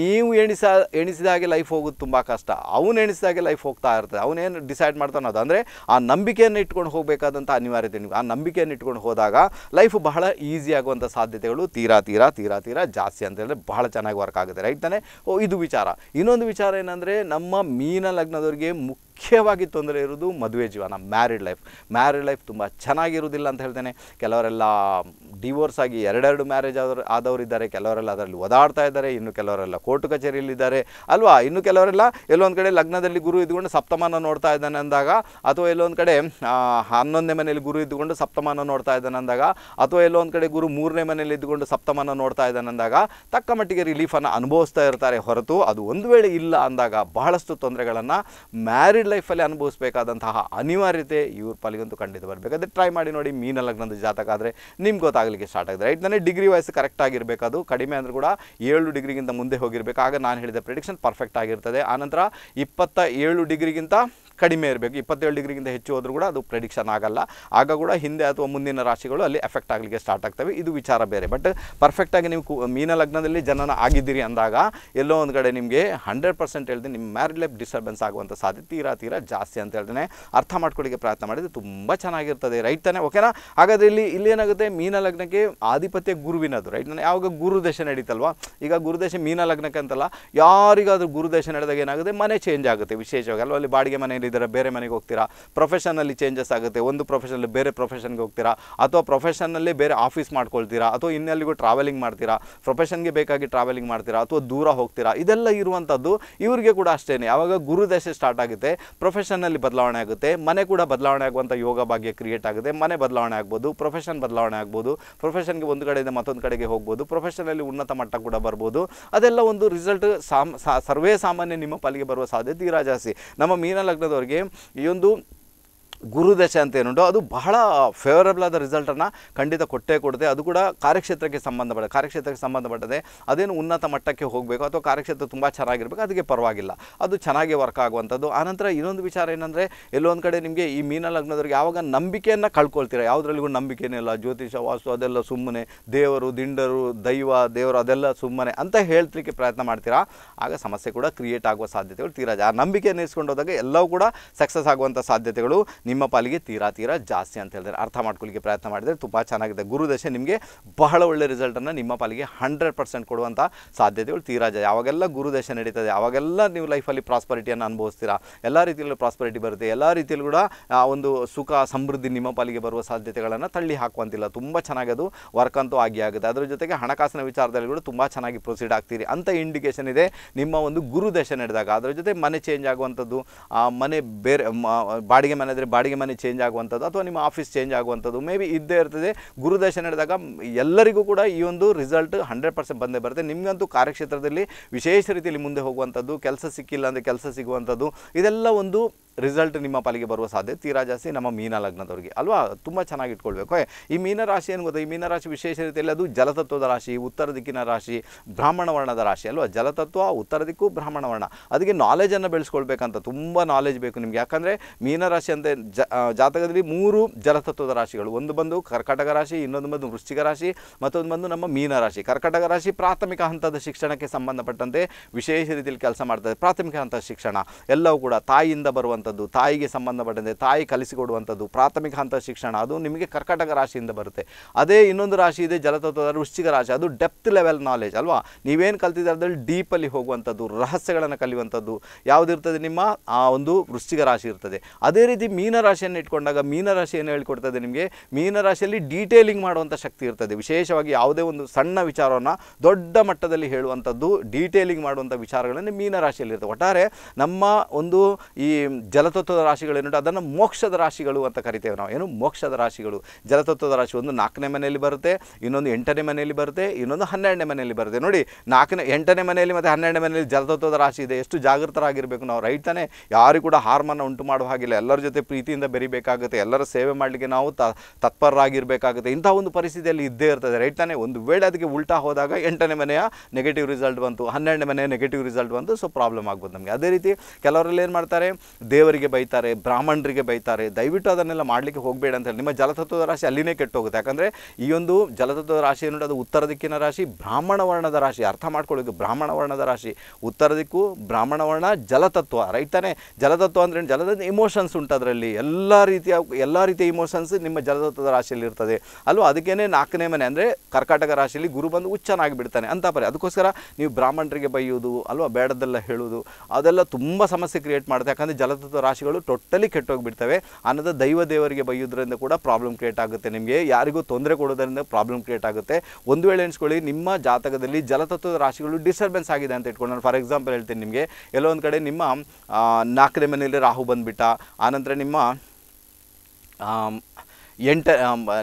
ನೀವು ಎಣಿಸ ಎಣಿಸಿದಾಗೆ ಲೈಫ್ ಹೋಗೋದು ತುಂಬ ಕಷ್ಟ ಅವನು ಎಣಿಸಿದಾಗೆ ಲೈಫ್ ಹೋಗ್ತಾ ಇರ್ತದೆ ಅವನೇನು ಡಿಸೈಡ್ ಮಾಡ್ತಾನೋ ಅಂದರೆ ಆ ನಂಬಿಕೆಯನ್ನು ಇಟ್ಕೊಂಡು ಹೋಗಬೇಕಾದಂಥ ಅನಿವಾರ್ಯತೆ ಆ ನಂಬಿಕೆಯನ್ನು ಇಟ್ಕೊಂಡು ಹೋದಾಗ ಲೈಫ್ ಬಹಳ ಈಸಿ ಆಗುವಂಥ ಸಾಧ್ಯತೆಗಳು ತೀರಾ ತೀರಾ ತೀರಾ ತೀರಾ ಜಾಸ್ತಿ ಅಂತ ಹೇಳಿದ್ರೆ ಬಹಳ ಚೆನ್ನಾಗಿ ವರ್ಕ್ ಆಗುತ್ತೆ ರೈಟ್ ತಾನೆ ಓ ಇದು ವಿಚಾರ ಇನ್ನೊಂದು ವಿಚಾರ ಏನಂದರೆ ನಮ್ಮ ಮೀನ ಲಗ್ನದವರಿಗೆ ಮುಖ್ಯ ಮುಖ್ಯವಾಗಿ ತೊಂದರೆ ಇರೋದು ಮದುವೆ ಜೀವನ ಮ್ಯಾರಿಡ್ ಲೈಫ್ ಮ್ಯಾರಿಡ್ ಲೈಫ್ ತುಂಬ ಚೆನ್ನಾಗಿರುವುದಿಲ್ಲ ಅಂತ ಹೇಳ್ತೇನೆ ಕೆಲವರೆಲ್ಲ ಡಿವೋರ್ಸ್ ಆಗಿ ಎರಡೆರಡು ಮ್ಯಾರೇಜ್ ಆದವರು ಆದವರು ಇದ್ದಾರೆ ಕೆಲವರೆಲ್ಲ ಅದರಲ್ಲಿ ಓದಾಡ್ತಾ ಇದ್ದಾರೆ ಇನ್ನು ಕೆಲವರೆಲ್ಲ ಕಚೇರಿಯಲ್ಲಿ ಕಚೇರಿಯಲ್ಲಿದ್ದಾರೆ ಅಲ್ವಾ ಇನ್ನು ಕೆಲವರೆಲ್ಲ ಎಲ್ಲೊಂದು ಕಡೆ ಲಗ್ನದಲ್ಲಿ ಗುರು ಇದ್ದುಕೊಂಡು ಸಪ್ತಮಾನ ನೋಡ್ತಾ ಇದ್ದಾನೆ ಅಂದಾಗ ಅಥವಾ ಎಲ್ಲೊಂದು ಕಡೆ ಹನ್ನೊಂದನೇ ಮನೆಯಲ್ಲಿ ಗುರು ಇದ್ದುಕೊಂಡು ಸಪ್ತಮಾನ ನೋಡ್ತಾ ಇದ್ದಾನೆ ಅಂದಾಗ ಅಥವಾ ಎಲ್ಲೊಂದು ಕಡೆ ಗುರು ಮೂರನೇ ಮನೆಯಲ್ಲಿ ಇದ್ದುಕೊಂಡು ಸಪ್ತಮಾನ ನೋಡ್ತಾ ಇದ್ದಾನೆ ಅಂದಾಗ ತಕ್ಕ ಮಟ್ಟಿಗೆ ರಿಲೀಫನ್ನು ಅನುಭವಿಸ್ತಾ ಇರ್ತಾರೆ ಹೊರತು ಅದು ಒಂದು ವೇಳೆ ಇಲ್ಲ ಅಂದಾಗ ಬಹಳಷ್ಟು ತೊಂದರೆಗಳನ್ನು ಮ್ಯಾರಿಡ್ ಲೈಫಲ್ಲಿ ಅನುಭವಿಸಬೇಕಾದಂತಹ ಅನಿವಾರ್ಯತೆ ಇವ್ರ ಪಾಲಿಗಂತೂ ಖಂಡಿತ ಬರಬೇಕಾದ್ರೆ ಟ್ರೈ ಮಾಡಿ ನೋಡಿ ಮೀನ ಲಗ್ನದ ಜಾತಕ ಆದರೆ ನಿಮ್ಗೆ ಗೊತ್ತಾಗಲಿಕ್ಕೆ ಸ್ಟಾರ್ಟ್ ಆಗಿದೆ ರೈಟ್ ನನಗೆ ಡಿಗ್ರಿ ವೈಸ್ ಕರೆಕ್ಟ್ ಆಗಿರಬೇಕು ಅದು ಕಡಿಮೆ ಅಂದರೆ ಕೂಡ ಏಳು ಡಿಗ್ರಿಗಿಂತ ಮುಂದೆ ಹೋಗಿರಬೇಕು ಆಗ ನಾನು ಹೇಳಿದ ಪ್ರಿಡಿಕ್ಷನ್ ಪರ್ಫೆಕ್ಟ್ ಆಗಿರ್ತದೆ ಆನಂತರ ಇಪ್ಪತ್ತ ಏಳು ಡಿಗ್ರಿಗಿಂತ ಕಡಿಮೆ ಇರಬೇಕು ಇಪ್ಪತ್ತೇಳು ಡಿಗ್ರಿಗಿಂತ ಹೆಚ್ಚು ಹೋದರೂ ಕೂಡ ಅದು ಪ್ರೆಡಿಕ್ಷನ್ ಆಗಲ್ಲ ಆಗ ಕೂಡ ಹಿಂದೆ ಅಥವಾ ಮುಂದಿನ ರಾಶಿಗಳು ಅಲ್ಲಿ ಎಫೆಕ್ಟ್ ಆಗಲಿಕ್ಕೆ ಸ್ಟಾರ್ಟ್ ಆಗ್ತವೆ ಇದು ವಿಚಾರ ಬೇರೆ ಬಟ್ ಪರ್ಫೆಕ್ಟಾಗಿ ನೀವು ಮೀನ ಲಗ್ನದಲ್ಲಿ ಜನನ ಆಗಿದ್ದೀರಿ ಅಂದಾಗ ಎಲ್ಲೋ ಒಂದು ಕಡೆ ನಿಮಗೆ ಹಂಡ್ರೆಡ್ ಪರ್ಸೆಂಟ್ ಹೇಳ್ತೀನಿ ನಿಮ್ಮ ಮ್ಯಾರಿಡ್ ಲೈಫ್ ಡಿಸ್ಟರ್ಬೆನ್ಸ್ ಆಗುವಂಥ ಸಾಧ್ಯತೆ ತೀರಾ ತೀರಾ ಜಾಸ್ತಿ ಅಂತ ಹೇಳ್ತೇನೆ ಅರ್ಥ ಮಾಡ್ಕೊಳ್ಳಿಕ್ಕೆ ಪ್ರಯತ್ನ ಮಾಡಿದರೆ ತುಂಬ ಚೆನ್ನಾಗಿರ್ತದೆ ರೈಟ್ ತಾನೆ ಓಕೆನಾ ಹಾಗಾದರೆ ಇಲ್ಲಿ ಇಲ್ಲೇನಾಗುತ್ತೆ ಮೀನ ಲಗ್ನಕ್ಕೆ ಆಧಿಪತ್ಯ ಗುರುವಿನದು ರೈಟ್ ನಾನು ಯಾವಾಗ ಗುರುದೇಶ ನಡೀತಲ್ವಾ ಈಗ ಗುರುದೇಶ ಮೀನ ಲಗ್ನಕ್ಕೆ ಅಂತಲ್ಲ ಯಾರಿಗಾದರೂ ಗುರುದೇಶ ನಡೆದಾಗ ಏನಾಗುತ್ತೆ ಮನೆ ಚೇಂಜ್ ಆಗುತ್ತೆ ವಿಶೇಷವಾಗಿ ಅಲ್ವಾ ಅಲ್ಲಿ ಬಾಡಿಗೆ ಮನೆ ಮಾಡಿದ್ದೀರಾ ಬೇರೆ ಮನೆಗೆ ಹೋಗ್ತೀರಾ ಪ್ರೊಫೆಷನಲ್ಲಿ ಚೇಂಜಸ್ ಆಗುತ್ತೆ ಒಂದು ಪ್ರೊಫೆಷನಲ್ಲಿ ಬೇರೆ ಪ್ರೊಫೆಷನ್ಗೆ ಹೋಗ್ತೀರಾ ಅಥವಾ ಪ್ರೊಫೆಷನಲ್ಲಿ ಬೇರೆ ಆಫೀಸ್ ಮಾಡ್ಕೊಳ್ತೀರಾ ಅಥವಾ ಇನ್ನೆಲ್ಲಿಗೂ ಟ್ರಾವೆಲಿಂಗ್ ಮಾಡ್ತೀರಾ ಪ್ರೊಫೆಷನ್ಗೆ ಬೇಕಾಗಿ ಟ್ರಾವೆಲಿಂಗ್ ಮಾಡ್ತೀರಾ ಅಥವಾ ದೂರ ಹೋಗ್ತೀರಾ ಇದೆಲ್ಲ ಇರುವಂಥದ್ದು ಇವರಿಗೆ ಕೂಡ ಅಷ್ಟೇ ಆವಾಗ ಗುರುದಶೆ ಸ್ಟಾರ್ಟ್ ಆಗುತ್ತೆ ಪ್ರೊಫೆಷನಲ್ಲಿ ಬದಲಾವಣೆ ಆಗುತ್ತೆ ಮನೆ ಕೂಡ ಬದಲಾವಣೆ ಆಗುವಂಥ ಯೋಗ ಭಾಗ್ಯ ಕ್ರಿಯೇಟ್ ಆಗುತ್ತೆ ಮನೆ ಬದಲಾವಣೆ ಆಗ್ಬೋದು ಪ್ರೊಫೆಷನ್ ಬದಲಾವಣೆ ಆಗ್ಬೋದು ಪ್ರೊಫೆಷನ್ಗೆ ಒಂದು ಕಡೆಯಿಂದ ಮತ್ತೊಂದು ಕಡೆಗೆ ಹೋಗ್ಬೋದು ಪ್ರೊಫೆಷನಲ್ಲಿ ಉನ್ನತ ಮಟ್ಟ ಕೂಡ ಬರ್ಬೋದು ಅದೆಲ್ಲ ಒಂದು ರಿಸಲ್ಟ್ ಸಾಮ್ ಸರ್ವೇ ಸಾಮಾನ್ಯ ನಿಮ್ಮ ಪಾಲಿಗೆ ಬರುವ ಸಾಧ್ಯತೆ ಜಾಸ್ತಿ ನಮ್ಮ ಮೀನಲಗ್ನದ ಅವರಿಗೆ ಈ ಒಂದು ಗುರುದಶೆ ಅಂತ ಏನುಂಟು ಅದು ಬಹಳ ಫೇವರಬಲ್ ಆದ ರಿಸಲ್ಟನ್ನು ಖಂಡಿತ ಕೊಟ್ಟೇ ಕೊಡುತ್ತೆ ಅದು ಕೂಡ ಕಾರ್ಯಕ್ಷೇತ್ರಕ್ಕೆ ಸಂಬಂಧಪಟ್ಟ ಕಾರ್ಯಕ್ಷೇತ್ರಕ್ಕೆ ಸಂಬಂಧಪಟ್ಟದೆ ಅದೇನು ಉನ್ನತ ಮಟ್ಟಕ್ಕೆ ಹೋಗಬೇಕು ಅಥವಾ ಕಾರ್ಯಕ್ಷೇತ್ರ ತುಂಬ ಚೆನ್ನಾಗಿರಬೇಕು ಅದಕ್ಕೆ ಪರವಾಗಿಲ್ಲ ಅದು ಚೆನ್ನಾಗಿ ವರ್ಕ್ ಆಗುವಂಥದ್ದು ಆನಂತರ ಇನ್ನೊಂದು ವಿಚಾರ ಏನಂದರೆ ಎಲ್ಲೊಂದು ಕಡೆ ನಿಮಗೆ ಈ ಮೀನ ಲಗ್ನದವ್ರಿಗೆ ಯಾವಾಗ ನಂಬಿಕೆಯನ್ನು ಕಳ್ಕೊಳ್ತೀರ ಯಾವುದ್ರಲ್ಲಿಗೂ ನಂಬಿಕೆನೇ ಇಲ್ಲ ಜ್ಯೋತಿಷ ವಾಸ್ತು ಅದೆಲ್ಲ ಸುಮ್ಮನೆ ದೇವರು ದಿಂಡರು ದೈವ ದೇವರು ಅದೆಲ್ಲ ಸುಮ್ಮನೆ ಅಂತ ಹೇಳ್ತಲಿಕ್ಕೆ ಪ್ರಯತ್ನ ಮಾಡ್ತೀರಾ ಆಗ ಸಮಸ್ಯೆ ಕೂಡ ಕ್ರಿಯೇಟ್ ಆಗುವ ಸಾಧ್ಯತೆಗಳು ತೀರಾ ಆ ನಂಬಿಕೆಯನ್ನು ಇಸ್ಕೊಂಡು ಹೋದಾಗ ಎಲ್ಲವೂ ಕೂಡ ಸಕ್ಸಸ್ ಆಗುವಂಥ ಸಾಧ್ಯತೆಗಳು ನಿಮ್ಮ ಪಾಲಿಗೆ ತೀರಾ ತೀರಾ ಜಾಸ್ತಿ ಅಂತ ಹೇಳಿದ್ರೆ ಅರ್ಥ ಮಾಡ್ಕೊಳ್ಳಿಕ್ಕೆ ಪ್ರಯತ್ನ ಮಾಡಿದರೆ ತುಂಬ ಚೆನ್ನಾಗಿದೆ ಗುರುದಶೆ ನಿಮಗೆ ಬಹಳ ಒಳ್ಳೆ ರಿಸಲ್ಟನ್ನು ನಿಮ್ಮ ಪಾಲಿಗೆ ಹಂಡ್ರೆಡ್ ಪರ್ಸೆಂಟ್ ಕೊಡುವಂಥ ಸಾಧ್ಯತೆಗಳು ತೀರಾ ಯಾವಾಗೆಲ್ಲ ಗುರುದಶೆ ನಡೀತದೆ ಯಾವಾಗೆಲ್ಲ ನೀವು ಲೈಫಲ್ಲಿ ಪ್ರಾಸ್ಪರಿಟಿಯನ್ನು ಅನುಭವಿಸ್ತೀರಾ ಎಲ್ಲ ರೀತಿಯಲ್ಲೂ ಪ್ರಾಸ್ಪರಿಟಿ ಬರುತ್ತೆ ಎಲ್ಲ ರೀತಿಯಲ್ಲೂ ಕೂಡ ಆ ಒಂದು ಸುಖ ಸಮೃದ್ಧಿ ನಿಮ್ಮ ಪಾಲಿಗೆ ಬರುವ ಸಾಧ್ಯತೆಗಳನ್ನು ತಳ್ಳಿ ಹಾಕುವಂತಿಲ್ಲ ತುಂಬ ಚೆನ್ನಾಗಿ ಅದು ವರ್ಕ್ ಅಂತೂ ಆಗಿ ಆಗುತ್ತೆ ಅದರ ಜೊತೆಗೆ ಹಣಕಾಸಿನ ವಿಚಾರದಲ್ಲಿ ಕೂಡ ತುಂಬ ಚೆನ್ನಾಗಿ ಪ್ರೊಸೀಡ್ ಆಗ್ತೀರಿ ಅಂತ ಇಂಡಿಕೇಶನ್ ಇದೆ ನಿಮ್ಮ ಒಂದು ಗುರುದಶೆ ನಡೆದಾಗ ಅದರ ಜೊತೆ ಮನೆ ಚೇಂಜ್ ಆಗುವಂಥದ್ದು ಆ ಮನೆ ಬೇರೆ ಬಾಡಿಗೆ ಮನೆ ಆದರೆ ಬಾಡಿಗೆ ಮನೆ ಚೇಂಜ್ ಆಗುವಂಥದ್ದು ಅಥವಾ ನಿಮ್ಮ ಆಫೀಸ್ ಚೇಂಜ್ ಆಗುವಂಥದ್ದು ಮೇ ಬಿ ಇದ್ದೇ ಇರ್ತದೆ ಗುರುದರ್ಶನ ಹಿಡಿದಾಗ ಎಲ್ಲರಿಗೂ ಕೂಡ ಈ ಒಂದು ರಿಸಲ್ಟ್ ಹಂಡ್ರೆಡ್ ಪರ್ಸೆಂಟ್ ಬಂದೇ ಬರುತ್ತೆ ನಿಮಗಂತೂ ಕಾರ್ಯಕ್ಷೇತ್ರದಲ್ಲಿ ವಿಶೇಷ ರೀತಿಯಲ್ಲಿ ಮುಂದೆ ಹೋಗುವಂಥದ್ದು ಕೆಲಸ ಸಿಕ್ಕಿಲ್ಲ ಅಂದರೆ ಕೆಲಸ ಸಿಗುವಂಥದ್ದು ಇದೆಲ್ಲ ಒಂದು ರಿಸಲ್ಟ್ ನಿಮ್ಮ ಪಾಲಿಗೆ ಬರುವ ಸಾಧ್ಯತೆ ತೀರಾ ಜಾಸ್ತಿ ನಮ್ಮ ಮೀನ ಲಗ್ನದವರಿಗೆ ಅಲ್ವಾ ತುಂಬ ಚೆನ್ನಾಗಿ ಇಟ್ಕೊಳ್ಬೇಕು ಈ ಮೀನರಾಶಿ ಏನು ಗೊತ್ತಾ ಈ ಮೀನರಾಶಿ ವಿಶೇಷ ರೀತಿಯಲ್ಲಿ ಅದು ಜಲತತ್ವದ ರಾಶಿ ಉತ್ತರ ದಿಕ್ಕಿನ ರಾಶಿ ಬ್ರಾಹ್ಮಣ ವರ್ಣದ ರಾಶಿ ಅಲ್ವಾ ಜಲತತ್ವ ಉತ್ತರ ದಿಕ್ಕು ಬ್ರಾಹ್ಮಣ ವರ್ಣ ಅದಕ್ಕೆ ನಾಲೆಜನ್ನು ಬೆಳೆಸ್ಕೊಳ್ಬೇಕಂತ ತುಂಬ ನಾಲೆಜ್ ಬೇಕು ನಿಮಗೆ ಯಾಕಂದರೆ ಮೀನರಾಶಿ ಅಂತ ಜ ಜಾತಕದಲ್ಲಿ ಮೂರು ಜಲತತ್ವದ ರಾಶಿಗಳು ಒಂದು ಬಂದು ಕರ್ಕಟಕ ರಾಶಿ ಇನ್ನೊಂದು ಬಂದು ವೃಶ್ಚಿಕ ರಾಶಿ ಮತ್ತೊಂದು ಬಂದು ನಮ್ಮ ಮೀನರಾಶಿ ಕರ್ಕಟಕ ರಾಶಿ ಪ್ರಾಥಮಿಕ ಹಂತದ ಶಿಕ್ಷಣಕ್ಕೆ ಸಂಬಂಧಪಟ್ಟಂತೆ ವಿಶೇಷ ರೀತಿಯಲ್ಲಿ ಕೆಲಸ ಮಾಡ್ತದೆ ಪ್ರಾಥಮಿಕ ಹಂತದ ಶಿಕ್ಷಣ ಎಲ್ಲವೂ ಕೂಡ ತಾಯಿಯಿಂದ ಬರುವಂಥ ಕೊಡುವಂಥದ್ದು ತಾಯಿಗೆ ಸಂಬಂಧಪಟ್ಟಂತೆ ತಾಯಿ ಕಲಿಸಿಕೊಡುವಂಥದ್ದು ಪ್ರಾಥಮಿಕ ಹಂತ ಶಿಕ್ಷಣ ಅದು ನಿಮಗೆ ಕರ್ಕಟಕ ರಾಶಿಯಿಂದ ಬರುತ್ತೆ ಅದೇ ಇನ್ನೊಂದು ರಾಶಿ ಇದೆ ಜಲತತ್ವದ ವೃಶ್ಚಿಕ ರಾಶಿ ಅದು ಡೆಪ್ತ್ ಲೆವೆಲ್ ನಾಲೆಜ್ ಅಲ್ವಾ ನೀವೇನು ಕಲ್ತಿದ್ರೆ ಅದರಲ್ಲಿ ಡೀಪಲ್ಲಿ ಹೋಗುವಂಥದ್ದು ರಹಸ್ಯಗಳನ್ನು ಕಲಿಯುವಂಥದ್ದು ಯಾವುದಿರ್ತದೆ ನಿಮ್ಮ ಆ ಒಂದು ವೃಶ್ಚಿಕ ರಾಶಿ ಇರ್ತದೆ ಅದೇ ರೀತಿ ಮೀನರಾಶಿಯನ್ನು ಇಟ್ಕೊಂಡಾಗ ಮೀನರಾಶಿಯನ್ನು ಏನು ಹೇಳ್ಕೊಡ್ತದೆ ನಿಮಗೆ ಮೀನರಾಶಿಯಲ್ಲಿ ಡೀಟೇಲಿಂಗ್ ಮಾಡುವಂಥ ಶಕ್ತಿ ಇರ್ತದೆ ವಿಶೇಷವಾಗಿ ಯಾವುದೇ ಒಂದು ಸಣ್ಣ ವಿಚಾರವನ್ನು ದೊಡ್ಡ ಮಟ್ಟದಲ್ಲಿ ಹೇಳುವಂಥದ್ದು ಡೀಟೇಲಿಂಗ್ ಮಾಡುವಂಥ ವಿಚಾರಗಳನ್ನು ಮೀನರಾಶಿಯಲ್ಲಿ ಇರುತ್ತೆ ಒಟ್ಟಾರೆ ನಮ್ಮ ಒಂದು ಈ ಜ ಜಲತತ್ವದ ರಾಶಿಗಳು ಏನುಂಟು ಅದನ್ನು ಮೋಕ್ಷದ ರಾಶಿಗಳು ಅಂತ ಕರಿತೇವೆ ನಾವು ಏನು ಮೋಕ್ಷದ ರಾಶಿಗಳು ಜಲತತ್ವದ ರಾಶಿ ಒಂದು ನಾಲ್ಕನೇ ಮನೆಯಲ್ಲಿ ಬರುತ್ತೆ ಇನ್ನೊಂದು ಎಂಟನೇ ಮನೆಯಲ್ಲಿ ಬರುತ್ತೆ ಇನ್ನೊಂದು ಹನ್ನೆರಡನೇ ಮನೆಯಲ್ಲಿ ಬರುತ್ತೆ ನೋಡಿ ನಾಲ್ಕನೇ ಎಂಟನೇ ಮನೆಯಲ್ಲಿ ಮತ್ತು ಹನ್ನೆರಡನೇ ಮನೆಯಲ್ಲಿ ಜಲತತ್ವದ ರಾಶಿ ಇದೆ ಎಷ್ಟು ಜಾಗೃತರಾಗಿರಬೇಕು ನಾವು ರೈಟ್ ತಾನೆ ಯಾರಿಗೂ ಕೂಡ ಹಾರ್ಮನ್ನು ಉಂಟು ಮಾಡುವ ಹಾಗಿಲ್ಲ ಎಲ್ಲರ ಜೊತೆ ಪ್ರೀತಿಯಿಂದ ಬೆರಿಬೇಕಾಗುತ್ತೆ ಎಲ್ಲರ ಸೇವೆ ಮಾಡಲಿಕ್ಕೆ ನಾವು ತತ್ಪರರಾಗಿರಬೇಕಾಗುತ್ತೆ ಇಂಥ ಒಂದು ಪರಿಸ್ಥಿತಿಯಲ್ಲಿ ಇದ್ದೇ ಇರ್ತದೆ ರೈಟ್ ತಾನೇ ಒಂದು ವೇಳೆ ಅದಕ್ಕೆ ಉಲ್ಟಾ ಹೋದಾಗ ಎಂಟನೇ ಮನೆಯ ನೆಗೆಟಿವ್ ರಿಸಲ್ಟ್ ಬಂತು ಹನ್ನೆರಡನೇ ಮನೆಯ ನೆಗೆಟಿವ್ ರಿಸಲ್ಟ್ ಬಂತು ಸೊ ಪ್ರಾಬ್ಲಮ್ ಆಗ್ಬೋದು ನಮಗೆ ಅದೇ ರೀತಿ ಕೆಲವರಲ್ಲಿ ಏನು ಮಾಡ್ತಾರೆ ದೇವರಿಗೆ ಬೈತಾರೆ ಬ್ರಾಹ್ಮಣರಿಗೆ ಬೈತಾರೆ ದಯವಿಟ್ಟು ಅದನ್ನೆಲ್ಲ ಮಾಡಲಿಕ್ಕೆ ಹೋಗಬೇಡ ಅಂತ ಹೇಳಿ ನಿಮ್ಮ ಜಲತತ್ವದ ರಾಶಿ ಅಲ್ಲಿನೇ ಕೆಟ್ಟೋಗುತ್ತೆ ಯಾಕಂದರೆ ಈ ಒಂದು ಜಲತತ್ವದ ರಾಶಿ ಏನು ಅದು ಉತ್ತರ ದಿಕ್ಕಿನ ರಾಶಿ ಬ್ರಾಹ್ಮಣ ವರ್ಣದ ರಾಶಿ ಅರ್ಥ ಮಾಡ್ಕೊಳ್ಳೋದು ಬ್ರಾಹ್ಮಣ ವರ್ಣದ ರಾಶಿ ಉತ್ತರ ದಿಕ್ಕು ಬ್ರಾಹ್ಮಣ ವರ್ಣ ಜಲತತ್ವ ರೈಟ್ ತಾನೇ ಜಲತತ್ವ ಅಂದರೆ ಜಲದ ಇಮೋಷನ್ಸ್ ಉಂಟು ಅದರಲ್ಲಿ ಎಲ್ಲ ರೀತಿಯ ಎಲ್ಲ ರೀತಿಯ ಇಮೋಷನ್ಸ್ ನಿಮ್ಮ ಜಲತತ್ವದ ರಾಶಿಯಲ್ಲಿ ಇರ್ತದೆ ಅಲ್ವಾ ಅದಕ್ಕೇ ನಾಲ್ಕನೇ ಮನೆ ಅಂದರೆ ಕರ್ಕಾಟಕ ರಾಶಿಯಲ್ಲಿ ಗುರು ಬಂದು ಹುಚ್ಚನಾಗಿ ಬಿಡ್ತಾನೆ ಅಂತ ಪರಿ ಅದಕ್ಕೋಸ್ಕರ ನೀವು ಬ್ರಾಹ್ಮಣರಿಗೆ ಬೈಯೋದು ಅಲ್ವಾ ಬೇಡದೆಲ್ಲ ಹೇಳೋದು ಅದೆಲ್ಲ ತುಂಬ ಸಮಸ್ಯೆ ಕ್ರಿಯೇಟ್ ಮಾಡುತ್ತೆ ಯಾಕಂದರೆ ಜಲತತ್ವ ರಾಶಿಗಳು ಟೋಟಲಿ ಕೆಟ್ಟೋಗ್ಬಿಡ್ತವೆ ಅನ್ನೋದು ದೈವ ದೇವರಿಗೆ ಬೈಯೋದ್ರಿಂದ ಕೂಡ ಪ್ರಾಬ್ಲಮ್ ಕ್ರಿಯೇಟ್ ಆಗುತ್ತೆ ನಿಮಗೆ ಯಾರಿಗೂ ತೊಂದರೆ ಕೊಡೋದರಿಂದ ಪ್ರಾಬ್ಲಮ್ ಕ್ರಿಯೇಟ್ ಆಗುತ್ತೆ ಒಂದು ವೇಳೆ ಎಣಿಸ್ಕೊಳ್ಳಿ ನಿಮ್ಮ ಜಾತಕದಲ್ಲಿ ಜಲತತ್ವದ ರಾಶಿಗಳು ಡಿಸ್ಟರ್ಬೆನ್ಸ್ ಆಗಿದೆ ಅಂತ ಇಟ್ಕೊಂಡು ನಾನು ಫಾರ್ ಎಕ್ಸಾಂಪಲ್ ಹೇಳ್ತೀನಿ ನಿಮಗೆ ಎಲ್ಲೋ ಒಂದು ಕಡೆ ನಿಮ್ಮ ನಾಲ್ಕನೇ ಮನೆಯಲ್ಲಿ ರಾಹು ಬಂದುಬಿಟ್ಟ ಆನಂತರ ನಿಮ್ಮ ಎಂಟ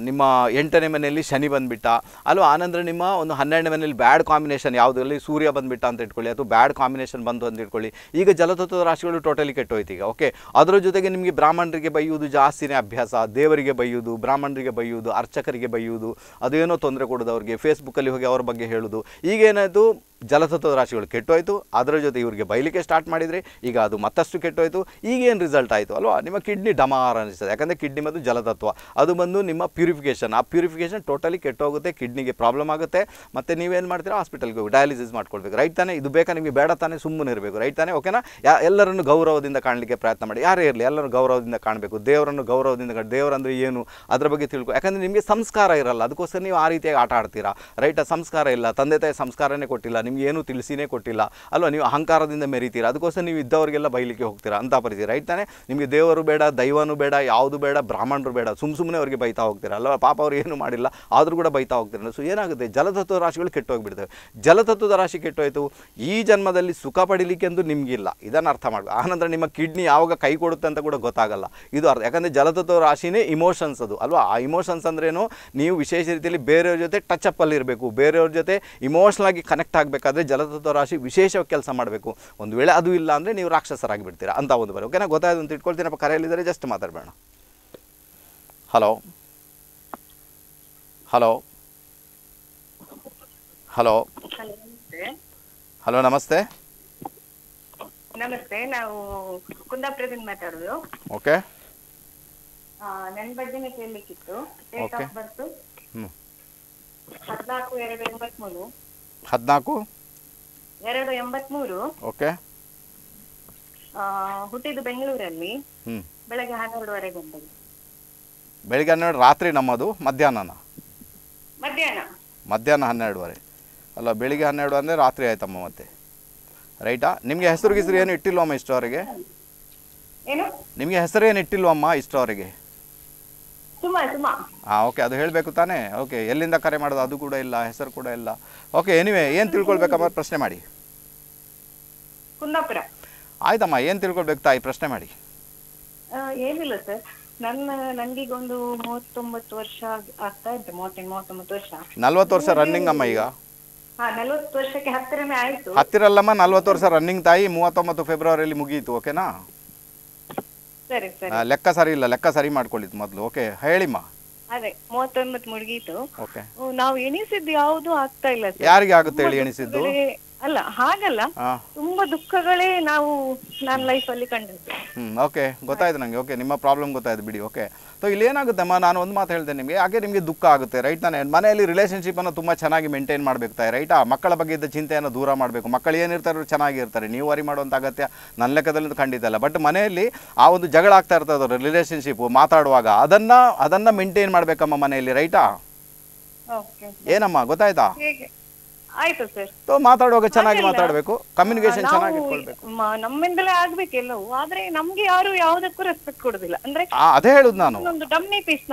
ನಿಮ್ಮ ಎಂಟನೇ ಮನೆಯಲ್ಲಿ ಶನಿ ಬಂದುಬಿಟ್ಟ ಅಲ್ವಾ ಆನಂದ್ರೆ ನಿಮ್ಮ ಒಂದು ಹನ್ನೆರಡನೇ ಮನೆಯಲ್ಲಿ ಬ್ಯಾಡ್ ಕಾಂಬಿನೇಷನ್ ಯಾವುದರಲ್ಲಿ ಸೂರ್ಯ ಬಂದುಬಿಟ್ಟ ಅಂತ ಇಟ್ಕೊಳ್ಳಿ ಅಥವಾ ಬ್ಯಾಡ್ ಕಾಂಬಿನೇಷನ್ ಬಂದು ಅಂತ ಇಟ್ಕೊಳ್ಳಿ ಈಗ ಜಲತತ್ವದ ರಾಶಿಗಳು ಟೋಟಲಿ ಕೆಟ್ಟೋಯ್ತು ಈಗ ಓಕೆ ಅದರ ಜೊತೆಗೆ ನಿಮಗೆ ಬ್ರಾಹ್ಮಣರಿಗೆ ಬೈಯುವುದು ಜಾಸ್ತಿನೇ ಅಭ್ಯಾಸ ದೇವರಿಗೆ ಬೈಯುವುದು ಬ್ರಾಹ್ಮಣರಿಗೆ ಬೈಯುವುದು ಅರ್ಚಕರಿಗೆ ಬೈಯುವುದು ಅದೇನೋ ತೊಂದರೆ ಕೊಡೋದು ಅವ್ರಿಗೆ ಫೇಸ್ಬುಕ್ಕಲ್ಲಿ ಹೋಗಿ ಅವ್ರ ಬಗ್ಗೆ ಹೇಳೋದು ಈಗೇನಾಯಿತು ಜಲತತ್ವ ರಾಶಿಗಳು ಕೆಟ್ಟೋಯ್ತು ಅದರ ಜೊತೆ ಇವರಿಗೆ ಬಯಲಿಕೆ ಸ್ಟಾರ್ಟ್ ಮಾಡಿದರೆ ಈಗ ಅದು ಮತ್ತಷ್ಟು ಕೆಟ್ಟೋಯ್ತು ಈಗೇನು ರಿಸಲ್ಟ್ ಆಯಿತು ಅಲ್ವಾ ನಿಮ್ಮ ಕಿಡ್ನಿ ಡಮಾರ ಅನಿಸ್ತದೆ ಯಾಕಂದರೆ ಕಿಡ್ನಿ ಮತ್ತು ಜಲತತ್ವ ಅದು ಬಂದು ನಿಮ್ಮ ಪ್ಯೂರಿಫಿಕೇಷನ್ ಆ ಪ್ಯೂರಿಫಿಕೇಷನ್ ಟೋಟಲಿ ಕೆಟ್ಟೋಗುತ್ತೆ ಕಿಡ್ನಿಗೆ ಪ್ರಾಬ್ಲಮ್ ಆಗುತ್ತೆ ಮತ್ತು ನೀವೇನು ಮಾಡ್ತೀರಾ ಹಾಸ್ಪಿಟಲ್ಗೆ ಹೋಗಿ ಡಯಾಲಿಸಿಸ್ ಮಾಡ್ಕೊಳ್ಬೇಕು ರೈಟ್ ತಾನೇ ಇದು ಬೇಕಾ ನಿಮಗೆ ಬೇಡ ತಾನೇ ಸುಮ್ಮನೆ ಇರಬೇಕು ರೈಟ್ ತಾನೇ ಓಕೆನಾ ಯಾ ಎಲ್ಲರನ್ನು ಗೌರವದಿಂದ ಕಾಣಲಿಕ್ಕೆ ಪ್ರಯತ್ನ ಮಾಡಿ ಯಾರೇ ಇರಲಿ ಎಲ್ಲರೂ ಗೌರವದಿಂದ ಕಾಣಬೇಕು ದೇವರನ್ನು ಗೌರವದಿಂದ ದೇವರಂದರೆ ಏನು ಅದರ ಬಗ್ಗೆ ತಿಳ್ಕೊ ಯಾಕಂದರೆ ನಿಮಗೆ ಸಂಸ್ಕಾರ ಇರಲ್ಲ ಅದಕ್ಕೋಸ್ಕರ ನೀವು ಆ ರೀತಿಯಾಗಿ ಆಟ ಆಡ್ತೀರಾ ರೈಟ್ ಸಂಸ್ಕಾರ ಇಲ್ಲ ತಂದೆ ತಾಯಿ ಸಂಸ್ಕಾರನೇ ಕೊಟ್ಟಿಲ್ಲ ನಿಮ್ಮ ನಿಮ್ಗೆ ಏನು ತಿಳಿಸಿನೇ ಕೊಟ್ಟಿಲ್ಲ ಅಲ್ವಾ ನೀವು ಅಹಂಕಾರದಿಂದ ಮೆರಿತೀರ ಅದಕ್ಕೋಸ್ಕರ ನೀವು ಇದ್ದವರಿಗೆಲ್ಲ ಬೈಲಿಕ್ಕೆ ಹೋಗ್ತೀರಾ ಅಂತ ಪರಿಸ್ಥಿತಿ ರೈಟ್ ತಾನೇ ನಿಮಗೆ ದೇವರು ಬೇಡ ದೈವನು ಬೇಡ ಯಾವುದು ಬೇಡ ಬ್ರಾಹ್ಮಣರು ಬೇಡ ಸುಮ್ ಸುಮ್ಮನೆ ಅವರಿಗೆ ಬೈತಾ ಹೋಗ್ತೀರ ಅಲ್ವಾ ಪಾಪ ಅವ್ರು ಏನು ಮಾಡಿಲ್ಲ ಆದರೂ ಕೂಡ ಬೈತಾ ಹೋಗ್ತೀರ ಸೊ ಏನಾಗುತ್ತೆ ಜಲತತ್ವ ರಾಶಿಗಳು ಕೆಟ್ಟೋಗಿಬಿಡ್ತವೆ ಜಲತತ್ವದ ರಾಶಿ ಕೆಟ್ಟೋಯ್ತು ಈ ಜನ್ಮದಲ್ಲಿ ಸುಖ ಪಡಿಲಿಕ್ಕೆ ಎಂದು ನಿಮಗಿಲ್ಲ ಇದನ್ನು ಅರ್ಥ ಮಾಡಬೇಕು ಆನಂತರ ನಿಮ್ಮ ಕಿಡ್ನಿ ಯಾವಾಗ ಕೈ ಕೊಡುತ್ತೆ ಅಂತ ಕೂಡ ಗೊತ್ತಾಗಲ್ಲ ಇದು ಅರ್ಥ ಯಾಕಂದರೆ ಜಲತತ್ವ ರಾಶಿನೇ ಇಮೋಷನ್ಸ್ ಅದು ಅಲ್ವಾ ಆ ಇಮೋಷನ್ಸ್ ಅಂದ್ರೇನು ನೀವು ವಿಶೇಷ ರೀತಿಯಲ್ಲಿ ಬೇರೆಯವ್ರ ಜೊತೆ ಟಚ್ ಅಪ್ ಇರಬೇಕು ಬೇರೆಯವ್ರ ಜೊತೆ ಇಮೋಷ್ನಲ್ ಆಗಿ ಕನೆಕ್ಟ್ ಆಗಬೇಕು ಆಗಬೇಕಾದ್ರೆ ಜಲತತ್ವ ರಾಶಿ ವಿಶೇಷ ಕೆಲಸ ಮಾಡಬೇಕು ಒಂದು ವೇಳೆ ಅದು ಇಲ್ಲ ಅಂದರೆ ನೀವು ರಾಕ್ಷಸರಾಗಿ ಬಿಡ್ತೀರಾ ಅಂತ ಒಂದು ಬರೋ ಓಕೆನಾ ಗೊತ್ತಾಯ್ತು ಅಂತ ಇಟ್ಕೊಳ್ತೀನಪ್ಪ ಕರೆಯಲ್ಲಿದ್ದರೆ ಜಸ್ಟ್ ಮಾತಾಡಬೇಡ ಹಲೋ ಹಲೋ ಹಲೋ ಹಲೋ ನಮಸ್ತೆ ನಮಸ್ತೆ ನಾವು ಕುಂದಾಪುರದಿಂದ ಮಾತಾಡೋದು ಓಕೆ ನನ್ನ ಬಗ್ಗೆನೇ ಕೇಳಲಿಕ್ಕಿತ್ತು ಡೇಟ್ ಆಫ್ ಬರ್ತು ಹದಿನಾಲ್ಕು ಎರಡು ಎಂಬತ್ಮೂರು ಹದಿನಾಲ್ಕು ಎರಡು ಎಂಬತ್ಮೂರು ಓಕೆ ಹುಟ್ಟಿದ್ದು ಬೆಂಗಳೂರಲ್ಲಿ ಬೆಳಗ್ಗೆ ಹನ್ನೆರಡುವರೆ ಗಂಟೆಗೆ ಬೆಳಿಗ್ಗೆ ಹನ್ನೆರಡು ರಾತ್ರಿ ನಮ್ಮದು ಮಧ್ಯಾಹ್ನನ ಮಧ್ಯಾಹ್ನ ಮಧ್ಯಾಹ್ನ ಹನ್ನೆರಡುವರೆ ಅಲ್ಲ ಬೆಳಿಗ್ಗೆ ಹನ್ನೆರಡು ಅಂದರೆ ರಾತ್ರಿ ಆಯ್ತಮ್ಮ ಮತ್ತೆ ರೈಟಾ ನಿಮಗೆ ಹೆಸರು ಗಿಸ್ರು ಏನು ಇಟ್ಟಿಲ್ವಮ್ಮ ಇಷ್ಟವರೆಗೆ ಏನು ನಿಮಗೆ ಹೆಸರು ಏನು ಇಟ್ಟಿಲ್ವಮ್ಮ ಇಷ್ಟವರೆಗೆ ಸುಮಾ ಓಕೆ ಅದು ಹೇಳಬೇಕು ತಾನೇ ಓಕೆ ಎಲ್ಲಿಂದ ಕರೆ ಮಾಡೋದು ಅದು ಕೂಡ ಇಲ್ಲ ಹೆಸರು ಕೂಡ ಇಲ್ಲ ಓಕೆ ಎನಿವೆ ಏನು ತಿಳ್ಕೊಳ್ಬೇಕಮ್ಮ ಪ್ರಶ್ನೆ ಮಾಡಿ ಕುಂದಾಪುರ ಆಯ್ತಮ್ಮ ಏನು ತಿಳ್ಕೊಳ್ಬೇಕು ತಾಯಿ ಪ್ರಶ್ನೆ ಮಾಡಿ ಏನಿಲ್ಲ ಸರ್ ನನ್ನ ನನಗೀಗ ಒಂದು ಮೂವತ್ತೊಂಬತ್ತು ವರ್ಷ ಆಗ್ತಾ ಇದ್ದೆ ಮೂವತ್ತೆಂಟು ಮೂವತ್ತೊಂಬತ್ತು ವರ್ಷ ನಲ್ವತ್ತು ವರ್ಷ ರನ್ನಿಂಗ್ ಅಮ್ಮ ಈಗ ವರ್ಷಕ್ಕೆ ಹತ್ತಿರನೇ ಆಯ್ತು ಹತ್ತಿರಲ್ಲಮ್ಮ ನಲ್ವತ್ತು ವರ್ಷ ರನ್ನಿಂಗ್ ತಾಯಿ ಮೂವತ್ತೊಂಬತ್ತು ಫೆಬ್ರವರಿಯಲ್ಲಿ ಮುಗಿಯಿತು ಓಕೆನಾ ಲೆಕ್ಕ ಸರಿ ಇಲ್ಲ ಲೆಕ್ಕ ಸರಿ ಮಾಡ್ಕೊಳ್ಳಿದ್ ಮೊದಲು ಓಕೆ ಹೇಳಿಮ್ಮ ಅದೇ ಮೂವತ್ತೊಂಬತ್ತು ನಾವು ಎಣಿಸಿದ್ದು ಯಾವುದು ಆಗ್ತಾ ಇಲ್ಲ ಯಾರಿಗೆ ಆಗುತ್ತೆ ಹೇಳಿ ಎಣಿಸಿದ್ದು ಅಲ್ಲ ಹಾಗಲ್ಲ ತುಂಬಾ ದುಃಖಗಳೇ ನಾವು ನನ್ನ ಲೈಫ್ ಅಲ್ಲಿ ಕಂಡಿದ್ದು ಹ್ಮ್ ಓಕೆ ಗೊತ್ತಾಯ್ತು ನಂಗೆ ಓಕೆ ನಿಮ್ಮ ಪ್ರಾಬ್ಲಮ್ ಗೊತ್ತಾಯ್ತು ಬಿಡಿ ಓಕೆ ಸೊ ಇಲ್ಲಿ ಏನಾಗುತ್ತಮ್ಮ ನಾನು ಒಂದು ಮಾತು ಹೇಳ್ತೇನೆ ನಿಮಗೆ ಯಾಕೆ ನಿಮಗೆ ದುಃಖ ಆಗುತ್ತೆ ರೈಟ್ ನಾನು ಮನೆಯಲ್ಲಿ ರಿಲೇಷನ್ಶಿಪ್ ಅನ್ನು ತುಂಬಾ ಚೆನ್ನಾಗಿ ಮೇಂಟೈನ್ ಮಾಡಬೇಕು ರೈಟಾ ಮಕ್ಕಳ ಬಗ್ಗೆ ಇದ್ದ ಚಿಂತೆಯನ್ನು ದೂರ ಮಾಡಬೇಕು ಮಕ್ಕಳು ಚೆನ್ನಾಗಿ ಚೆನ್ನಾಗಿರ್ತಾರೆ ನೀವು ವರಿ ಮಾಡುವಂಥ ಅಗತ್ಯ ನನ್ನ ಲೆಕ್ಕದಲ್ಲಿ ಖಂಡಿತ ಅಲ್ಲ ಬಟ್ ಮನೆಯಲ್ಲಿ ಆ ಒಂದು ಜಗಳ ಆಗ್ತಾ ಇರ್ತದವ್ರು ರಿಲೇಷನ್ಶಿಪ್ ಮಾತಾಡುವಾಗ ಅದನ್ನ ಅದನ್ನ ಮೇಂಟೈನ್ ಮಾಡಬೇಕಮ್ಮ ಮನೆಯಲ್ಲಿ ರೈಟಾ ಏನಮ್ಮ ಗೊತ್ತಾಯ್ತಾ ಸರ್ ಮಾತಾಡುವಾಗ ಚೆನ್ನಾಗಿ ಮಾತಾಡಬೇಕು ಕಮ್ಯುನಿಕೇಶನ್ ಚೆನ್ನಾಗಿ ನಮ್ಮಿಂದಲೇ ಆಗ್ಬೇಕು ಆದ್ರೆ ನಮ್ಗೆ ಯಾರು ಯಾವ್ದಕ್ಕೂ ರೆಸ್ಪೆಕ್ಟ್ ಕೊಡುದಿಲ್ಲ ಅಂದ್ರೆ ಅದೇ ಹೇಳುದು ನಾನು ಒಂದು ಡಮ್ಮಿ ಪೀಸ್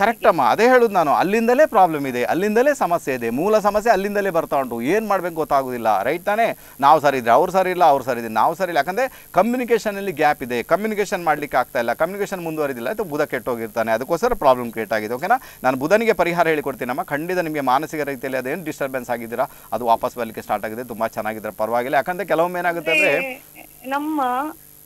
ಕರೆಕ್ಟ್ ಅಮ್ಮ ಅದೇ ಹೇಳುದು ನಾನು ಅಲ್ಲಿಂದಲೇ ಪ್ರಾಬ್ಲಮ್ ಇದೆ ಅಲ್ಲಿಂದಲೇ ಸಮಸ್ಯೆ ಇದೆ ಮೂಲ ಸಮಸ್ಯೆ ಅಲ್ಲಿಂದಲೇ ಬರ್ತಾ ಉಂಟು ಏನ್ ಮಾಡ್ಬೇಕು ಗೊತ್ತಾಗುದಿಲ್ಲ ರೈಟ್ ತಾನೇ ನಾವು ಸರಿ ಇದ್ರೆ ಅವ್ರು ಸರಿ ಇಲ್ಲ ಅವ್ರು ಸರಿ ಇದೆ ನಾವು ಸರಿ ಇಲ್ಲ ಯಾಕಂದ್ರೆ ಕಮ್ಯುನಿಕೇಶನ್ ಅಲ್ಲಿ ಗ್ಯಾಪ್ ಇದೆ ಕಮ್ಯುನಿಕೇಶನ್ ಮಾಡ್ಲಿಕ್ಕೆ ಆಗ್ತಾ ಇಲ್ಲ ಕಮ್ಯುನಿಕೇಶನ್ ಮುಂದುವರಿದಿಲ್ಲ ಆಯ್ತು ಬುಧ ಕೆಟ್ಟೋಗಿರ್ತಾನೆ ಅದಕ್ಕೋಸ್ಕರ ಪ್ರಾಬ್ಲಮ್ ಕ್ರಿಯೇಟ್ ಆಗಿದೆ ಓಕೆನಾ ನಾನು ಬುಧನಿಗೆ ಪರಿಹಾರ ಹೇಳಿಕೊಡ್ತೀನಮ್ಮ ಖಂಡಿತ ನಿಮಗೆ ಮಾನಸಿಕ ರೀತಿಯಲ್ಲಿ ಅದೇನು ಡಿಸ್ಟರ್ಬೆನ್ಸ್ ಆಗಿದ್ದೀರಾ ಅದು ವಾಪಸ್ ಬರ್ಲಿಕ್ಕೆ ಸ್ಟಾರ್ಟ್ ಆಗಿದೆ ತುಂಬಾ ಚೆನ್ನಾಗಿದ್ರೆ ಪರವಾಗಿಲ್ಲ ಯಾಕಂದ್ರೆ ಕೆಲವೊಮ್ಮೆ ಏನಾಗುತ್ತೆ ಅಂದ್ರೆ ನಮ್ಮ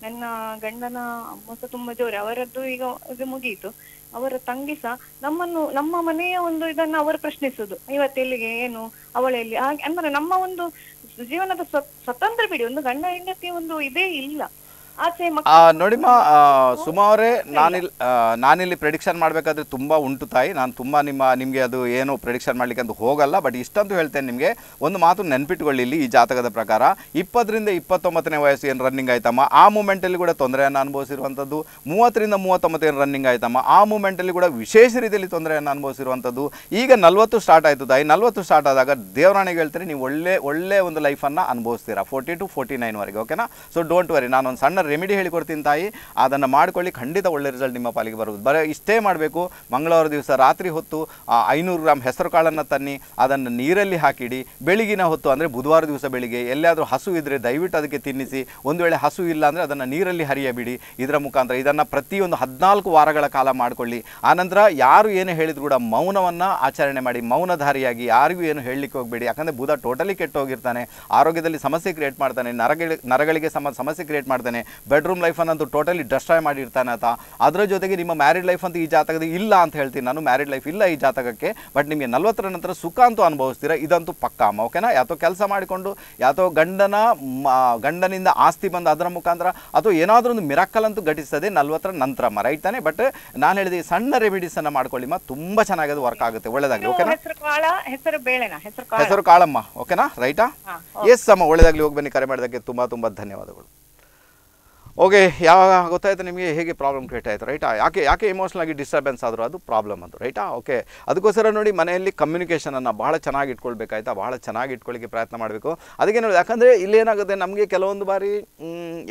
ನನ್ನ ಗಂಡನ ಅಮ್ಮ ತುಂಬಾ ಜೋರ ಅವರದ್ದು ಈಗ ಇದು ಮುಗಿಯಿತು ಅವರ ತಂಗಿ ಸಹ ನಮ್ಮನ್ನು ನಮ್ಮ ಮನೆಯ ಒಂದು ಇದನ್ನ ಅವರು ಪ್ರಶ್ನಿಸುದು ಇವತ್ತೆಲ್ಲಿಗೆ ಏನು ಅವಳೆಲ್ಲಿ ಹಾಗೆ ಅಂದ್ರೆ ನಮ್ಮ ಒಂದು ಜೀವನದ ಸ್ವತಂತ್ರ ಬಿಡಿ ಒಂದು ಗಂಡ ಹೆಂಡತಿ ಒಂದು ಇದೇ ಇಲ್ಲ ನೋಡಿಮ್ಮ ಸುಮಾರೇ ನಾನಿಲ್ಲಿ ನಾನಿಲ್ಲಿ ಪ್ರೆಡಿಕ್ಷನ್ ಮಾಡಬೇಕಾದ್ರೆ ತುಂಬ ಉಂಟು ತಾಯಿ ನಾನು ತುಂಬ ನಿಮ್ಮ ನಿಮಗೆ ಅದು ಏನು ಪ್ರೆಡಿಕ್ಷನ್ ಮಾಡಲಿಕ್ಕೆ ಅಂತ ಹೋಗಲ್ಲ ಬಟ್ ಇಷ್ಟಂತೂ ಹೇಳ್ತೇನೆ ನಿಮಗೆ ಒಂದು ಮಾತು ನೆನ್ಪಿಟ್ಕೊಳ್ಳಿ ಇಲ್ಲಿ ಈ ಜಾತಕದ ಪ್ರಕಾರ ಇಪ್ಪತ್ತರಿಂದ ಇಪ್ಪತ್ತೊಂಬತ್ತನೇ ವಯಸ್ಸು ಏನು ರನ್ನಿಂಗ್ ಆಯ್ತಮ್ಮ ಆ ಮೂಮೆಂಟಲ್ಲಿ ಕೂಡ ತೊಂದರೆಯನ್ನು ಅನುಭವಿಸಿರುವಂಥದ್ದು ಮೂವತ್ತರಿಂದ ಮೂವತ್ತೊಂಬತ್ತೇನು ರನ್ನಿಂಗ್ ಆಯ್ತಮ್ಮ ಆ ಮೂಮೆಂಟಲ್ಲಿ ಕೂಡ ವಿಶೇಷ ರೀತಿಯಲ್ಲಿ ತೊಂದರೆಯನ್ನು ಅನುಭವಿಸಿರುವಂಥದ್ದು ಈಗ ನಲ್ವತ್ತು ಸ್ಟಾರ್ಟ್ ಆಯಿತು ತಾಯಿ ನಲ್ವತ್ತು ಸ್ಟಾರ್ಟ್ ಆದಾಗ ದೇವರಾಣಿಗೆ ಹೇಳ್ತಾರೆ ನೀವು ಒಳ್ಳೆ ಒಳ್ಳೆ ಒಂದು ಲೈಫನ್ನು ಅನುಭವಿಸ್ತೀರಾ ಫೋರ್ಟಿ ಟು ಫೋರ್ಟಿ ನೈನ್ವರೆಗೆ ಓಕೆನಾ ಸೊ ಡೋಂಟ್ ವರಿ ಒಂದು ಸಣ್ಣ ರೆಮಿಡಿ ಹೇಳಿಕೊಡ್ತೀನಿ ತಾಯಿ ಅದನ್ನು ಮಾಡಿಕೊಳ್ಳಿ ಖಂಡಿತ ಒಳ್ಳೆ ರಿಸಲ್ಟ್ ನಿಮ್ಮ ಪಾಲಿಗೆ ಬರುವುದು ಬರ ಇಷ್ಟೇ ಮಾಡಬೇಕು ಮಂಗಳವಾರ ದಿವಸ ರಾತ್ರಿ ಹೊತ್ತು ಐನೂರು ಗ್ರಾಮ್ ಹೆಸರು ಕಾಳನ್ನು ತನ್ನಿ ಅದನ್ನು ನೀರಲ್ಲಿ ಹಾಕಿಡಿ ಬೆಳಗಿನ ಹೊತ್ತು ಅಂದರೆ ಬುಧವಾರ ದಿವಸ ಬೆಳಿಗ್ಗೆ ಎಲ್ಲಾದರೂ ಹಸು ಇದ್ದರೆ ದಯವಿಟ್ಟು ಅದಕ್ಕೆ ತಿನ್ನಿಸಿ ಒಂದು ವೇಳೆ ಹಸು ಇಲ್ಲ ಅಂದರೆ ಅದನ್ನು ನೀರಲ್ಲಿ ಹರಿಯಬಿಡಿ ಇದರ ಮುಖಾಂತರ ಇದನ್ನು ಪ್ರತಿಯೊಂದು ಹದಿನಾಲ್ಕು ವಾರಗಳ ಕಾಲ ಮಾಡಿಕೊಳ್ಳಿ ಆನಂತರ ಯಾರು ಏನು ಹೇಳಿದ್ರು ಕೂಡ ಮೌನವನ್ನು ಆಚರಣೆ ಮಾಡಿ ಮೌನಧಾರಿಯಾಗಿ ಯಾರಿಗೂ ಏನು ಹೇಳಲಿಕ್ಕೆ ಹೋಗಬೇಡಿ ಯಾಕಂದರೆ ಬುಧ ಟೋಟಲಿ ಕೆಟ್ಟು ಹೋಗಿರ್ತಾನೆ ಆರೋಗ್ಯದಲ್ಲಿ ಸಮಸ್ಯೆ ಕ್ರಿಯೇಟ್ ಮಾಡ್ತಾನೆ ನರಗಳಿಗೆ ನರಗಳಿಗೆ ಸಮಸ್ಯೆ ಕ್ರಿಯೇಟ್ ಮಾಡ್ತಾನೆ ಬೆಡ್ರೂಮ್ ಲೈಫನ್ನಂತೂ ಟೋಟಲಿ ಡೆಸ್ಟ್ರಾಯ್ ಮಾಡಿರ್ತಾನೆ ಅಂತ ಅದರ ಜೊತೆಗೆ ನಿಮ್ಮ ಮ್ಯಾರಿಡ್ ಲೈಫ್ ಅಂತ ಈ ಜಾತಕದ ಇಲ್ಲ ಅಂತ ಹೇಳ್ತೀನಿ ನಾನು ಮ್ಯಾರಿಡ್ ಲೈಫ್ ಇಲ್ಲ ಈ ಜಾತಕಕ್ಕೆ ಬಟ್ ನಿಮಗೆ ನಲ್ವತ್ತರ ನಂತರ ಸುಖ ಅಂತೂ ಅನುಭವಿಸ್ತೀರಾ ಇದಂತೂ ಪಕ್ಕ ಅಮ್ಮ ಓಕೆನಾ ಯಾತೋ ಕೆಲಸ ಮಾಡಿಕೊಂಡು ಯಾತೋ ಗಂಡನ ಗಂಡನಿಂದ ಆಸ್ತಿ ಬಂದ ಅದರ ಮುಖಾಂತರ ಅಥವಾ ಏನಾದರೂ ಒಂದು ಮಿರಕಲ್ ಅಂತೂ ಘಟಿಸ್ತದೆ ನಲ್ವತ್ತರ ನಂತರ ಅಮ್ಮ ರೈಟ್ ತಾನೆ ಬಟ್ ನಾನು ಹೇಳಿದೆ ಸಣ್ಣ ಮಾಡ್ಕೊಳ್ಳಿ ಮಾಡ್ಕೊಳ್ಳಿಮ್ಮ ತುಂಬ ಚೆನ್ನಾಗಿ ಅದು ವರ್ಕ್ ಆಗುತ್ತೆ ಒಳ್ಳೇದಾಗಲಿ ಓಕೆನಾ ಹೆಸರು ಕಾಳಮ್ಮ ಓಕೆನಾ ರೈಟಾ ಎಸ್ ಅಮ್ಮ ಒಳ್ಳೇದಾಗಲಿ ಹೋಗಿ ಬನ್ನಿ ಕರೆ ಮಾಡಿದಕ್ಕೆ ತುಂಬ ತುಂಬ ಧನ್ಯವಾದಗಳು ಓಕೆ ಯಾವಾಗ ಗೊತ್ತಾಯ್ತು ನಿಮಗೆ ಹೇಗೆ ಪ್ರಾಬ್ಲಮ್ ಕ್ರಿಯೇಟ್ ಆಯಿತು ರೈಟಾ ಯಾಕೆ ಯಾಕೆ ಇಮೋಷ್ನಾಗಿ ಆಗಿ ಡಿಸ್ಟರ್ಬೆನ್ಸ್ ಆದರೂ ಅದು ಪ್ರಾಬ್ಲಮ್ ಅದು ರೈಟಾ ಓಕೆ ಅದಕ್ಕೋಸ್ಕರ ನೋಡಿ ಮನೆಯಲ್ಲಿ ಕಮ್ಯುನಿಕೇಷನನ್ನು ಭಾಳ ಚೆನ್ನಾಗಿ ಇಟ್ಕೊಳ್ಬೇಕಾಯ್ತಾ ಭಾಳ ಚೆನ್ನಾಗಿ ಇಟ್ಕೊಳ್ಳಿಕ್ಕೆ ಪ್ರಯತ್ನ ಮಾಡಬೇಕು ಅದಕ್ಕೆ ನೋಡಿ ಯಾಕಂದರೆ ಇಲ್ಲೇನಾಗುತ್ತೆ ನಮಗೆ ಕೆಲವೊಂದು ಬಾರಿ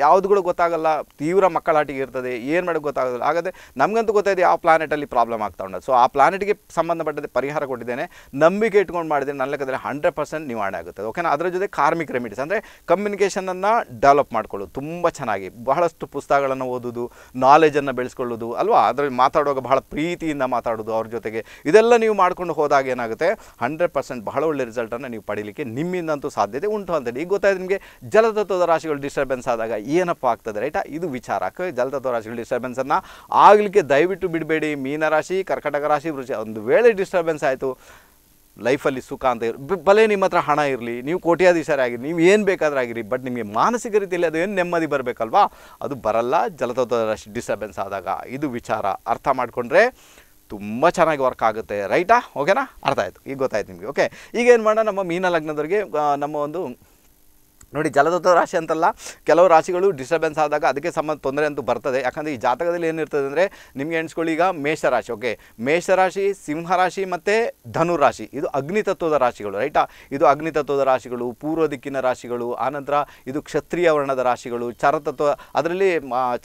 ಯಾವುದುಗಳು ಗೊತ್ತಾಗಲ್ಲ ತೀವ್ರ ಮಕ್ಕಳಾಟಿಗೆ ಇರ್ತದೆ ಏನು ಮಾಡೋಕ್ಕೆ ಗೊತ್ತಾಗೋದಿಲ್ಲ ಆಗದೆ ನಮಗಂತೂ ಗೊತ್ತಾಯಿತು ಯಾವ ಪ್ಲಾನೆಟಲ್ಲಿ ಪ್ರಾಬ್ಲಮ್ ಆಗ್ತಾ ಉಂಟು ಸೊ ಆ ಪ್ಲಾನೆಟ್ಗೆ ಸಂಬಂಧಪಟ್ಟಂತೆ ಪರಿಹಾರ ಕೊಟ್ಟಿದ್ದೇನೆ ನಂಬಿಕೆ ಇಟ್ಕೊಂಡು ಮಾಡಿದರೆ ನನ್ನ ಲೆಕ್ಕದಲ್ಲಿ ಹಂಡ್ರೆಡ್ ಪರ್ಸೆಂಟ್ ನಿವಾರಣೆ ಆಗುತ್ತೆ ಓಕೆನಾ ಅದರ ಜೊತೆ ಕಾರ್ಮಿಕ್ ರೆಮಿಡೀಸ್ ಅಂದರೆ ಕಮ್ಯುನಿಕೇಷನನ್ನು ಡೆವಲಪ್ ಮಾಡಿಕೊಳ್ಳು ತುಂಬ ಚೆನ್ನಾಗಿ ಬಹಳಷ್ಟು ಪುಸ್ತಕಗಳನ್ನು ಓದೋದು ನಾಲೆಜನ್ನು ಬೆಳೆಸ್ಕೊಳ್ಳೋದು ಅಲ್ವಾ ಅದರಲ್ಲಿ ಮಾತಾಡುವಾಗ ಬಹಳ ಪ್ರೀತಿಯಿಂದ ಮಾತಾಡೋದು ಅವ್ರ ಜೊತೆಗೆ ಇದೆಲ್ಲ ನೀವು ಮಾಡ್ಕೊಂಡು ಹೋದಾಗ ಏನಾಗುತ್ತೆ ಹಂಡ್ರೆಡ್ ಪರ್ಸೆಂಟ್ ಬಹಳ ಒಳ್ಳೆ ರಿಸಲ್ಟನ್ನು ನೀವು ಪಡೀಲಿಕ್ಕೆ ನಿಮ್ಮಿಂದಂತೂ ಸಾಧ್ಯತೆ ಉಂಟು ಅಂತೇಳಿ ಈಗ ಗೊತ್ತಾಯಿತು ನಿಮಗೆ ಜಲತತ್ವದ ರಾಶಿಗಳು ಡಿಸ್ಟರ್ಬೆನ್ಸ್ ಆದಾಗ ಏನಪ್ಪ ಆಗ್ತದೆ ರೈಟಾ ಇದು ವಿಚಾರ ಜಲತತ್ವ ರಾಶಿಗಳು ಡಿಸ್ಟರ್ಬೆನ್ಸನ್ನು ಆಗಲಿಕ್ಕೆ ದಯವಿಟ್ಟು ಬಿಡಬೇಡಿ ಮೀನರಾಶಿ ಕರ್ಕಟಕ ರಾಶಿ ವೃಷಿ ಒಂದು ವೇಳೆ ಡಿಸ್ಟರ್ಬೆನ್ಸ್ ಆಯಿತು ಲೈಫಲ್ಲಿ ಸುಖ ಅಂತ ಇರ್ ಭಲೇ ನಿಮ್ಮ ಹತ್ರ ಹಣ ಇರಲಿ ನೀವು ಕೋಟ್ಯಾಧೀಶರೇ ಆಗಿರಿ ನೀವು ಏನು ಬೇಕಾದ್ರೂ ಆಗಿರಿ ಬಟ್ ನಿಮಗೆ ಮಾನಸಿಕ ರೀತಿಯಲ್ಲಿ ಅದು ಏನು ನೆಮ್ಮದಿ ಬರಬೇಕಲ್ವಾ ಅದು ಬರಲ್ಲ ಜಲತತ್ವ ರಶ್ ಡಿಸ್ಟರ್ಬೆನ್ಸ್ ಆದಾಗ ಇದು ವಿಚಾರ ಅರ್ಥ ಮಾಡಿಕೊಂಡ್ರೆ ತುಂಬ ಚೆನ್ನಾಗಿ ವರ್ಕ್ ಆಗುತ್ತೆ ರೈಟಾ ಓಕೆನಾ ಅರ್ಥ ಆಯಿತು ಈಗ ಗೊತ್ತಾಯ್ತು ನಿಮಗೆ ಓಕೆ ಈಗ ಏನು ಮಾಡೋಣ ನಮ್ಮ ಮೀನ ಲಗ್ನದವ್ರಿಗೆ ನಮ್ಮ ಒಂದು ನೋಡಿ ಜಲತತ್ವ ರಾಶಿ ಅಂತಲ್ಲ ಕೆಲವು ರಾಶಿಗಳು ಡಿಸ್ಟರ್ಬೆನ್ಸ್ ಆದಾಗ ಅದಕ್ಕೆ ಸಂಬಂಧ ತೊಂದರೆ ಅಂತೂ ಬರ್ತದೆ ಯಾಕಂದರೆ ಈ ಜಾತಕದಲ್ಲಿ ಏನಿರ್ತದೆ ಅಂದರೆ ನಿಮಗೆ ಎಣಿಸ್ಕೊಳ್ಳಿ ಈಗ ಮೇಷರಾಶಿ ಓಕೆ ಮೇಷರಾಶಿ ಸಿಂಹರಾಶಿ ಮತ್ತು ಧನುರಾಶಿ ಇದು ಅಗ್ನಿತತ್ವದ ರಾಶಿಗಳು ರೈಟಾ ಇದು ಅಗ್ನಿತತ್ವದ ರಾಶಿಗಳು ಪೂರ್ವ ದಿಕ್ಕಿನ ರಾಶಿಗಳು ಆನಂತರ ಇದು ಕ್ಷತ್ರಿಯ ವರ್ಣದ ರಾಶಿಗಳು ಚರತತ್ವ ಅದರಲ್ಲಿ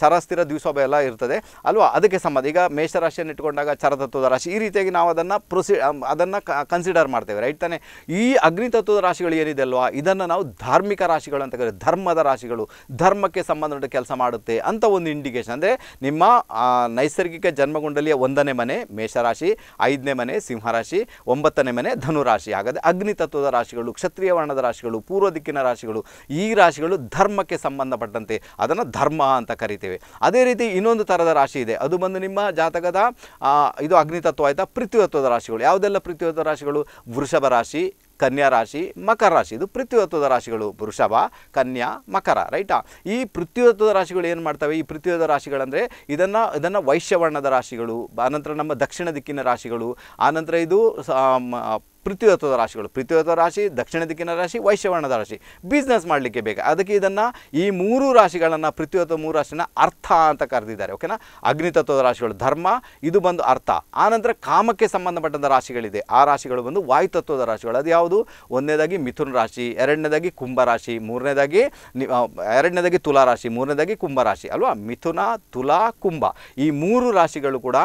ಚರಸ್ಥಿರ ದಿವಸೋಭ ಎಲ್ಲ ಇರ್ತದೆ ಅಲ್ವಾ ಅದಕ್ಕೆ ಸಂಬಂಧ ಈಗ ಮೇಷರಾಶಿಯನ್ನು ಇಟ್ಕೊಂಡಾಗ ಚರತತ್ವದ ರಾಶಿ ಈ ರೀತಿಯಾಗಿ ನಾವು ಅದನ್ನು ಪ್ರೊಸಿ ಅದನ್ನು ಕನ್ಸಿಡರ್ ಮಾಡ್ತೇವೆ ರೈಟ್ ತಾನೇ ಈ ಅಗ್ನಿತತ್ವದ ರಾಶಿಗಳು ಏನಿದೆ ಅಲ್ವಾ ಇದನ್ನು ನಾವು ಧಾರ್ಮಿಕ ರಾಶಿಗಳು ಅಂತ ಕರೆ ಧರ್ಮದ ರಾಶಿಗಳು ಧರ್ಮಕ್ಕೆ ಸಂಬಂಧಪಟ್ಟ ಕೆಲಸ ಮಾಡುತ್ತೆ ಅಂತ ಒಂದು ಇಂಡಿಕೇಶನ್ ಅಂದರೆ ನಿಮ್ಮ ನೈಸರ್ಗಿಕ ಜನ್ಮಗುಂಡಲಿಯ ಒಂದನೇ ಮನೆ ಮೇಷರಾಶಿ ಐದನೇ ಮನೆ ಸಿಂಹರಾಶಿ ಒಂಬತ್ತನೇ ಮನೆ ಧನುರಾಶಿ ಹಾಗಾದರೆ ಅಗ್ನಿ ತತ್ವದ ರಾಶಿಗಳು ಕ್ಷತ್ರಿಯ ವರ್ಣದ ರಾಶಿಗಳು ಪೂರ್ವ ದಿಕ್ಕಿನ ರಾಶಿಗಳು ಈ ರಾಶಿಗಳು ಧರ್ಮಕ್ಕೆ ಸಂಬಂಧಪಟ್ಟಂತೆ ಅದನ್ನು ಧರ್ಮ ಅಂತ ಕರಿತೇವೆ ಅದೇ ರೀತಿ ಇನ್ನೊಂದು ಥರದ ರಾಶಿ ಇದೆ ಅದು ಬಂದು ನಿಮ್ಮ ಜಾತಕದ ಇದು ಅಗ್ನಿತತ್ವ ಆಯಿತಾ ಪೃಥ್ವಿತ್ವದ ರಾಶಿಗಳು ಯಾವುದೆಲ್ಲ ಪೃಥ್ವಿತ್ವದ ರಾಶಿಗಳು ವೃಷಭ ರಾಶಿ ಕನ್ಯಾ ರಾಶಿ ಮಕರ ರಾಶಿ ಇದು ಪೃಥ್ವಿತ್ವದ ರಾಶಿಗಳು ವೃಷಭ ಕನ್ಯಾ ಮಕರ ರೈಟಾ ಈ ಪೃಥ್ವಿತ್ವದ ರಾಶಿಗಳು ಏನು ಮಾಡ್ತವೆ ಈ ಪೃಥ್ವಿತ್ವದ ರಾಶಿಗಳಂದರೆ ಇದನ್ನು ಇದನ್ನು ವೈಶ್ಯವರ್ಣದ ರಾಶಿಗಳು ಆನಂತರ ನಮ್ಮ ದಕ್ಷಿಣ ದಿಕ್ಕಿನ ರಾಶಿಗಳು ಆನಂತರ ಇದು ಪೃಥ್ವಿತ್ವದ ರಾಶಿಗಳು ಪೃಥ್ವಿತ್ವ ರಾಶಿ ದಕ್ಷಿಣ ದಿಕ್ಕಿನ ರಾಶಿ ವೈಶ್ಯವರ್ಣದ ರಾಶಿ ಬಿಸ್ನೆಸ್ ಮಾಡಲಿಕ್ಕೆ ಬೇಕು ಅದಕ್ಕೆ ಇದನ್ನು ಈ ಮೂರು ರಾಶಿಗಳನ್ನು ಪೃಥ್ವಿತ್ವ ಮೂರು ರಾಶಿನ ಅರ್ಥ ಅಂತ ಕರೆದಿದ್ದಾರೆ ಓಕೆನಾ ಅಗ್ನಿತತ್ವದ ರಾಶಿಗಳು ಧರ್ಮ ಇದು ಬಂದು ಅರ್ಥ ಆನಂತರ ಕಾಮಕ್ಕೆ ಸಂಬಂಧಪಟ್ಟಂಥ ರಾಶಿಗಳಿದೆ ಆ ರಾಶಿಗಳು ಬಂದು ವಾಯುತತ್ವದ ರಾಶಿಗಳು ಅದು ಯಾವುದು ಒಂದನೇದಾಗಿ ಮಿಥುನ ರಾಶಿ ಎರಡನೇದಾಗಿ ಕುಂಭರಾಶಿ ಮೂರನೇದಾಗಿ ಎರಡನೇದಾಗಿ ತುಲಾ ರಾಶಿ ಮೂರನೇದಾಗಿ ಕುಂಭರಾಶಿ ಅಲ್ವಾ ಮಿಥುನ ತುಲಾ ಕುಂಭ ಈ ಮೂರು ರಾಶಿಗಳು ಕೂಡ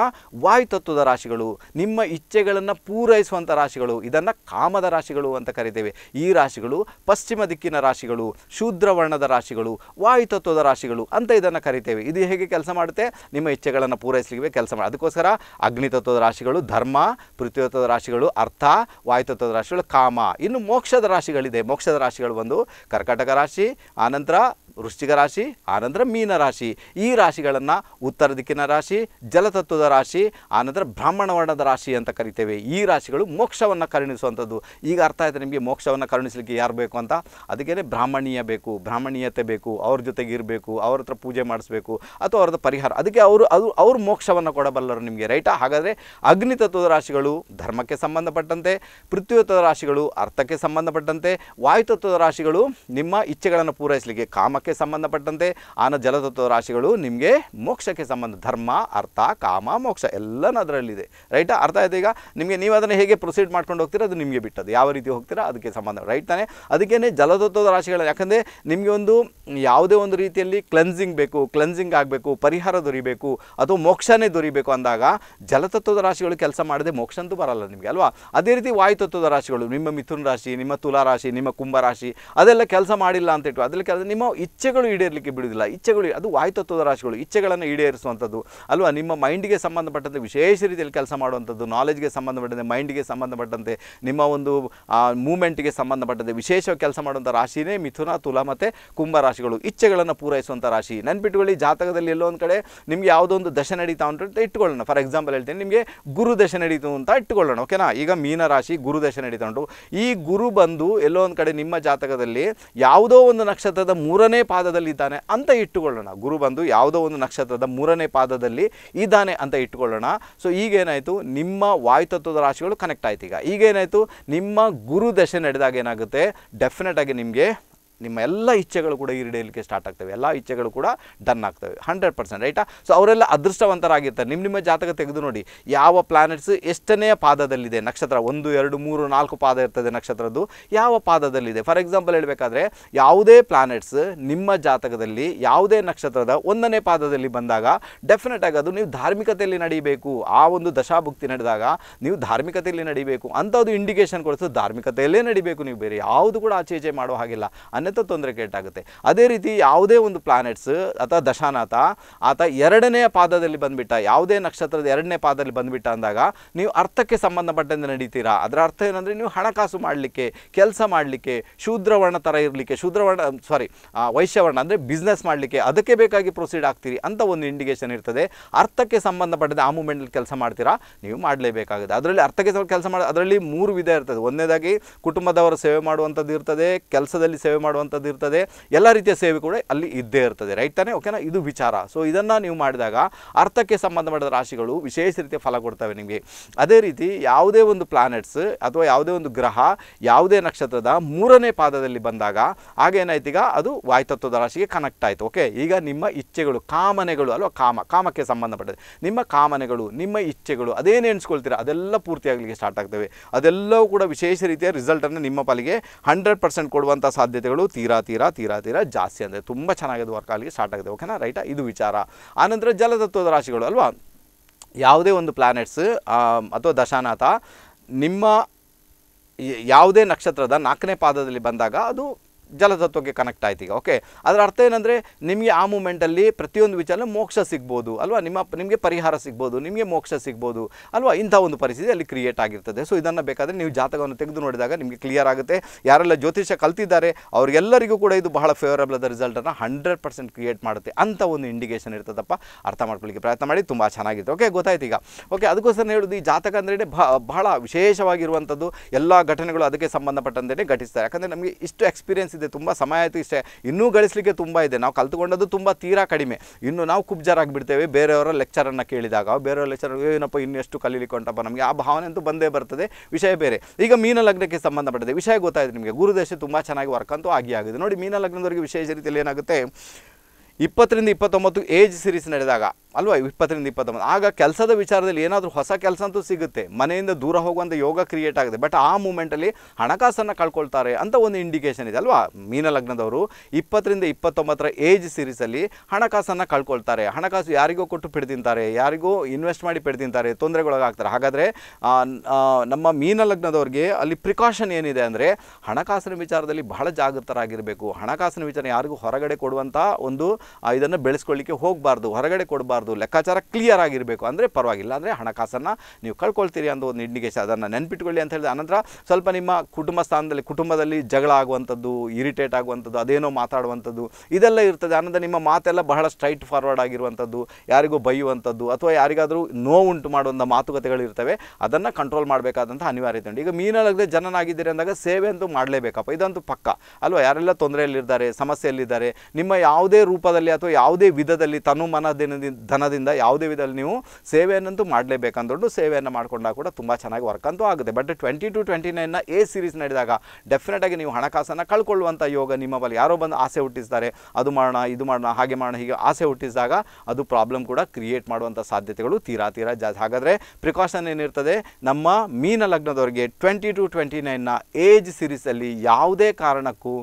ವಾಯುತತ್ವದ ರಾಶಿಗಳು ನಿಮ್ಮ ಇಚ್ಛೆಗಳನ್ನು ಪೂರೈಸುವಂಥ ರಾಶಿಗಳು ಇದನ್ನು ಕಾಮದ ರಾಶಿಗಳು ಅಂತ ಕರಿತೇವೆ ಈ ರಾಶಿಗಳು ಪಶ್ಚಿಮ ದಿಕ್ಕಿನ ರಾಶಿಗಳು ಶೂದ್ರವರ್ಣದ ರಾಶಿಗಳು ವಾಯುತತ್ವದ ರಾಶಿಗಳು ಅಂತ ಇದನ್ನು ಕರಿತೇವೆ ಇದು ಹೇಗೆ ಕೆಲಸ ಮಾಡುತ್ತೆ ನಿಮ್ಮ ಇಚ್ಛೆಗಳನ್ನು ಪೂರೈಸಲಿಕ್ಕೆ ಕೆಲಸ ಮಾಡಿ ಅದಕ್ಕೋಸ್ಕರ ಅಗ್ನಿತತ್ವದ ರಾಶಿಗಳು ಧರ್ಮ ಪೃಥ್ವಿತ್ವದ ರಾಶಿಗಳು ಅರ್ಥ ವಾಯುತತ್ವದ ರಾಶಿಗಳು ಕಾಮ ಇನ್ನು ಮೋಕ್ಷದ ರಾಶಿಗಳಿದೆ ಮೋಕ್ಷದ ರಾಶಿಗಳು ಒಂದು ಕರ್ಕಾಟಕ ರಾಶಿ ಆನಂತರ ವೃಶ್ಚಿಕ ರಾಶಿ ಆನಂತರ ಮೀನ ರಾಶಿ ಈ ರಾಶಿಗಳನ್ನು ಉತ್ತರ ದಿಕ್ಕಿನ ರಾಶಿ ಜಲತತ್ವದ ರಾಶಿ ಆನಂತರ ಬ್ರಾಹ್ಮಣ ವರ್ಣದ ರಾಶಿ ಅಂತ ಕರಿತೇವೆ ಈ ರಾಶಿಗಳು ಮೋಕ್ಷವನ್ನು ಕರುಣಿಸುವಂಥದ್ದು ಈಗ ಅರ್ಥ ಆಯಿತು ನಿಮಗೆ ಮೋಕ್ಷವನ್ನು ಕರುಣಿಸಲಿಕ್ಕೆ ಯಾರು ಬೇಕು ಅಂತ ಅದಕ್ಕೇ ಬ್ರಾಹ್ಮಣೀಯ ಬೇಕು ಬ್ರಾಹ್ಮಣೀಯತೆ ಬೇಕು ಅವ್ರ ಜೊತೆಗೆ ಇರಬೇಕು ಅವ್ರ ಹತ್ರ ಪೂಜೆ ಮಾಡಿಸ್ಬೇಕು ಅಥವಾ ಅವ್ರದ್ದು ಪರಿಹಾರ ಅದಕ್ಕೆ ಅವರು ಅದು ಅವರು ಮೋಕ್ಷವನ್ನು ಕೊಡಬಲ್ಲರು ನಿಮಗೆ ರೈಟಾ ಹಾಗಾದರೆ ಅಗ್ನಿತತ್ವದ ರಾಶಿಗಳು ಧರ್ಮಕ್ಕೆ ಸಂಬಂಧಪಟ್ಟಂತೆ ಪೃಥ್ವಿತ್ವದ ರಾಶಿಗಳು ಅರ್ಥಕ್ಕೆ ಸಂಬಂಧಪಟ್ಟಂತೆ ವಾಯುತತ್ವದ ರಾಶಿಗಳು ನಿಮ್ಮ ಇಚ್ಛೆಗಳನ್ನು ಪೂರೈಸಲಿಕ್ಕೆ ಕಾಮಕ್ಕೆ ಸಂಬಂಧಪಟ್ಟಂತೆ ಆನ ಜಲತತ್ವ ರಾಶಿಗಳು ನಿಮಗೆ ಮೋಕ್ಷಕ್ಕೆ ಸಂಬಂಧ ಧರ್ಮ ಅರ್ಥ ಕಾಮ ಮೋಕ್ಷ ಎಲ್ಲನೂ ಅದರಲ್ಲಿದೆ ರೈಟ್ ಅರ್ಥ ಆಯ್ತು ಈಗ ನಿಮಗೆ ನೀವು ಅದನ್ನು ಹೇಗೆ ಪ್ರೊಸೀಡ್ ಮಾಡ್ಕೊಂಡು ಹೋಗ್ತೀರ ಅದು ನಿಮಗೆ ಬಿಟ್ಟದ್ದು ಯಾವ ರೀತಿ ಹೋಗ್ತೀರಾ ಅದಕ್ಕೆ ಸಂಬಂಧ ರೈಟ್ ತಾನೇ ಅದಕ್ಕೇ ಜಲತತ್ವದ ರಾಶಿಗಳು ಯಾಕಂದ್ರೆ ನಿಮಗೆ ಒಂದು ಯಾವುದೇ ಒಂದು ರೀತಿಯಲ್ಲಿ ಕ್ಲೆನ್ಸಿಂಗ್ ಬೇಕು ಕ್ಲೆನ್ಸಿಂಗ್ ಆಗಬೇಕು ಪರಿಹಾರ ದೊರಿಬೇಕು ಅಥವಾ ಮೋಕ್ಷನೇ ದೊರಿಬೇಕು ಅಂದಾಗ ಜಲತತ್ವದ ರಾಶಿಗಳು ಕೆಲಸ ಮಾಡದೆ ಮೋಕ್ಷ ಅಂತೂ ಬರಲ್ಲ ನಿಮಗೆ ಅಲ್ವಾ ಅದೇ ರೀತಿ ವಾಯುತತ್ವದ ರಾಶಿಗಳು ನಿಮ್ಮ ಮಿಥುನ ರಾಶಿ ನಿಮ್ಮ ತುಲಾ ರಾಶಿ ನಿಮ್ಮ ಕುಂಭ ರಾಶಿ ಅದೆಲ್ಲ ಕೆಲಸ ಮಾಡಿಲ್ಲ ಅಂತ ಇಟ್ಟು ಅದರಲ್ಲಿ ಕೆಲಸ ನಿಮ್ಮ ಇಚ್ಛೆಗಳು ಈಡೇರಲಿಕ್ಕೆ ಬಿಡುವುದಿಲ್ಲ ಇಚ್ಛೆಗಳು ಅದು ವಾಯುತತ್ವದ ರಾಶಿಗಳು ಇಚ್ಛೆಗಳನ್ನು ಈಡೇರಿಸುವಂಥದ್ದು ಅಲ್ವಾ ನಿಮ್ಮ ಮೈಂಡಿಗೆ ಸಂಬಂಧಪಟ್ಟಂತೆ ವಿಶೇಷ ರೀತಿಯಲ್ಲಿ ಕೆಲಸ ಮಾಡುವಂಥದ್ದು ನಾಲೆಜ್ಗೆ ಸಂಬಂಧಪಟ್ಟಂತೆ ಮೈಂಡ್ಗೆ ಸಂಬಂಧಪಟ್ಟಂತೆ ನಿಮ್ಮ ಒಂದು ಮೂಮೆಂಟ್ಗೆ ಸಂಬಂಧಪಟ್ಟಂತೆ ವಿಶೇಷವಾಗಿ ಕೆಲಸ ಮಾಡುವಂಥ ರಾಶಿನೇ ಮಿಥುನ ತುಲಾ ಮತ್ತು ಕುಂಭ ರಾಶಿಗಳು ಇಚ್ಛೆಗಳನ್ನು ಪೂರೈಸುವಂಥ ರಾಶಿ ನೆನ್ಪಿಟ್ಟುಕೊಳ್ಳಿ ಜಾತಕದಲ್ಲಿ ಎಲ್ಲೋ ಒಂದು ಕಡೆ ನಿಮ್ಗೆ ಯಾವುದೋ ಒಂದು ದಶ ನಡೀತಾ ಉಂಟು ಅಂತ ಇಟ್ಕೊಳ್ಳೋಣ ಫಾರ್ ಎಕ್ಸಾಂಪಲ್ ಹೇಳ್ತೀನಿ ನಿಮಗೆ ಗುರು ದಶೆ ನಡೀತು ಅಂತ ಇಟ್ಕೊಳ್ಳೋಣ ಓಕೆನಾ ಈಗ ಮೀನ ರಾಶಿ ಗುರು ದಶೆ ನಡೀತಾ ಉಂಟು ಈ ಗುರು ಬಂದು ಎಲ್ಲೋ ಒಂದು ಕಡೆ ನಿಮ್ಮ ಜಾತಕದಲ್ಲಿ ಯಾವುದೋ ಒಂದು ನಕ್ಷತ್ರದ ಮೂರನೇ ಮೂರನೇ ಇದ್ದಾನೆ ಅಂತ ಇಟ್ಟುಕೊಳ್ಳೋಣ ಗುರು ಬಂದು ಯಾವುದೋ ಒಂದು ನಕ್ಷತ್ರದ ಮೂರನೇ ಪಾದದಲ್ಲಿ ಇದ್ದಾನೆ ಅಂತ ಇಟ್ಟುಕೊಳ್ಳೋಣ ಸೊ ಈಗೇನಾಯಿತು ನಿಮ್ಮ ವಾಯುತತ್ವದ ರಾಶಿಗಳು ಕನೆಕ್ಟ್ ಆಯ್ತು ಈಗ ಈಗೇನಾಯಿತು ನಿಮ್ಮ ಗುರು ದಶೆ ನಡೆದಾಗ ಏನಾಗುತ್ತೆ ಡೆಫಿನೆಟ್ ಆಗಿ ನಿಮಗೆ ನಿಮ್ಮ ಎಲ್ಲ ಇಚ್ಛೆಗಳು ಕೂಡ ಈಡೇರಲಿಕ್ಕೆ ಸ್ಟಾರ್ಟ್ ಆಗ್ತವೆ ಎಲ್ಲ ಇಚ್ಛೆಗಳು ಕೂಡ ಡನ್ ಆಗ್ತವೆ ಹಂಡ್ರೆಡ್ ಪರ್ಸೆಂಟ್ ರೈಟಾ ಸೊ ಅವರೆಲ್ಲ ಅದೃಷ್ಟವಂತರಾಗಿರ್ತಾರೆ ನಿಮ್ಮ ನಿಮ್ಮ ಜಾತಕ ತೆಗೆದು ನೋಡಿ ಯಾವ ಪ್ಲಾನೆಟ್ಸ್ ಎಷ್ಟನೇ ಪಾದದಲ್ಲಿದೆ ನಕ್ಷತ್ರ ಒಂದು ಎರಡು ಮೂರು ನಾಲ್ಕು ಪಾದ ಇರ್ತದೆ ನಕ್ಷತ್ರದ್ದು ಯಾವ ಪಾದದಲ್ಲಿದೆ ಫಾರ್ ಎಕ್ಸಾಂಪಲ್ ಹೇಳಬೇಕಾದ್ರೆ ಯಾವುದೇ ಪ್ಲಾನೆಟ್ಸ್ ನಿಮ್ಮ ಜಾತಕದಲ್ಲಿ ಯಾವುದೇ ನಕ್ಷತ್ರದ ಒಂದನೇ ಪಾದದಲ್ಲಿ ಬಂದಾಗ ಡೆಫಿನೆಟ್ ಆಗಿ ಅದು ನೀವು ಧಾರ್ಮಿಕತೆಯಲ್ಲಿ ನಡೀಬೇಕು ಆ ಒಂದು ದಶಾಭುಕ್ತಿ ನಡೆದಾಗ ನೀವು ಧಾರ್ಮಿಕತೆಯಲ್ಲಿ ನಡೀಬೇಕು ಅದು ಇಂಡಿಕೇಶನ್ ಕೊಡಿಸೋದು ಧಾರ್ಮಿಕತೆಯಲ್ಲೇ ನಡಿಬೇಕು ನೀವು ಬೇರೆ ಯಾವುದು ಕೂಡ ಆಚೆ ಈಚೆ ಮಾಡೋ ಹಾಗಿಲ್ಲ ತೊಂದರೆ ಕೇಟಾಗುತ್ತೆ ಅದೇ ರೀತಿ ಯಾವುದೇ ಒಂದು ಪ್ಲಾನೆಟ್ಸ್ ಅಥವಾ ದಶಾನಾಥ ಆತ ಎರಡನೇ ಪಾದದಲ್ಲಿ ಬಂದ್ಬಿಟ್ಟ ಯಾವುದೇ ನಕ್ಷತ್ರದ ಎರಡನೇ ಪಾದದಲ್ಲಿ ಬಂದ್ಬಿಟ್ಟ ಅಂದಾಗ ನೀವು ಅರ್ಥಕ್ಕೆ ಸಂಬಂಧಪಟ್ಟಂತೆ ನಡೀತೀರಾ ಅದರ ಅರ್ಥ ಏನಂದರೆ ನೀವು ಹಣಕಾಸು ಮಾಡಲಿಕ್ಕೆ ಕೆಲಸ ಮಾಡಲಿಕ್ಕೆ ಶೂದ್ರವರ್ಣ ಥರ ಇರಲಿಕ್ಕೆ ಶೂದ್ರವರ್ಣ ಸಾರಿ ವೈಶ್ಯವರ್ಣ ಅಂದರೆ ಬಿಸ್ನೆಸ್ ಮಾಡಲಿಕ್ಕೆ ಅದಕ್ಕೆ ಬೇಕಾಗಿ ಪ್ರೊಸೀಡ್ ಆಗ್ತೀರಿ ಅಂತ ಒಂದು ಇಂಡಿಕೇಶನ್ ಇರ್ತದೆ ಅರ್ಥಕ್ಕೆ ಸಂಬಂಧಪಟ್ಟಂತೆ ಆ ಮೂಮೆಂಟಲ್ಲಿ ಕೆಲಸ ಮಾಡ್ತೀರಾ ನೀವು ಮಾಡಲೇಬೇಕಾಗುತ್ತೆ ಅದರಲ್ಲಿ ಅರ್ಥಕ್ಕೆ ಕೆಲಸ ಮಾಡಿ ಅದರಲ್ಲಿ ಮೂರು ವಿಧ ಇರ್ತದೆ ಒಂದನೇದಾಗಿ ಕುಟುಂಬದವರ ಸೇವೆ ಮಾಡುವಂಥದ್ದು ಇರ್ತದೆ ಕೆಲಸದಲ್ಲಿ ಸೇವೆ ಮಾಡುವ ಮಾಡುವಂಥದ್ದು ಇರ್ತದೆ ಎಲ್ಲ ರೀತಿಯ ಸೇವೆ ಕೂಡ ಅಲ್ಲಿ ಇದ್ದೇ ಇರ್ತದೆ ರೈಟ್ ತಾನೆ ಓಕೆನಾ ಇದು ವಿಚಾರ ಸೊ ಇದನ್ನು ನೀವು ಮಾಡಿದಾಗ ಅರ್ಥಕ್ಕೆ ಸಂಬಂಧಪಟ್ಟ ರಾಶಿಗಳು ವಿಶೇಷ ರೀತಿಯ ಫಲ ಕೊಡ್ತವೆ ನಿಮಗೆ ಅದೇ ರೀತಿ ಯಾವುದೇ ಒಂದು ಪ್ಲಾನೆಟ್ಸ್ ಅಥವಾ ಯಾವುದೇ ಒಂದು ಗ್ರಹ ಯಾವುದೇ ನಕ್ಷತ್ರದ ಮೂರನೇ ಪಾದದಲ್ಲಿ ಬಂದಾಗ ಆಗೇನಾಯ್ತೀಗ ಅದು ವಾಯುತತ್ವದ ರಾಶಿಗೆ ಕನೆಕ್ಟ್ ಆಯಿತು ಓಕೆ ಈಗ ನಿಮ್ಮ ಇಚ್ಛೆಗಳು ಕಾಮನೆಗಳು ಅಲ್ವಾ ಕಾಮ ಕಾಮಕ್ಕೆ ಸಂಬಂಧಪಟ್ಟದೆ ನಿಮ್ಮ ಕಾಮನೆಗಳು ನಿಮ್ಮ ಇಚ್ಛೆಗಳು ಅದೇನು ಎಣಿಸ್ಕೊಳ್ತೀರ ಅದೆಲ್ಲ ಪೂರ್ತಿಯಾಗಲಿಕ್ಕೆ ಸ್ಟಾರ್ಟ್ ಆಗ್ತವೆ ಅದೆಲ್ಲವೂ ಕೂಡ ವಿಶೇಷ ರೀತಿಯ ರಿಸಲ್ಟನ್ನು ನಿಮ್ಮ ಪಾಲಿಗೆ ಹಂಡ್ರೆಡ್ ಪರ್ಸೆಂಟ್ ಕೊಡುವಂಥ ಸಾಧ್ಯತೆಗಳು ತೀರಾ ತೀರಾ ತೀರಾ ತೀರಾ ಜಾಸ್ತಿ ಅಂದರೆ ತುಂಬ ಚೆನ್ನಾಗಿದೆ ವರ್ಕ್ ಅಲ್ಲಿಗೆ ಸ್ಟಾರ್ಟ್ ಆಗಿದೆ ಓಕೆನಾ ರೈಟಾ ಇದು ವಿಚಾರ ಆನಂತರ ಜಲತತ್ವದ ರಾಶಿಗಳು ಅಲ್ವಾ ಯಾವುದೇ ಒಂದು ಪ್ಲ್ಯಾನೆಟ್ಸ್ ಅಥವಾ ದಶಾನಾಥ ನಿಮ್ಮ ಯಾವುದೇ ನಕ್ಷತ್ರದ ನಾಲ್ಕನೇ ಪಾದದಲ್ಲಿ ಬಂದಾಗ ಅದು ಜಲತತ್ವಕ್ಕೆ ಕನೆಕ್ಟ್ ಆಯ್ತು ಈಗ ಓಕೆ ಅದರ ಅರ್ಥ ಏನಂದರೆ ನಿಮಗೆ ಆ ಮೂಮೆಂಟಲ್ಲಿ ಪ್ರತಿಯೊಂದು ವಿಚಾರ ಮೋಕ್ಷ ಸಿಗ್ಬೋದು ಅಲ್ವಾ ನಿಮ್ಮ ನಿಮಗೆ ಪರಿಹಾರ ಸಿಗ್ಬೋದು ನಿಮಗೆ ಮೋಕ್ಷ ಸಿಗ್ಬೋದು ಅಲ್ವಾ ಇಂಥ ಒಂದು ಪರಿಸ್ಥಿತಿ ಅಲ್ಲಿ ಕ್ರಿಯೇಟ್ ಆಗಿರ್ತದೆ ಸೊ ಇದನ್ನು ಬೇಕಾದರೆ ನೀವು ಜಾತಕವನ್ನು ತೆಗೆದು ನೋಡಿದಾಗ ನಿಮಗೆ ಕ್ಲಿಯರ್ ಆಗುತ್ತೆ ಯಾರೆಲ್ಲ ಜ್ಯೋತಿಷ್ಯ ಕಲ್ತಿದ್ದಾರೆ ಅವರಿಗೆಲ್ಲರಿಗೂ ಕೂಡ ಇದು ಬಹಳ ಫೇವರಬಲ್ ಆದ ರಿಸಲ್ಟನ್ನು ಹಂಡ್ರೆಡ್ ಪರ್ಸೆಂಟ್ ಕ್ರಿಯೇಟ್ ಮಾಡುತ್ತೆ ಅಂತ ಒಂದು ಇಂಡಿಕೇಷನ್ ಇರ್ತದಪ್ಪ ಅರ್ಥ ಮಾಡ್ಕೊಳ್ಳಿಕ್ಕೆ ಪ್ರಯತ್ನ ಮಾಡಿ ತುಂಬ ಚೆನ್ನಾಗಿತ್ತು ಓಕೆ ಗೊತ್ತಾಯ್ತು ಈಗ ಓಕೆ ಅದಕ್ಕೋಸ್ಕರ ಹೇಳೋದು ಈ ಜಾತಕ ಅಂದರೆ ಬಹಳ ವಿಶೇಷವಾಗಿರುವಂಥದ್ದು ಎಲ್ಲ ಘಟನೆಗಳು ಅದಕ್ಕೆ ಸಂಬಂಧಪಟ್ಟಂತೆ ಘಟಿಸ್ತಾರೆ ಯಾಕಂದರೆ ನಮಗೆ ಇಷ್ಟು ಎಕ್ಸ್ಪೀರಿಯನ್ಸ್ ಗಳಿಸಿದೆ ತುಂಬ ಸಮಯ ಆಯಿತು ಇಷ್ಟೇ ಇನ್ನೂ ಗಳಿಸಲಿಕ್ಕೆ ತುಂಬ ಇದೆ ನಾವು ಕಲ್ತುಕೊಂಡದ್ದು ತುಂಬ ತೀರಾ ಕಡಿಮೆ ಇನ್ನು ನಾವು ಕುಬ್ಜಾರಾಗಿಬಿಡ್ತೇವೆ ಬೇರೆಯವರ ಲೆಕ್ಚರನ್ನು ಕೇಳಿದಾಗ ಬೇರೆಯವರ ಲೆಕ್ಚರ್ ಏನಪ್ಪ ಇನ್ನೆಷ್ಟು ಕಲೀಲಿಕ್ಕೆ ಹೊಂಟಪ್ಪ ನಮಗೆ ಆ ಭಾವನೆ ಅಂತೂ ಬಂದೇ ಬರ್ತದೆ ವಿಷಯ ಬೇರೆ ಈಗ ಮೀನ ಲಗ್ನಕ್ಕೆ ಸಂಬಂಧಪಟ್ಟಿದೆ ವಿಷಯ ಗೊತ್ತಾಯಿತು ನಿಮಗೆ ಗುರುದೇಶ ತುಂಬ ಚೆನ್ನಾಗಿ ವರ್ಕ್ ಅಂತೂ ಆಗಿ ಆಗಿದೆ ನೋಡಿ ಮೀನ ಲಗ್ನದವರಿಗೆ ವಿಶೇಷ ರೀತಿಯಲ್ಲಿ ಏನಾಗುತ್ತೆ ಇಪ್ಪತ್ತರಿಂದ ಇಪ್ಪತ್ತೊಂಬತ್ತು ಏಜ್ ಸಿರೀಸ್ ನಡೆದಾಗ ಅಲ್ವಾ ಇಪ್ಪತ್ತರಿಂದ ಇಪ್ಪತ್ತೊಂಬತ್ತು ಆಗ ಕೆಲಸದ ವಿಚಾರದಲ್ಲಿ ಏನಾದರೂ ಹೊಸ ಕೆಲಸ ಅಂತೂ ಸಿಗುತ್ತೆ ಮನೆಯಿಂದ ದೂರ ಹೋಗುವಂಥ ಯೋಗ ಕ್ರಿಯೇಟ್ ಆಗಿದೆ ಬಟ್ ಆ ಮೂಮೆಂಟಲ್ಲಿ ಹಣಕಾಸನ್ನು ಕಳ್ಕೊಳ್ತಾರೆ ಅಂತ ಒಂದು ಇಂಡಿಕೇಷನ್ ಇದೆ ಅಲ್ವಾ ಮೀನ ಲಗ್ನದವರು ಇಪ್ಪತ್ತರಿಂದ ಇಪ್ಪತ್ತೊಂಬತ್ತರ ಏಜ್ ಸಿರೀಸಲ್ಲಿ ಹಣಕಾಸನ್ನು ಕಳ್ಕೊಳ್ತಾರೆ ಹಣಕಾಸು ಯಾರಿಗೋ ಕೊಟ್ಟು ಪಿಡ್ತಿಂತಾರೆ ಯಾರಿಗೂ ಇನ್ವೆಸ್ಟ್ ಮಾಡಿ ಪಿಡ್ತಿಂತಾರೆ ತೊಂದರೆಗೊಳಗಾಗ್ತಾರೆ ಹಾಗಾದರೆ ನಮ್ಮ ಮೀನ ಲಗ್ನದವ್ರಿಗೆ ಅಲ್ಲಿ ಪ್ರಿಕಾಷನ್ ಏನಿದೆ ಅಂದರೆ ಹಣಕಾಸಿನ ವಿಚಾರದಲ್ಲಿ ಬಹಳ ಜಾಗೃತರಾಗಿರಬೇಕು ಹಣಕಾಸಿನ ವಿಚಾರ ಯಾರಿಗೂ ಹೊರಗಡೆ ಕೊಡುವಂಥ ಒಂದು ಇದನ್ನು ಬೆಳೆಸ್ಕೊಳ್ಳಿಕ್ಕೆ ಹೋಗಬಾರ್ದು ಹೊರಗಡೆ ಕೊಡಬಾರ್ದು ಲೆಕ್ಕಾಚಾರ ಕ್ಲಿಯರ್ ಆಗಿರಬೇಕು ಅಂದರೆ ಪರವಾಗಿಲ್ಲ ಅಂದರೆ ಹಣಕಾಸನ್ನು ನೀವು ಕಳ್ಕೊಳ್ತೀರಿ ಅಂತ ಒಂದು ನಿಡ್ನಿಗೆ ಅದನ್ನು ನೆನ್ಪಿಟ್ಕೊಳ್ಳಿ ಅಂತ ಹೇಳಿದ ಅನಂತರ ಸ್ವಲ್ಪ ನಿಮ್ಮ ಕುಟುಂಬ ಸ್ಥಾನದಲ್ಲಿ ಕುಟುಂಬದಲ್ಲಿ ಜಗಳ ಆಗುವಂಥದ್ದು ಇರಿಟೇಟ್ ಆಗುವಂಥದ್ದು ಅದೇನೋ ಮಾತಾಡುವಂಥದ್ದು ಇದೆಲ್ಲ ಇರ್ತದೆ ಆನಂತರ ನಿಮ್ಮ ಮಾತೆಲ್ಲ ಬಹಳ ಸ್ಟ್ರೈಟ್ ಫಾರ್ವರ್ಡ್ ಆಗಿರುವಂಥದ್ದು ಯಾರಿಗೂ ಬೈಯುವಂಥದ್ದು ಅಥವಾ ಯಾರಿಗಾದರೂ ನೋವುಂಟು ಮಾಡುವಂಥ ಮಾತುಕತೆಗಳು ಇರ್ತವೆ ಅದನ್ನು ಕಂಟ್ರೋಲ್ ಮಾಡಬೇಕಾದಂಥ ಅನಿವಾರ್ಯತೆ ಉಂಟು ಈಗ ಮೀನಲ್ಲದೆ ಜನನಾಗಿದ್ದೀರಿ ಅಂದಾಗ ಸೇವೆ ಅಂತೂ ಮಾಡಲೇಬೇಕಪ್ಪ ಇದಂತೂ ಪಕ್ಕ ಅಲ್ವಾ ಯಾರೆಲ್ಲ ತೊಂದರೆಯಲ್ಲಿದ್ದಾರೆ ಸಮಸ್ಯೆಯಲ್ಲಿದ್ದಾರೆ ನಿಮ್ಮ ಯಾವುದೇ ರೂಪದ ರೂಪದಲ್ಲಿ ಅಥವಾ ಯಾವುದೇ ವಿಧದಲ್ಲಿ ತನು ಮನ ಧನದಿಂದ ಯಾವುದೇ ವಿಧದಲ್ಲಿ ನೀವು ಸೇವೆಯನ್ನಂತೂ ಮಾಡಲೇಬೇಕಂದ್ರೂ ಸೇವೆಯನ್ನು ಮಾಡಿಕೊಂಡಾಗ ಕೂಡ ತುಂಬ ಚೆನ್ನಾಗಿ ವರ್ಕ್ ಅಂತೂ ಆಗುತ್ತೆ ಬಟ್ ಟ್ವೆಂಟಿ ಟು ಟ್ವೆಂಟಿ ನೈನ್ನ ಎ ಸೀರೀಸ್ ನಡೆದಾಗ ಡೆಫಿನೆಟಾಗಿ ನೀವು ಹಣಕಾಸನ್ನು ಕಳ್ಕೊಳ್ಳುವಂಥ ಯೋಗ ನಿಮ್ಮ ಬಳಿ ಯಾರೋ ಬಂದು ಆಸೆ ಹುಟ್ಟಿಸ್ತಾರೆ ಅದು ಮಾಡೋಣ ಇದು ಮಾಡೋಣ ಹಾಗೆ ಮಾಡೋಣ ಹೀಗೆ ಆಸೆ ಹುಟ್ಟಿಸಿದಾಗ ಅದು ಪ್ರಾಬ್ಲಮ್ ಕೂಡ ಕ್ರಿಯೇಟ್ ಮಾಡುವಂಥ ಸಾಧ್ಯತೆಗಳು ತೀರಾ ತೀರಾ ಜಾಸ್ ಹಾಗಾದರೆ ಪ್ರಿಕಾಷನ್ ಏನಿರ್ತದೆ ನಮ್ಮ ಮೀನ ಲಗ್ನದವರಿಗೆ ಟ್ವೆಂಟಿ ಟು ಟ್ವೆಂಟಿ ನೈನ್ನ ಏಜ್ ಸೀರೀಸಲ್ಲಿ ಯಾವುದೇ ಕಾರಣಕ್ಕೂ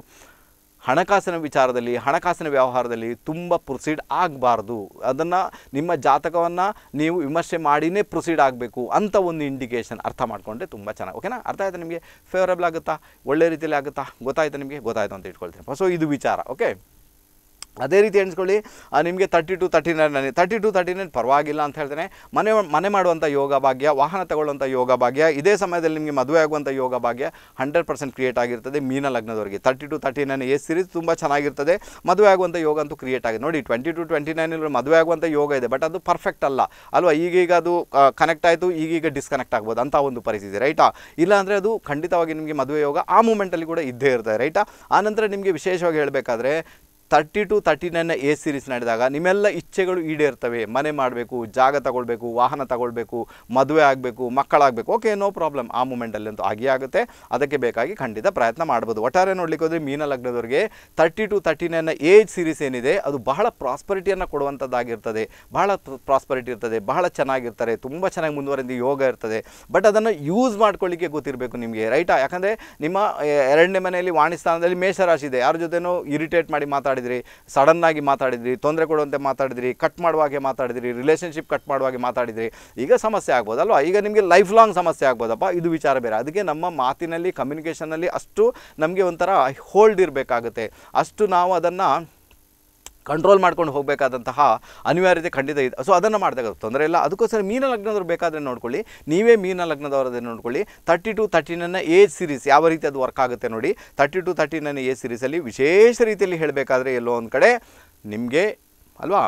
ಹಣಕಾಸಿನ ವಿಚಾರದಲ್ಲಿ ಹಣಕಾಸಿನ ವ್ಯವಹಾರದಲ್ಲಿ ತುಂಬ ಪ್ರೊಸೀಡ್ ಆಗಬಾರ್ದು ಅದನ್ನು ನಿಮ್ಮ ಜಾತಕವನ್ನು ನೀವು ವಿಮರ್ಶೆ ಮಾಡಿನೇ ಪ್ರೊಸೀಡ್ ಆಗಬೇಕು ಅಂತ ಒಂದು ಇಂಡಿಕೇಷನ್ ಅರ್ಥ ಮಾಡಿಕೊಂಡ್ರೆ ತುಂಬ ಚೆನ್ನಾಗಿ ಓಕೆನಾ ಅರ್ಥ ಆಯಿತು ನಿಮಗೆ ಫೇವರೇಬಲ್ ಆಗುತ್ತಾ ಒಳ್ಳೆ ರೀತಿಯಲ್ಲಿ ಆಗುತ್ತಾ ಗೊತ್ತಾಯಿತು ನಿಮಗೆ ಗೊತ್ತಾಯಿತು ಅಂತ ಇಟ್ಕೊಳ್ತೀನಿ ಸೊ ಇದು ವಿಚಾರ ಓಕೆ ಅದೇ ರೀತಿ ಎಣಿಸ್ಕೊಳ್ಳಿ ನಿಮಗೆ thirty two thirty nine thirty two thirty nine ಪರವಾಗಿಲ್ಲ ಅಂತ ಹೇಳ್ತೇನೆ ಮನೆ ಮನೆ ಮಾಡುವಂಥ ಯೋಗ ಭಾಗ್ಯ ವಾಹನ ತಗೊಳ್ಳುವಂಥ ಯೋಗ ಭಾಗ್ಯ ಇದೇ ಸಮಯದಲ್ಲಿ ನಿಮಗೆ ಮದುವೆ ಆಗುವಂಥ ಯೋಗ ಭಾಗ್ಯ ಹಂಡ್ರೆಡ್ ಪರ್ಸೆಂಟ್ ಕ್ರಿಯೇಟ್ ಆಗಿರ್ತದೆ ಮೀನ ಲಗ್ನದವರಿಗೆ thirty two thirty nine age series ತುಂಬ ಚೆನ್ನಾಗಿರ್ತದೆ ಮದುವೆ ಆಗುವಂಥ ಯೋಗ ಅಂತೂ ಕ್ರಿಯೇಟ್ ಆಗಿದೆ ನೋಡಿ ಟ್ವೆಂಟಿ ಟು ಟ್ವೆಂಟಿ ನೈನಲ್ಲಿ ಮದುವೆ ಆಗುವಂಥ ಯೋಗ ಇದೆ ಬಟ್ ಅದು ಪರ್ಫೆಕ್ಟ್ ಅಲ್ಲ ಅಲ್ವಾ ಈಗೀಗ ಅದು ಕನೆಕ್ಟ್ ಆಯಿತು ಈಗೀಗ ಡಿಸ್ಕನೆಕ್ಟ್ ಆಗ್ಬೋದು ಅಂತ ಒಂದು ಪರಿಸ್ಥಿತಿ ರೈಟಾ ಇಲ್ಲಾಂದರೆ ಅದು ಖಂಡಿತವಾಗಿ ನಿಮಗೆ ಮದುವೆ ಯೋಗ ಆ ಮೂಮೆಂಟಲ್ಲಿ ಕೂಡ ಇದ್ದೇ ಇರ್ತದೆ ರೈಟಾ ಆನಂತರ ನಿಮಗೆ ವಿಶೇಷವಾಗಿ ಹೇಳಬೇಕಾದ್ರೆ ತರ್ಟಿ ಟು ತರ್ಟಿ ನೈನ್ನ ಎ ಸೀರೀಸ್ ನಡೆದಾಗ ನಿಮ್ಮೆಲ್ಲ ಇಚ್ಛೆಗಳು ಈಡೇರ್ತವೆ ಮನೆ ಮಾಡಬೇಕು ಜಾಗ ತಗೊಳ್ಬೇಕು ವಾಹನ ತಗೊಳ್ಬೇಕು ಮದುವೆ ಆಗಬೇಕು ಮಕ್ಕಳಾಗಬೇಕು ಓಕೆ ನೋ ಪ್ರಾಬ್ಲಮ್ ಆ ಮೂಮೆಂಟಲ್ಲಿ ಅಂತೂ ಹಾಗೇ ಆಗುತ್ತೆ ಅದಕ್ಕೆ ಬೇಕಾಗಿ ಖಂಡಿತ ಪ್ರಯತ್ನ ಮಾಡ್ಬೋದು ಒಟ್ಟಾರೆ ನೋಡ್ಲಿಕ್ಕೆ ಹೋದರೆ ಮೀನ ಲಗ್ನದವ್ರಿಗೆ ತರ್ಟಿ ಟು ತರ್ಟಿ ನೈನ್ನ ಏಜ್ ಸೀರೀಸ್ ಏನಿದೆ ಅದು ಬಹಳ ಪ್ರಾಸ್ಪರಿಟಿಯನ್ನು ಕೊಡುವಂಥದ್ದಾಗಿರ್ತದೆ ಬಹಳ ಪ್ರಾಸ್ಪರಿಟಿ ಇರ್ತದೆ ಬಹಳ ಚೆನ್ನಾಗಿರ್ತಾರೆ ತುಂಬ ಚೆನ್ನಾಗಿ ಮುಂದುವರೆದು ಯೋಗ ಇರ್ತದೆ ಬಟ್ ಅದನ್ನು ಯೂಸ್ ಮಾಡ್ಕೊಳ್ಳಿಕ್ಕೆ ಗೊತ್ತಿರಬೇಕು ನಿಮಗೆ ರೈಟಾ ಯಾಕಂದರೆ ನಿಮ್ಮ ಎರಡನೇ ಮನೆಯಲ್ಲಿ ವಾಣಿ ಸ್ಥಾನದಲ್ಲಿ ಮೇಷರಾಶಿ ಇದೆ ಯಾರ ಜೊತೆನೋ ಇರಿಟೇಟ್ ಮಾಡಿ ಮಾತಾಡಿ ಮಾತಾಡಿದ್ರಿ ಸಡನ್ನಾಗಿ ಮಾತಾಡಿದ್ರಿ ತೊಂದರೆ ಕೊಡುವಂತೆ ಮಾತಾಡಿದ್ರಿ ಕಟ್ ಮಾಡುವಾಗೆ ಮಾತಾಡಿದ್ರಿ ರಿಲೇಷನ್ಶಿಪ್ ಕಟ್ ಮಾಡುವಾಗೆ ಮಾತಾಡಿದ್ರಿ ಈಗ ಸಮಸ್ಯೆ ಆಗ್ಬೋದಲ್ವಾ ಈಗ ನಿಮಗೆ ಲೈಫ್ ಲಾಂಗ್ ಸಮಸ್ಯೆ ಆಗ್ಬೋದಪ್ಪ ಇದು ವಿಚಾರ ಬೇರೆ ಅದಕ್ಕೆ ನಮ್ಮ ಮಾತಿನಲ್ಲಿ ಕಮ್ಯುನಿಕೇಷನಲ್ಲಿ ಅಷ್ಟು ನಮಗೆ ಒಂಥರ ಹೋಲ್ಡ್ ಇರಬೇಕಾಗುತ್ತೆ ಅಷ್ಟು ನಾವು ಅದನ್ನು ಕಂಟ್ರೋಲ್ ಮಾಡ್ಕೊಂಡು ಹೋಗಬೇಕಾದಂತಹ ಅನಿವಾರ್ಯತೆ ಖಂಡಿತ ಇದೆ ಸೊ ಅದನ್ನು ಮಾಡಿದಾಗ ತೊಂದರೆ ಇಲ್ಲ ಅದಕ್ಕೋಸ್ಕರ ಮೀನ ಲಗ್ನದವ್ರು ಬೇಕಾದರೆ ನೋಡ್ಕೊಳ್ಳಿ ನೀವೇ ಮೀನ ಲಗ್ನದವರದೇ ನೋಡ್ಕೊಳ್ಳಿ ತರ್ಟಿ ಟು ನನ್ನ ಏಜ್ ಸೀರೀಸ್ ಯಾವ ರೀತಿ ಅದು ವರ್ಕ್ ಆಗುತ್ತೆ ನೋಡಿ ತರ್ಟಿ ಟು ನನ್ನ ಏಜ್ ಸೀರೀಸಲ್ಲಿ ವಿಶೇಷ ರೀತಿಯಲ್ಲಿ ಹೇಳಬೇಕಾದ್ರೆ ಎಲ್ಲೋ ಒಂದು ಕಡೆ ನಿಮಗೆ ಅಲ್ವಾ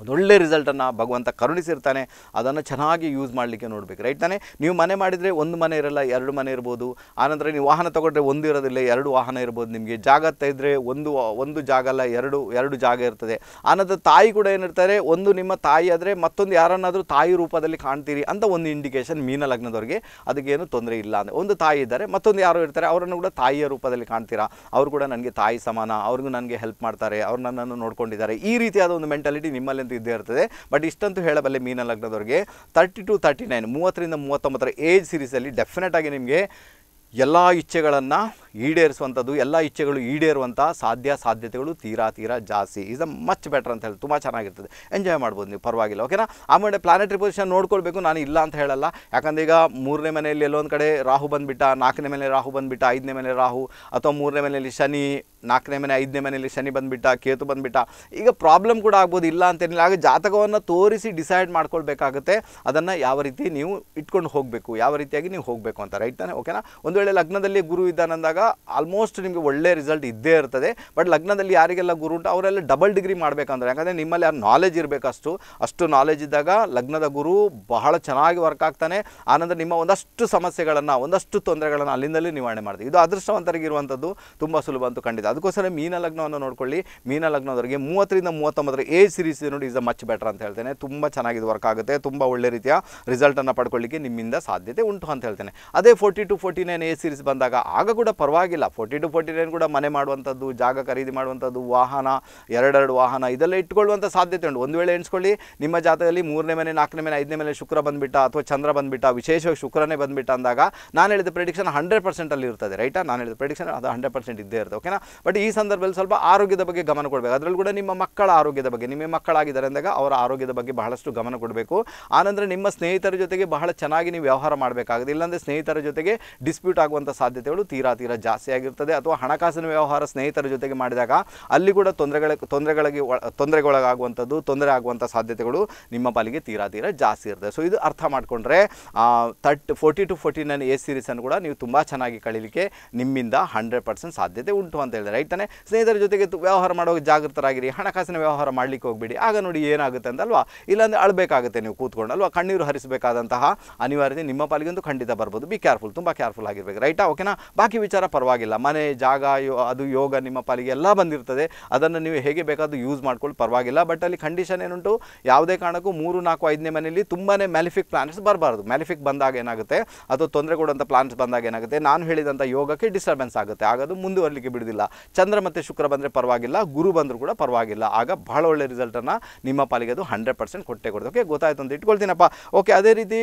ಒಂದೊಳ್ಳೆ ರಿಸಲ್ಟನ್ನು ಭಗವಂತ ಕರುಣಿಸಿರ್ತಾನೆ ಅದನ್ನು ಚೆನ್ನಾಗಿ ಯೂಸ್ ಮಾಡಲಿಕ್ಕೆ ನೋಡಬೇಕು ರೈಟ್ ತಾನೆ ನೀವು ಮನೆ ಮಾಡಿದರೆ ಒಂದು ಮನೆ ಇರಲ್ಲ ಎರಡು ಮನೆ ಇರ್ಬೋದು ಆನಂತರ ನೀವು ವಾಹನ ತೊಗೊಂಡ್ರೆ ಒಂದು ಇರೋದಿಲ್ಲ ಎರಡು ವಾಹನ ಇರ್ಬೋದು ನಿಮಗೆ ಜಾಗ ಇದ್ದರೆ ಒಂದು ಒಂದು ಜಾಗ ಅಲ್ಲ ಎರಡು ಎರಡು ಜಾಗ ಇರ್ತದೆ ಆನಂತರ ತಾಯಿ ಕೂಡ ಏನಿರ್ತಾರೆ ಒಂದು ನಿಮ್ಮ ತಾಯಿ ಆದರೆ ಮತ್ತೊಂದು ಯಾರನ್ನಾದರೂ ತಾಯಿ ರೂಪದಲ್ಲಿ ಕಾಣ್ತೀರಿ ಅಂತ ಒಂದು ಇಂಡಿಕೇಶನ್ ಮೀನ ಲಗ್ನದವ್ರಿಗೆ ಅದಕ್ಕೇನು ತೊಂದರೆ ಇಲ್ಲ ಅಂದರೆ ಒಂದು ತಾಯಿ ಇದ್ದಾರೆ ಮತ್ತೊಂದು ಯಾರು ಇರ್ತಾರೆ ಅವರನ್ನು ಕೂಡ ತಾಯಿಯ ರೂಪದಲ್ಲಿ ಕಾಣ್ತೀರಾ ಅವರು ಕೂಡ ನನಗೆ ತಾಯಿ ಸಮಾನ ಅವ್ರಿಗೂ ನನಗೆ ಹೆಲ್ಪ್ ಮಾಡ್ತಾರೆ ಅವ್ರು ನನ್ನನ್ನು ನೋಡ್ಕೊಂಡಿದ್ದಾರೆ ಈ ರೀತಿಯಾದ ಒಂದು ಮೆಂಟಾಲಿಟಿ ನಿಮ್ಮಲ್ಲಿ ಇದ್ದೇ ಇರ್ತದೆ ಬಟ್ ಇಷ್ಟಂತೂ ಹೇಳಬಲ್ಲೆ ಮೀನ ಲಗ್ನದವ್ರಿಗೆ ತರ್ಟಿ ಟು ತರ್ಟಿ ನೈನ್ ಮೂವತ್ತರಿಂದ ಮೂವತ್ತೊಂಬತ್ತರ ಏಜ್ ಸೀರೀಸಲ್ಲಿ ಆಗಿ ನಿಮಗೆ ಎಲ್ಲ ಇಚ್ಛೆಗಳನ್ನು ಈಡೇರಿಸುವಂಥದ್ದು ಎಲ್ಲ ಇಚ್ಛೆಗಳು ಈಡೇರುವಂಥ ಸಾಧ್ಯ ಸಾಧ್ಯತೆಗಳು ತೀರಾ ತೀರಾ ಜಾಸ್ತಿ ಇಸ್ ಅ ಮಚ್ ಬೆಟರ್ ಅಂತ ಹೇಳಿ ತುಂಬ ಚೆನ್ನಾಗಿರ್ತದೆ ಎಂಜಾಯ್ ಮಾಡ್ಬೋದು ನೀವು ಪರವಾಗಿಲ್ಲ ಓಕೆನಾ ಆಮೇಲೆ ಪ್ಲಾನೆಟ್ರಿ ಪೊಸಿಷನ್ ನೋಡ್ಕೊಳ್ಬೇಕು ನಾನು ಇಲ್ಲ ಅಂತ ಹೇಳಲ್ಲ ಯಾಕಂದ್ರೆ ಈಗ ಮೂರನೇ ಮನೆಯಲ್ಲಿ ಎಲ್ಲೊಂದು ಕಡೆ ರಾಹು ಬಂದುಬಿಟ್ಟ ನಾಲ್ಕನೇ ಮನೆ ರಾಹು ಬಂದುಬಿಟ್ಟ ಐದನೇ ಮನೆ ರಾಹು ಅಥವಾ ಮೂರನೇ ಮನೆಯಲ್ಲಿ ಶನಿ ನಾಲ್ಕನೇ ಮನೆ ಐದನೇ ಮನೆಯಲ್ಲಿ ಶನಿ ಬಂದುಬಿಟ್ಟ ಕೇತು ಬಂದುಬಿಟ್ಟ ಈಗ ಪ್ರಾಬ್ಲಮ್ ಕೂಡ ಆಗ್ಬೋದು ಇಲ್ಲ ಅಂತೇನಿಲ್ಲ ಆಗ ಜಾತಕವನ್ನು ತೋರಿಸಿ ಡಿಸೈಡ್ ಮಾಡ್ಕೊಳ್ಬೇಕಾಗುತ್ತೆ ಅದನ್ನು ಯಾವ ರೀತಿ ನೀವು ಇಟ್ಕೊಂಡು ಹೋಗಬೇಕು ಯಾವ ರೀತಿಯಾಗಿ ನೀವು ಹೋಗಬೇಕು ಅಂತ ರೈಟ್ ತಾನೆ ಓಕೆನಾ ಒಂದು ವೇಳೆ ಲಗ್ನದಲ್ಲಿ ಗುರು ಇದ್ದಾನಂದಾಗ ಆಲ್ಮೋಸ್ಟ್ ನಿಮಗೆ ಒಳ್ಳೆ ರಿಸಲ್ಟ್ ಇದ್ದೇ ಇರ್ತದೆ ಬಟ್ ಲಗ್ನದಲ್ಲಿ ಯಾರಿಗೆಲ್ಲ ಗುರು ಉಂಟು ಅವರೆಲ್ಲ ಡಬಲ್ ಡಿಗ್ರಿ ಮಾಡಬೇಕಂದ್ರೆ ಯಾಕಂದರೆ ನಿಮ್ಮಲ್ಲಿ ಯಾರು ನಾಲೆಜ್ ಇರಬೇಕಷ್ಟು ಅಷ್ಟು ನಾಲೆಜ್ ಇದ್ದಾಗ ಲಗ್ನದ ಗುರು ಬಹಳ ಚೆನ್ನಾಗಿ ವರ್ಕ್ ಆಗ್ತಾನೆ ಆನಂತರ ನಿಮ್ಮ ಒಂದಷ್ಟು ಸಮಸ್ಯೆಗಳನ್ನು ಒಂದಷ್ಟು ತೊಂದರೆಗಳನ್ನು ಅಲ್ಲಿಂದಲೇ ನಿವಾರಣೆ ಮಾಡ್ತೀವಿ ಇದು ಅದೃಷ್ಟವಂತರಿಗಿರುವಂಥದ್ದು ತುಂಬ ಸುಲಭ ಅಂತ ಖಂಡಿತ ಅದಕ್ಕೋಸ್ಕರ ಮೀನ ಲಗ್ನವನ್ನು ನೋಡ್ಕೊಳ್ಳಿ ಮೀನ ಲಗ್ನದವರಿಗೆ ಮೂವತ್ತರಿಂದ ಮೂವತ್ತೊಂಬತ್ತರ ಎ ಸೀರೀಸ್ ನೋಡಿ ಇಸ್ ಅ ಮಚ್ ಬೆಟರ್ ಅಂತ ಹೇಳ್ತೇನೆ ತುಂಬ ಚೆನ್ನಾಗಿದು ವರ್ಕ್ ಆಗುತ್ತೆ ತುಂಬ ಒಳ್ಳೆ ರೀತಿಯ ರಿಸಲ್ಟನ್ನು ಪಡ್ಕೊಳ್ಳಿಕ್ಕೆ ನಿಮ್ಮಿಂದ ಸಾಧ್ಯತೆ ಉಂಟು ಅಂತ ಹೇಳ್ತೇನೆ ಅದೇ forty two forty nine age series ಬಂದಾಗ ಆಗ ಕೂಡ ಪರವಾಗಿಲ್ಲ ಫೋರ್ಟಿ ಟು ಫೋರ್ಟಿ ನೈನ್ ಕೂಡ ಮನೆ ಮಾಡುವಂಥದ್ದು ಜಾಗ ಖರೀದಿ ಮಾಡುವಂಥದ್ದು ವಾಹನ ಎರಡೆರಡು ವಾಹನ ಇದೆಲ್ಲ ಇಟ್ಕೊಳ್ಳುವಂಥ ಸಾಧ್ಯತೆ ಉಂಟು ಒಂದು ವೇಳೆ ಎಣಿಸ್ಕೊಳ್ಳಿ ನಿಮ್ಮ ಜಾತದಲ್ಲಿ ಮೂರನೇ ಮನೆ ನಾಲ್ಕನೇ ಮನೆ ಐದನೇ ಮನೆ ಶುಕ್ರ ಬಂದುಬಿಟ್ಟ ಅಥವಾ ಚಂದ್ರ ಬಂದುಬಿಟ್ಟ ವಿಶೇಷವಾಗಿ ಶುಕ್ರನೇ ಬಂದುಬಿಟ್ಟ ಅಂದಾಗ ನಾನು ಹೇಳಿದ ಪ್ರಿಡಿಕ್ಷನ್ ಹಂಡ್ರೆಡ್ ಪರ್ಸೆಂಟಲ್ಲಿ ಇರ್ತದೆ ರೈಟಾ ನಾನು ಹೇಳಿದ ಪ್ರೆಡಿಕ್ಷನ್ ಅದು ಹಂಡ್ರೆಡ್ ಪರ್ಸೆಂಟ್ ಇದ್ದೇ ಇರುತ್ತೆ ಓಕೆನಾ ಬಟ್ ಈ ಸಂದರ್ಭದಲ್ಲಿ ಸ್ವಲ್ಪ ಆರೋಗ್ಯದ ಬಗ್ಗೆ ಗಮನ ಕೊಡಬೇಕು ಅದರಲ್ಲಿ ಕೂಡ ನಿಮ್ಮ ಮಕ್ಕಳ ಆರೋಗ್ಯದ ಬಗ್ಗೆ ನಿಮ್ಮ ಮಕ್ಕಳಾಗಿದ್ದಾರೆ ಅಂದಾಗ ಅವರ ಆರೋಗ್ಯದ ಬಗ್ಗೆ ಬಹಳಷ್ಟು ಗಮನ ಕೊಡಬೇಕು ಆನಂತರ ನಿಮ್ಮ ಸ್ನೇಹಿತರ ಜೊತೆಗೆ ಬಹಳ ಚೆನ್ನಾಗಿ ನೀವು ವ್ಯವಹಾರ ಮಾಡಬೇಕಾಗುತ್ತೆ ಇಲ್ಲಾಂದರೆ ಸ್ನೇಹಿತರ ಜೊತೆಗೆ ಡಿಸ್ಪ್ಯೂಟ್ ಆಗುವಂಥ ಸಾಧ್ಯತೆಗಳು ತೀರಾ ತೀರ ಜಾಸ್ತಿ ಆಗಿರ್ತದೆ ಅಥವಾ ಹಣಕಾಸಿನ ವ್ಯವಹಾರ ಸ್ನೇಹಿತರ ಜೊತೆಗೆ ಮಾಡಿದಾಗ ಅಲ್ಲಿ ಕೂಡ ತೊಂದರೆಗಳ ತೊಂದರೆಗಳಿಗೆ ತೊಂದರೆಗೊಳಗಾಗುವಂಥದ್ದು ತೊಂದರೆ ಆಗುವಂಥ ಸಾಧ್ಯತೆಗಳು ನಿಮ್ಮ ಪಾಲಿಗೆ ತೀರಾ ತೀರಾ ಜಾಸ್ತಿ ಇರ್ತದೆ ಸೊ ಇದು ಅರ್ಥ ಮಾಡಿಕೊಂಡ್ರೆ thirty forty two forty nine age ಸೀರೀಸನ್ನು ಕೂಡ ನೀವು ತುಂಬ ಚೆನ್ನಾಗಿ ಕಳೀಲಿಕ್ಕೆ ನಿಮ್ಮಿಂದ ಹಂಡ್ರೆಡ್ ಪರ್ಸೆಂಟ್ ಸಾಧ್ಯತೆ ಉಂಟು ಅಂತ ಹೇಳಿದ್ರೆ ರೈಟ್ ತಾನೆ ಸ್ನೇಹಿತರ ಜೊತೆಗೆ ವ್ಯವಹಾರ ಮಾಡೋಕ್ಕೆ ಜಾಗೃತರಾಗಿರಿ ಹಣಕಾಸಿನ ವ್ಯವಹಾರ ಮಾಡಲಿಕ್ಕೆ ಹೋಗ್ಬೇಡಿ ಆಗ ನೋಡಿ ಏನಾಗುತ್ತೆ ಅಂತಲ್ವಾ ಇಲ್ಲಾಂದರೆ ಅಳಬೇಕಾಗುತ್ತೆ ನೀವು ಕೂತ್ಕೊಂಡು ಅಲ್ವಾ ಕಣ್ಣೀರು ಹರಿಸಬೇಕಾದಂತಹ ಅನಿವಾರ್ಯತೆ ನಿಮ್ಮ ಒಂದು ಖಂಡಿತ ಬರ್ಬೋದು ಬಿ ಕೇರ್ಫುಲ್ ತುಂಬ ಕೇರ್ಫುಲ್ ಆಗಿರಬೇಕು ರೈಟಾ ಓಕೆನಾ ಬಾಕಿ ವಿಚಾರ ಪರವಾಗಿಲ್ಲ ಮನೆ ಜಾಗ ಅದು ಯೋಗ ನಿಮ್ಮ ಪಾಲಿಗೆ ಎಲ್ಲ ಬಂದಿರ್ತದೆ ಅದನ್ನು ನೀವು ಹೇಗೆ ಬೇಕಾದರೂ ಯೂಸ್ ಮಾಡ್ಕೊಳ್ಳಿ ಪರವಾಗಿಲ್ಲ ಬಟ್ ಅಲ್ಲಿ ಕಂಡೀಷನ್ ಏನುಂಟು ಯಾವುದೇ ಕಾರಣಕ್ಕೂ ಮೂರು ನಾಲ್ಕು ಐದನೇ ಮನೆಯಲ್ಲಿ ತುಂಬಾ ಮ್ಯಾಲಿಫಿಕ್ ಪ್ಲಾನ್ಸ್ ಬರಬಾರ್ದು ಮ್ಯಾಲಿಫಿಕ್ ಬಂದಾಗ ಏನಾಗುತ್ತೆ ಅಥವಾ ತೊಂದರೆ ಕೊಡುವಂಥ ಪ್ಲಾನ್ಸ್ ಬಂದಾಗ ಏನಾಗುತ್ತೆ ನಾನು ಹೇಳಿದಂಥ ಯೋಗಕ್ಕೆ ಡಿಸ್ಟರ್ಬೆನ್ಸ್ ಆಗುತ್ತೆ ಆಗದು ಮುಂದುವರಲಿಕ್ಕೆ ಬಿಡೋದಿಲ್ಲ ಚಂದ್ರ ಮತ್ತು ಶುಕ್ರ ಬಂದರೆ ಪರವಾಗಿಲ್ಲ ಗುರು ಬಂದರೂ ಕೂಡ ಪರವಾಗಿಲ್ಲ ಆಗ ಬಹಳ ಒಳ್ಳೆ ರಿಸಲ್ಟನ್ನು ನಿಮ್ಮ ಪಾಲಿಗೆ ಅದು ಹಂಡ್ರೆಡ್ ಪರ್ಸೆಂಟ್ ಕೊಟ್ಟೆ ಕೊಡೋದು ಓಕೆ ಗೊತ್ತಾಯ್ತು ಅಂತ ಇಟ್ಕೊಳ್ತೀನಪ್ಪ ಓಕೆ ಅದೇ ರೀತಿ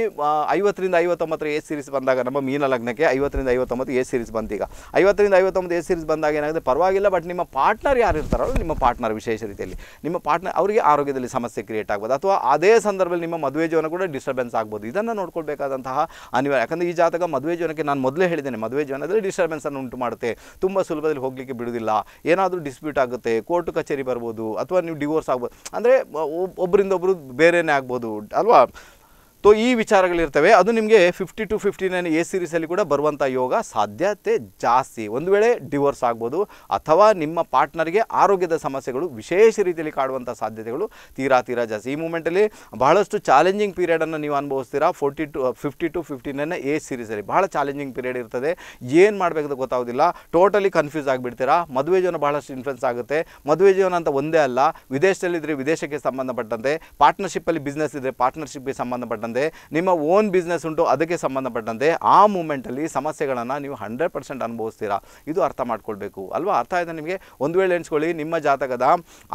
ಐವತ್ತರಿಂದ ಐವತ್ತೊಂಬತ್ತರ ಎ ಸೀರೀಸ್ ಬಂದಾಗ ನಮ್ಮ ಮೀನ ಲಗ್ನಕ್ಕೆ ಐವತ್ತರಿಂದ ಐವತ್ತೊಂಬತ್ತು ಎ ಸೀರೀಸ್ ಬಂತೀಗ ಐವತ್ತರಿಂದ ಐವತ್ತೊಂಬತ್ತು ಎ ಸೀರೀಸ್ ಬಂದಾಗ ಏನಾಗುತ್ತೆ ಪರವಾಗಿಲ್ಲ ಬಟ್ ನಿಮ್ಮ ಪಾರ್ಟ್ನರ್ ಯಾರು ಇರ್ತಾರಲ್ಲ ನಿಮ್ಮ ಪಾರ್ಟ್ನರ್ ವಿಶೇಷ ರೀತಿಯಲ್ಲಿ ನಿಮ್ಮ ಪಾರ್ಟ್ನರ್ ಅವರಿಗೆ ಆರೋಗ್ಯದಲ್ಲಿ ಸಮಸ್ಯೆ ಕ್ರಿಯೇಟ್ ಆಗ್ಬೋದು ಅಥವಾ ಅದೇ ಸಂದರ್ಭದಲ್ಲಿ ನಿಮ್ಮ ಮದುವೆ ಜೀವನ ಕೂಡ ಡಿಸ್ಟರ್ಬೆನ್ಸ್ ಆಗ್ಬೋದು ಇದನ್ನು ನೋಡ್ಕೊಳ್ಬೇಕಾದಂತಹ ಅನಿವಾರ್ಯ ಯಾಕಂದರೆ ಈ ಜಾತಕ ಮದುವೆ ಜೀವನಕ್ಕೆ ನಾನು ಮೊದಲೇ ಹೇಳಿದ್ದೇನೆ ಮದುವೆ ಜೀವನದಲ್ಲಿ ಡಿಸ್ಟರ್ಬೆನ್ಸನ್ನು ಉಂಟು ಮಾಡುತ್ತೆ ತುಂಬ ಸುಲಭದಲ್ಲಿ ಹೋಗಲಿಕ್ಕೆ ಬಿಡುವುದಿಲ್ಲ ಏನಾದರೂ ಡಿಸ್ಪ್ಯೂಟ್ ಆಗುತ್ತೆ ಕೋರ್ಟ್ ಕಚೇರಿ ಬರ್ಬೋದು ಅಥವಾ ನೀವು ಡಿವೋರ್ಸ್ ಆಗ್ಬೋದು ಅಂದರೆ ಒಬ್ಬರಿಂದ ಒಬ್ಬರು ಬೇರೆಯೇ ಆಗ್ಬೋದು ಅಲ್ವಾ ಸೊ ಈ ವಿಚಾರಗಳಿರ್ತವೆ ಅದು ನಿಮಗೆ fifty two fifty nine age ಸೀರೀಸಲ್ಲಿ ಕೂಡ ಬರುವಂಥ ಯೋಗ ಸಾಧ್ಯತೆ ಜಾಸ್ತಿ ಒಂದು ವೇಳೆ ಡಿವೋರ್ಸ್ ಆಗ್ಬೋದು ಅಥವಾ ನಿಮ್ಮ ಪಾರ್ಟ್ನರ್ಗೆ ಆರೋಗ್ಯದ ಸಮಸ್ಯೆಗಳು ವಿಶೇಷ ರೀತಿಯಲ್ಲಿ ಕಾಡುವಂಥ ಸಾಧ್ಯತೆಗಳು ತೀರಾ ತೀರಾ ಜಾಸ್ತಿ ಈ ಮೂಮೆಂಟಲ್ಲಿ ಬಹಳಷ್ಟು ಚಾಲೆಂಜಿಂಗ್ ಪೀರಿಯಡನ್ನು ನೀವು ಅನುಭವಿಸ್ತೀರಾ forty two fifty two fifty nine age ಸೀರೀಸಲ್ಲಿ ಬಹಳ ಚಾಲೆಂಜಿಂಗ್ ಪೀರಿಯಡ್ ಇರ್ತದೆ ಏನು ಮಾಡಬೇಕಂತ ಗೊತ್ತಾಗೋದಿಲ್ಲ ಟೋಟಲಿ ಕನ್ಫ್ಯೂಸ್ ಆಗಿಬಿಡ್ತೀರಾ ಮದುವೆ ಜೀವನ ಬಹಳಷ್ಟು ಇನ್ಫ್ಲುಯೆನ್ಸ್ ಆಗುತ್ತೆ ಮದುವೆ ಜೀವನ ಅಂತ ಒಂದೇ ಅಲ್ಲ ವಿದೇಶದಲ್ಲಿದ್ದರೆ ವಿದೇಶಕ್ಕೆ ಸಂಬಂಧಪಟ್ಟಂತೆ ಪಾರ್ಟ್ನರ್ಶಿಪ್ಪಲ್ಲಿ ಬಿಸ್ನೆಸ್ ಇದ್ದರೆ ಪಾರ್ಟ್ನರ್ಶಿಪ್ಗೆ ಸಂಬಂಧಪಟ್ಟಂತೆ ಸಂಬಂಧಪಟ್ಟಂತೆ ನಿಮ್ಮ ಓನ್ ಬಿಸ್ನೆಸ್ ಉಂಟು ಅದಕ್ಕೆ ಸಂಬಂಧಪಟ್ಟಂತೆ ಆ ಮೂಮೆಂಟಲ್ಲಿ ಸಮಸ್ಯೆಗಳನ್ನು ನೀವು ಹಂಡ್ರೆಡ್ ಪರ್ಸೆಂಟ್ ಅನುಭವಿಸ್ತೀರಾ ಇದು ಅರ್ಥ ಮಾಡ್ಕೊಳ್ಬೇಕು ಅಲ್ವಾ ಅರ್ಥ ಆಯಿತಾ ನಿಮಗೆ ಒಂದು ವೇಳೆ ಎಣಿಸ್ಕೊಳ್ಳಿ ನಿಮ್ಮ ಜಾತಕದ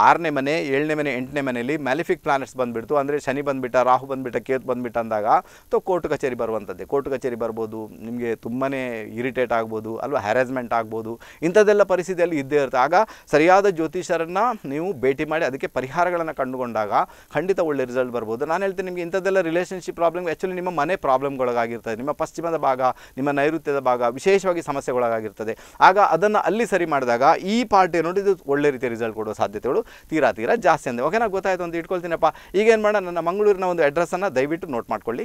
ಆರನೇ ಮನೆ ಏಳನೇ ಮನೆ ಎಂಟನೇ ಮನೆಯಲ್ಲಿ ಮ್ಯಾಲಿಫಿಕ್ ಪ್ಲಾನೆಟ್ಸ್ ಬಂದುಬಿಡ್ತು ಅಂದರೆ ಶನಿ ಬಂದುಬಿಟ್ಟ ರಾಹು ಬಂದುಬಿಟ್ಟ ಕೇತು ಬಂದ್ಬಿಟ್ಟಂದಾಗ ಅಂದಾಗ ತೊ ಕೋರ್ಟ್ ಕಚೇರಿ ಬರುವಂಥದ್ದೇ ಕೋರ್ಟ್ ಕಚೇರಿ ಬರ್ಬೋದು ನಿಮಗೆ ತುಂಬನೇ ಇರಿಟೇಟ್ ಆಗ್ಬೋದು ಅಲ್ವಾ ಹ್ಯಾರಾಸ್ಮೆಂಟ್ ಆಗ್ಬೋದು ಇಂಥದ್ದೆಲ್ಲ ಪರಿಸ್ಥಿತಿಯಲ್ಲಿ ಇದ್ದೇ ಇರುತ್ತೆ ಆಗ ಸರಿಯಾದ ಜ್ಯೋತಿಷರನ್ನು ನೀವು ಭೇಟಿ ಮಾಡಿ ಅದಕ್ಕೆ ಪರಿಹಾರಗಳನ್ನು ಕಂಡುಕೊಂಡಾಗ ಖಂಡಿತ ಒಳ್ಳೆ ರಿಸಲ್ಟ್ ಬರ್ಬೋದು ನಾನು ಹೇಳ್ತೀನಿ ನಿಮಗೆ ಇಂಥದ್ದೆಲ್ಲ ರಿಲೇಷನ್ಶಿಪ್ ಕೃಷಿ ಪ್ರಾಬ್ಲಮ್ ಆ್ಯಕ್ಚುಲಿ ನಿಮ್ಮ ಮನೆ ಪ್ರಾಬ್ಲಮ್ಗೊಳಗಾಗಿರ್ತದೆ ನಿಮ್ಮ ಪಶ್ಚಿಮದ ಭಾಗ ನಿಮ್ಮ ನೈಋತ್ಯದ ಭಾಗ ವಿಶೇಷವಾಗಿ ಸಮಸ್ಯೆಗೊಳಗಾಗಿರ್ತದೆ ಆಗ ಅದನ್ನು ಅಲ್ಲಿ ಸರಿ ಮಾಡಿದಾಗ ಈ ಪಾರ್ಟಿ ನೋಡಿ ಇದು ಒಳ್ಳೆ ರೀತಿಯ ರಿಸಲ್ಟ್ ಕೊಡುವ ಸಾಧ್ಯತೆಗಳು ತೀರಾ ತೀರಾ ಜಾಸ್ತಿ ಓಕೆ ಓಕೆನಾ ಗೊತ್ತಾಯ್ತು ಅಂತ ಇಟ್ಕೊಳ್ತೀನಪ್ಪ ಈಗೇನು ಮಾಡೋಣ ನನ್ನ ಮಂಗಳೂರಿನ ಒಂದು ಅಡ್ರೆಸ್ಸನ್ನು ದಯವಿಟ್ಟು ನೋಟ್ ಮಾಡ್ಕೊಳ್ಳಿ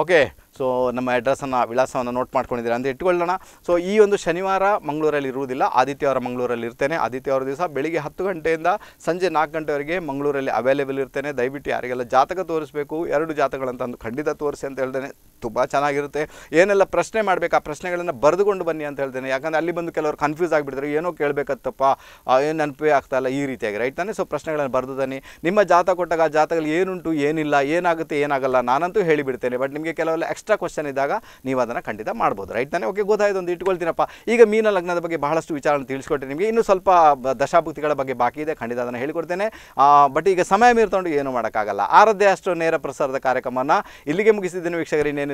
ಓಕೆ ಸೊ ನಮ್ಮ ಅಡ್ರೆಸ್ಸನ್ನು ವಿಳಾಸವನ್ನು ನೋಟ್ ಮಾಡ್ಕೊಂಡಿದ್ದೀರಾ ಅಂತ ಇಟ್ಕೊಳ್ಳೋಣ ಸೊ ಈ ಒಂದು ಶನಿವಾರ ಮಂಗಳೂರಲ್ಲಿ ಇರುವುದಿಲ್ಲ ಆದಿತ್ಯವಾರ ಮಂಗಳೂರಲ್ಲಿ ಇರ್ತೇನೆ ಆದಿತ್ಯವಾರ ದಿವಸ ಬೆಳಿಗ್ಗೆ ಹತ್ತು ಗಂಟೆಯಿಂದ ಸಂಜೆ ನಾಲ್ಕು ಗಂಟೆವರೆಗೆ ಮಂಗಳೂರಲ್ಲಿ ಅವೈಲೇಬಲ್ ಇರ್ತೇನೆ ದಯವಿಟ್ಟು ಯಾರಿಗೆಲ್ಲ ಜಾತಕ ತೋರಿಸಬೇಕು ಎರಡು ಜಾತಕಗಳಂತಂದು ಖಂಡಿತ ತೋರಿಸಿ ಅಂತ ಹೇಳ್ತೇನೆ ತುಂಬ ಚೆನ್ನಾಗಿರುತ್ತೆ ಏನೆಲ್ಲ ಪ್ರಶ್ನೆ ಮಾಡಬೇಕು ಆ ಪ್ರಶ್ನೆಗಳನ್ನು ಬರೆದುಕೊಂಡು ಬನ್ನಿ ಅಂತ ಹೇಳ್ತೇನೆ ಯಾಕಂದರೆ ಅಲ್ಲಿ ಬಂದು ಕೆಲವರು ಕನ್ಫ್ಯೂಸ್ ಆಗಿಬಿಡ್ತಾರೆ ಏನೋ ಕೇಳಬೇಕತ್ತಪ್ಪ ಏನು ನೆನಪೇ ಆಗ್ತಾಯಿಲ್ಲ ಈ ರೀತಿಯಾಗಿ ರೈಟ್ ತಾನೇ ಸೊ ಪ್ರಶ್ನೆಗಳನ್ನು ಬರೆದು ನಿಮ್ಮ ಜಾತ ಕೊಟ್ಟಾಗ ಆ ಜಾತಗಳು ಏನುಂಟು ಏನಿಲ್ಲ ಏನಾಗುತ್ತೆ ಏನಾಗಲ್ಲ ನಾನಂತೂ ಹೇಳಿಬಿಡ್ತೇನೆ ಬಟ್ ನಿಮಗೆ ಕೆಲವೆಲ್ಲ ಎಕ್ಸ್ಟ್ರಾ ಕ್ವಶನ್ ಇದ್ದಾಗ ನೀವು ಅದನ್ನು ಖಂಡಿತ ಮಾಡ್ಬೋದು ರೈಟ್ ತಾನೆ ಓಕೆ ಗೊತ್ತಾಯ್ತು ಒಂದು ಇಟ್ಕೊಳ್ತೀನಪ್ಪ ಈಗ ಮೀನ ಲಗ್ನದ ಬಗ್ಗೆ ಬಹಳಷ್ಟು ವಿಚಾರಗಳನ್ನು ತಿಳಿಸ್ಕೊಟ್ಟೆ ನಿಮಗೆ ಇನ್ನೂ ಸ್ವಲ್ಪ ದಶಾಭುಕ್ತಿಗಳ ಬಗ್ಗೆ ಬಾಕಿ ಇದೆ ಖಂಡಿತ ಅದನ್ನು ಹೇಳಿಕೊಡ್ತೇನೆ ಬಟ್ ಈಗ ಸಮಯ ಮೀರ್ತೊಂಡು ಏನು ಮಾಡೋಕ್ಕಾಗಲ್ಲ ಆರದ್ದೇ ಅಷ್ಟು ನೇರ ಪ್ರಸಾರದ ಕಾರ್ಯಕ್ರಮನ ಇಲ್ಲಿಗೆ ಮುಗಿಸಿದ್ದೇನೆ ವೀಕ್ಷಕರು ಇನ್ನೇನು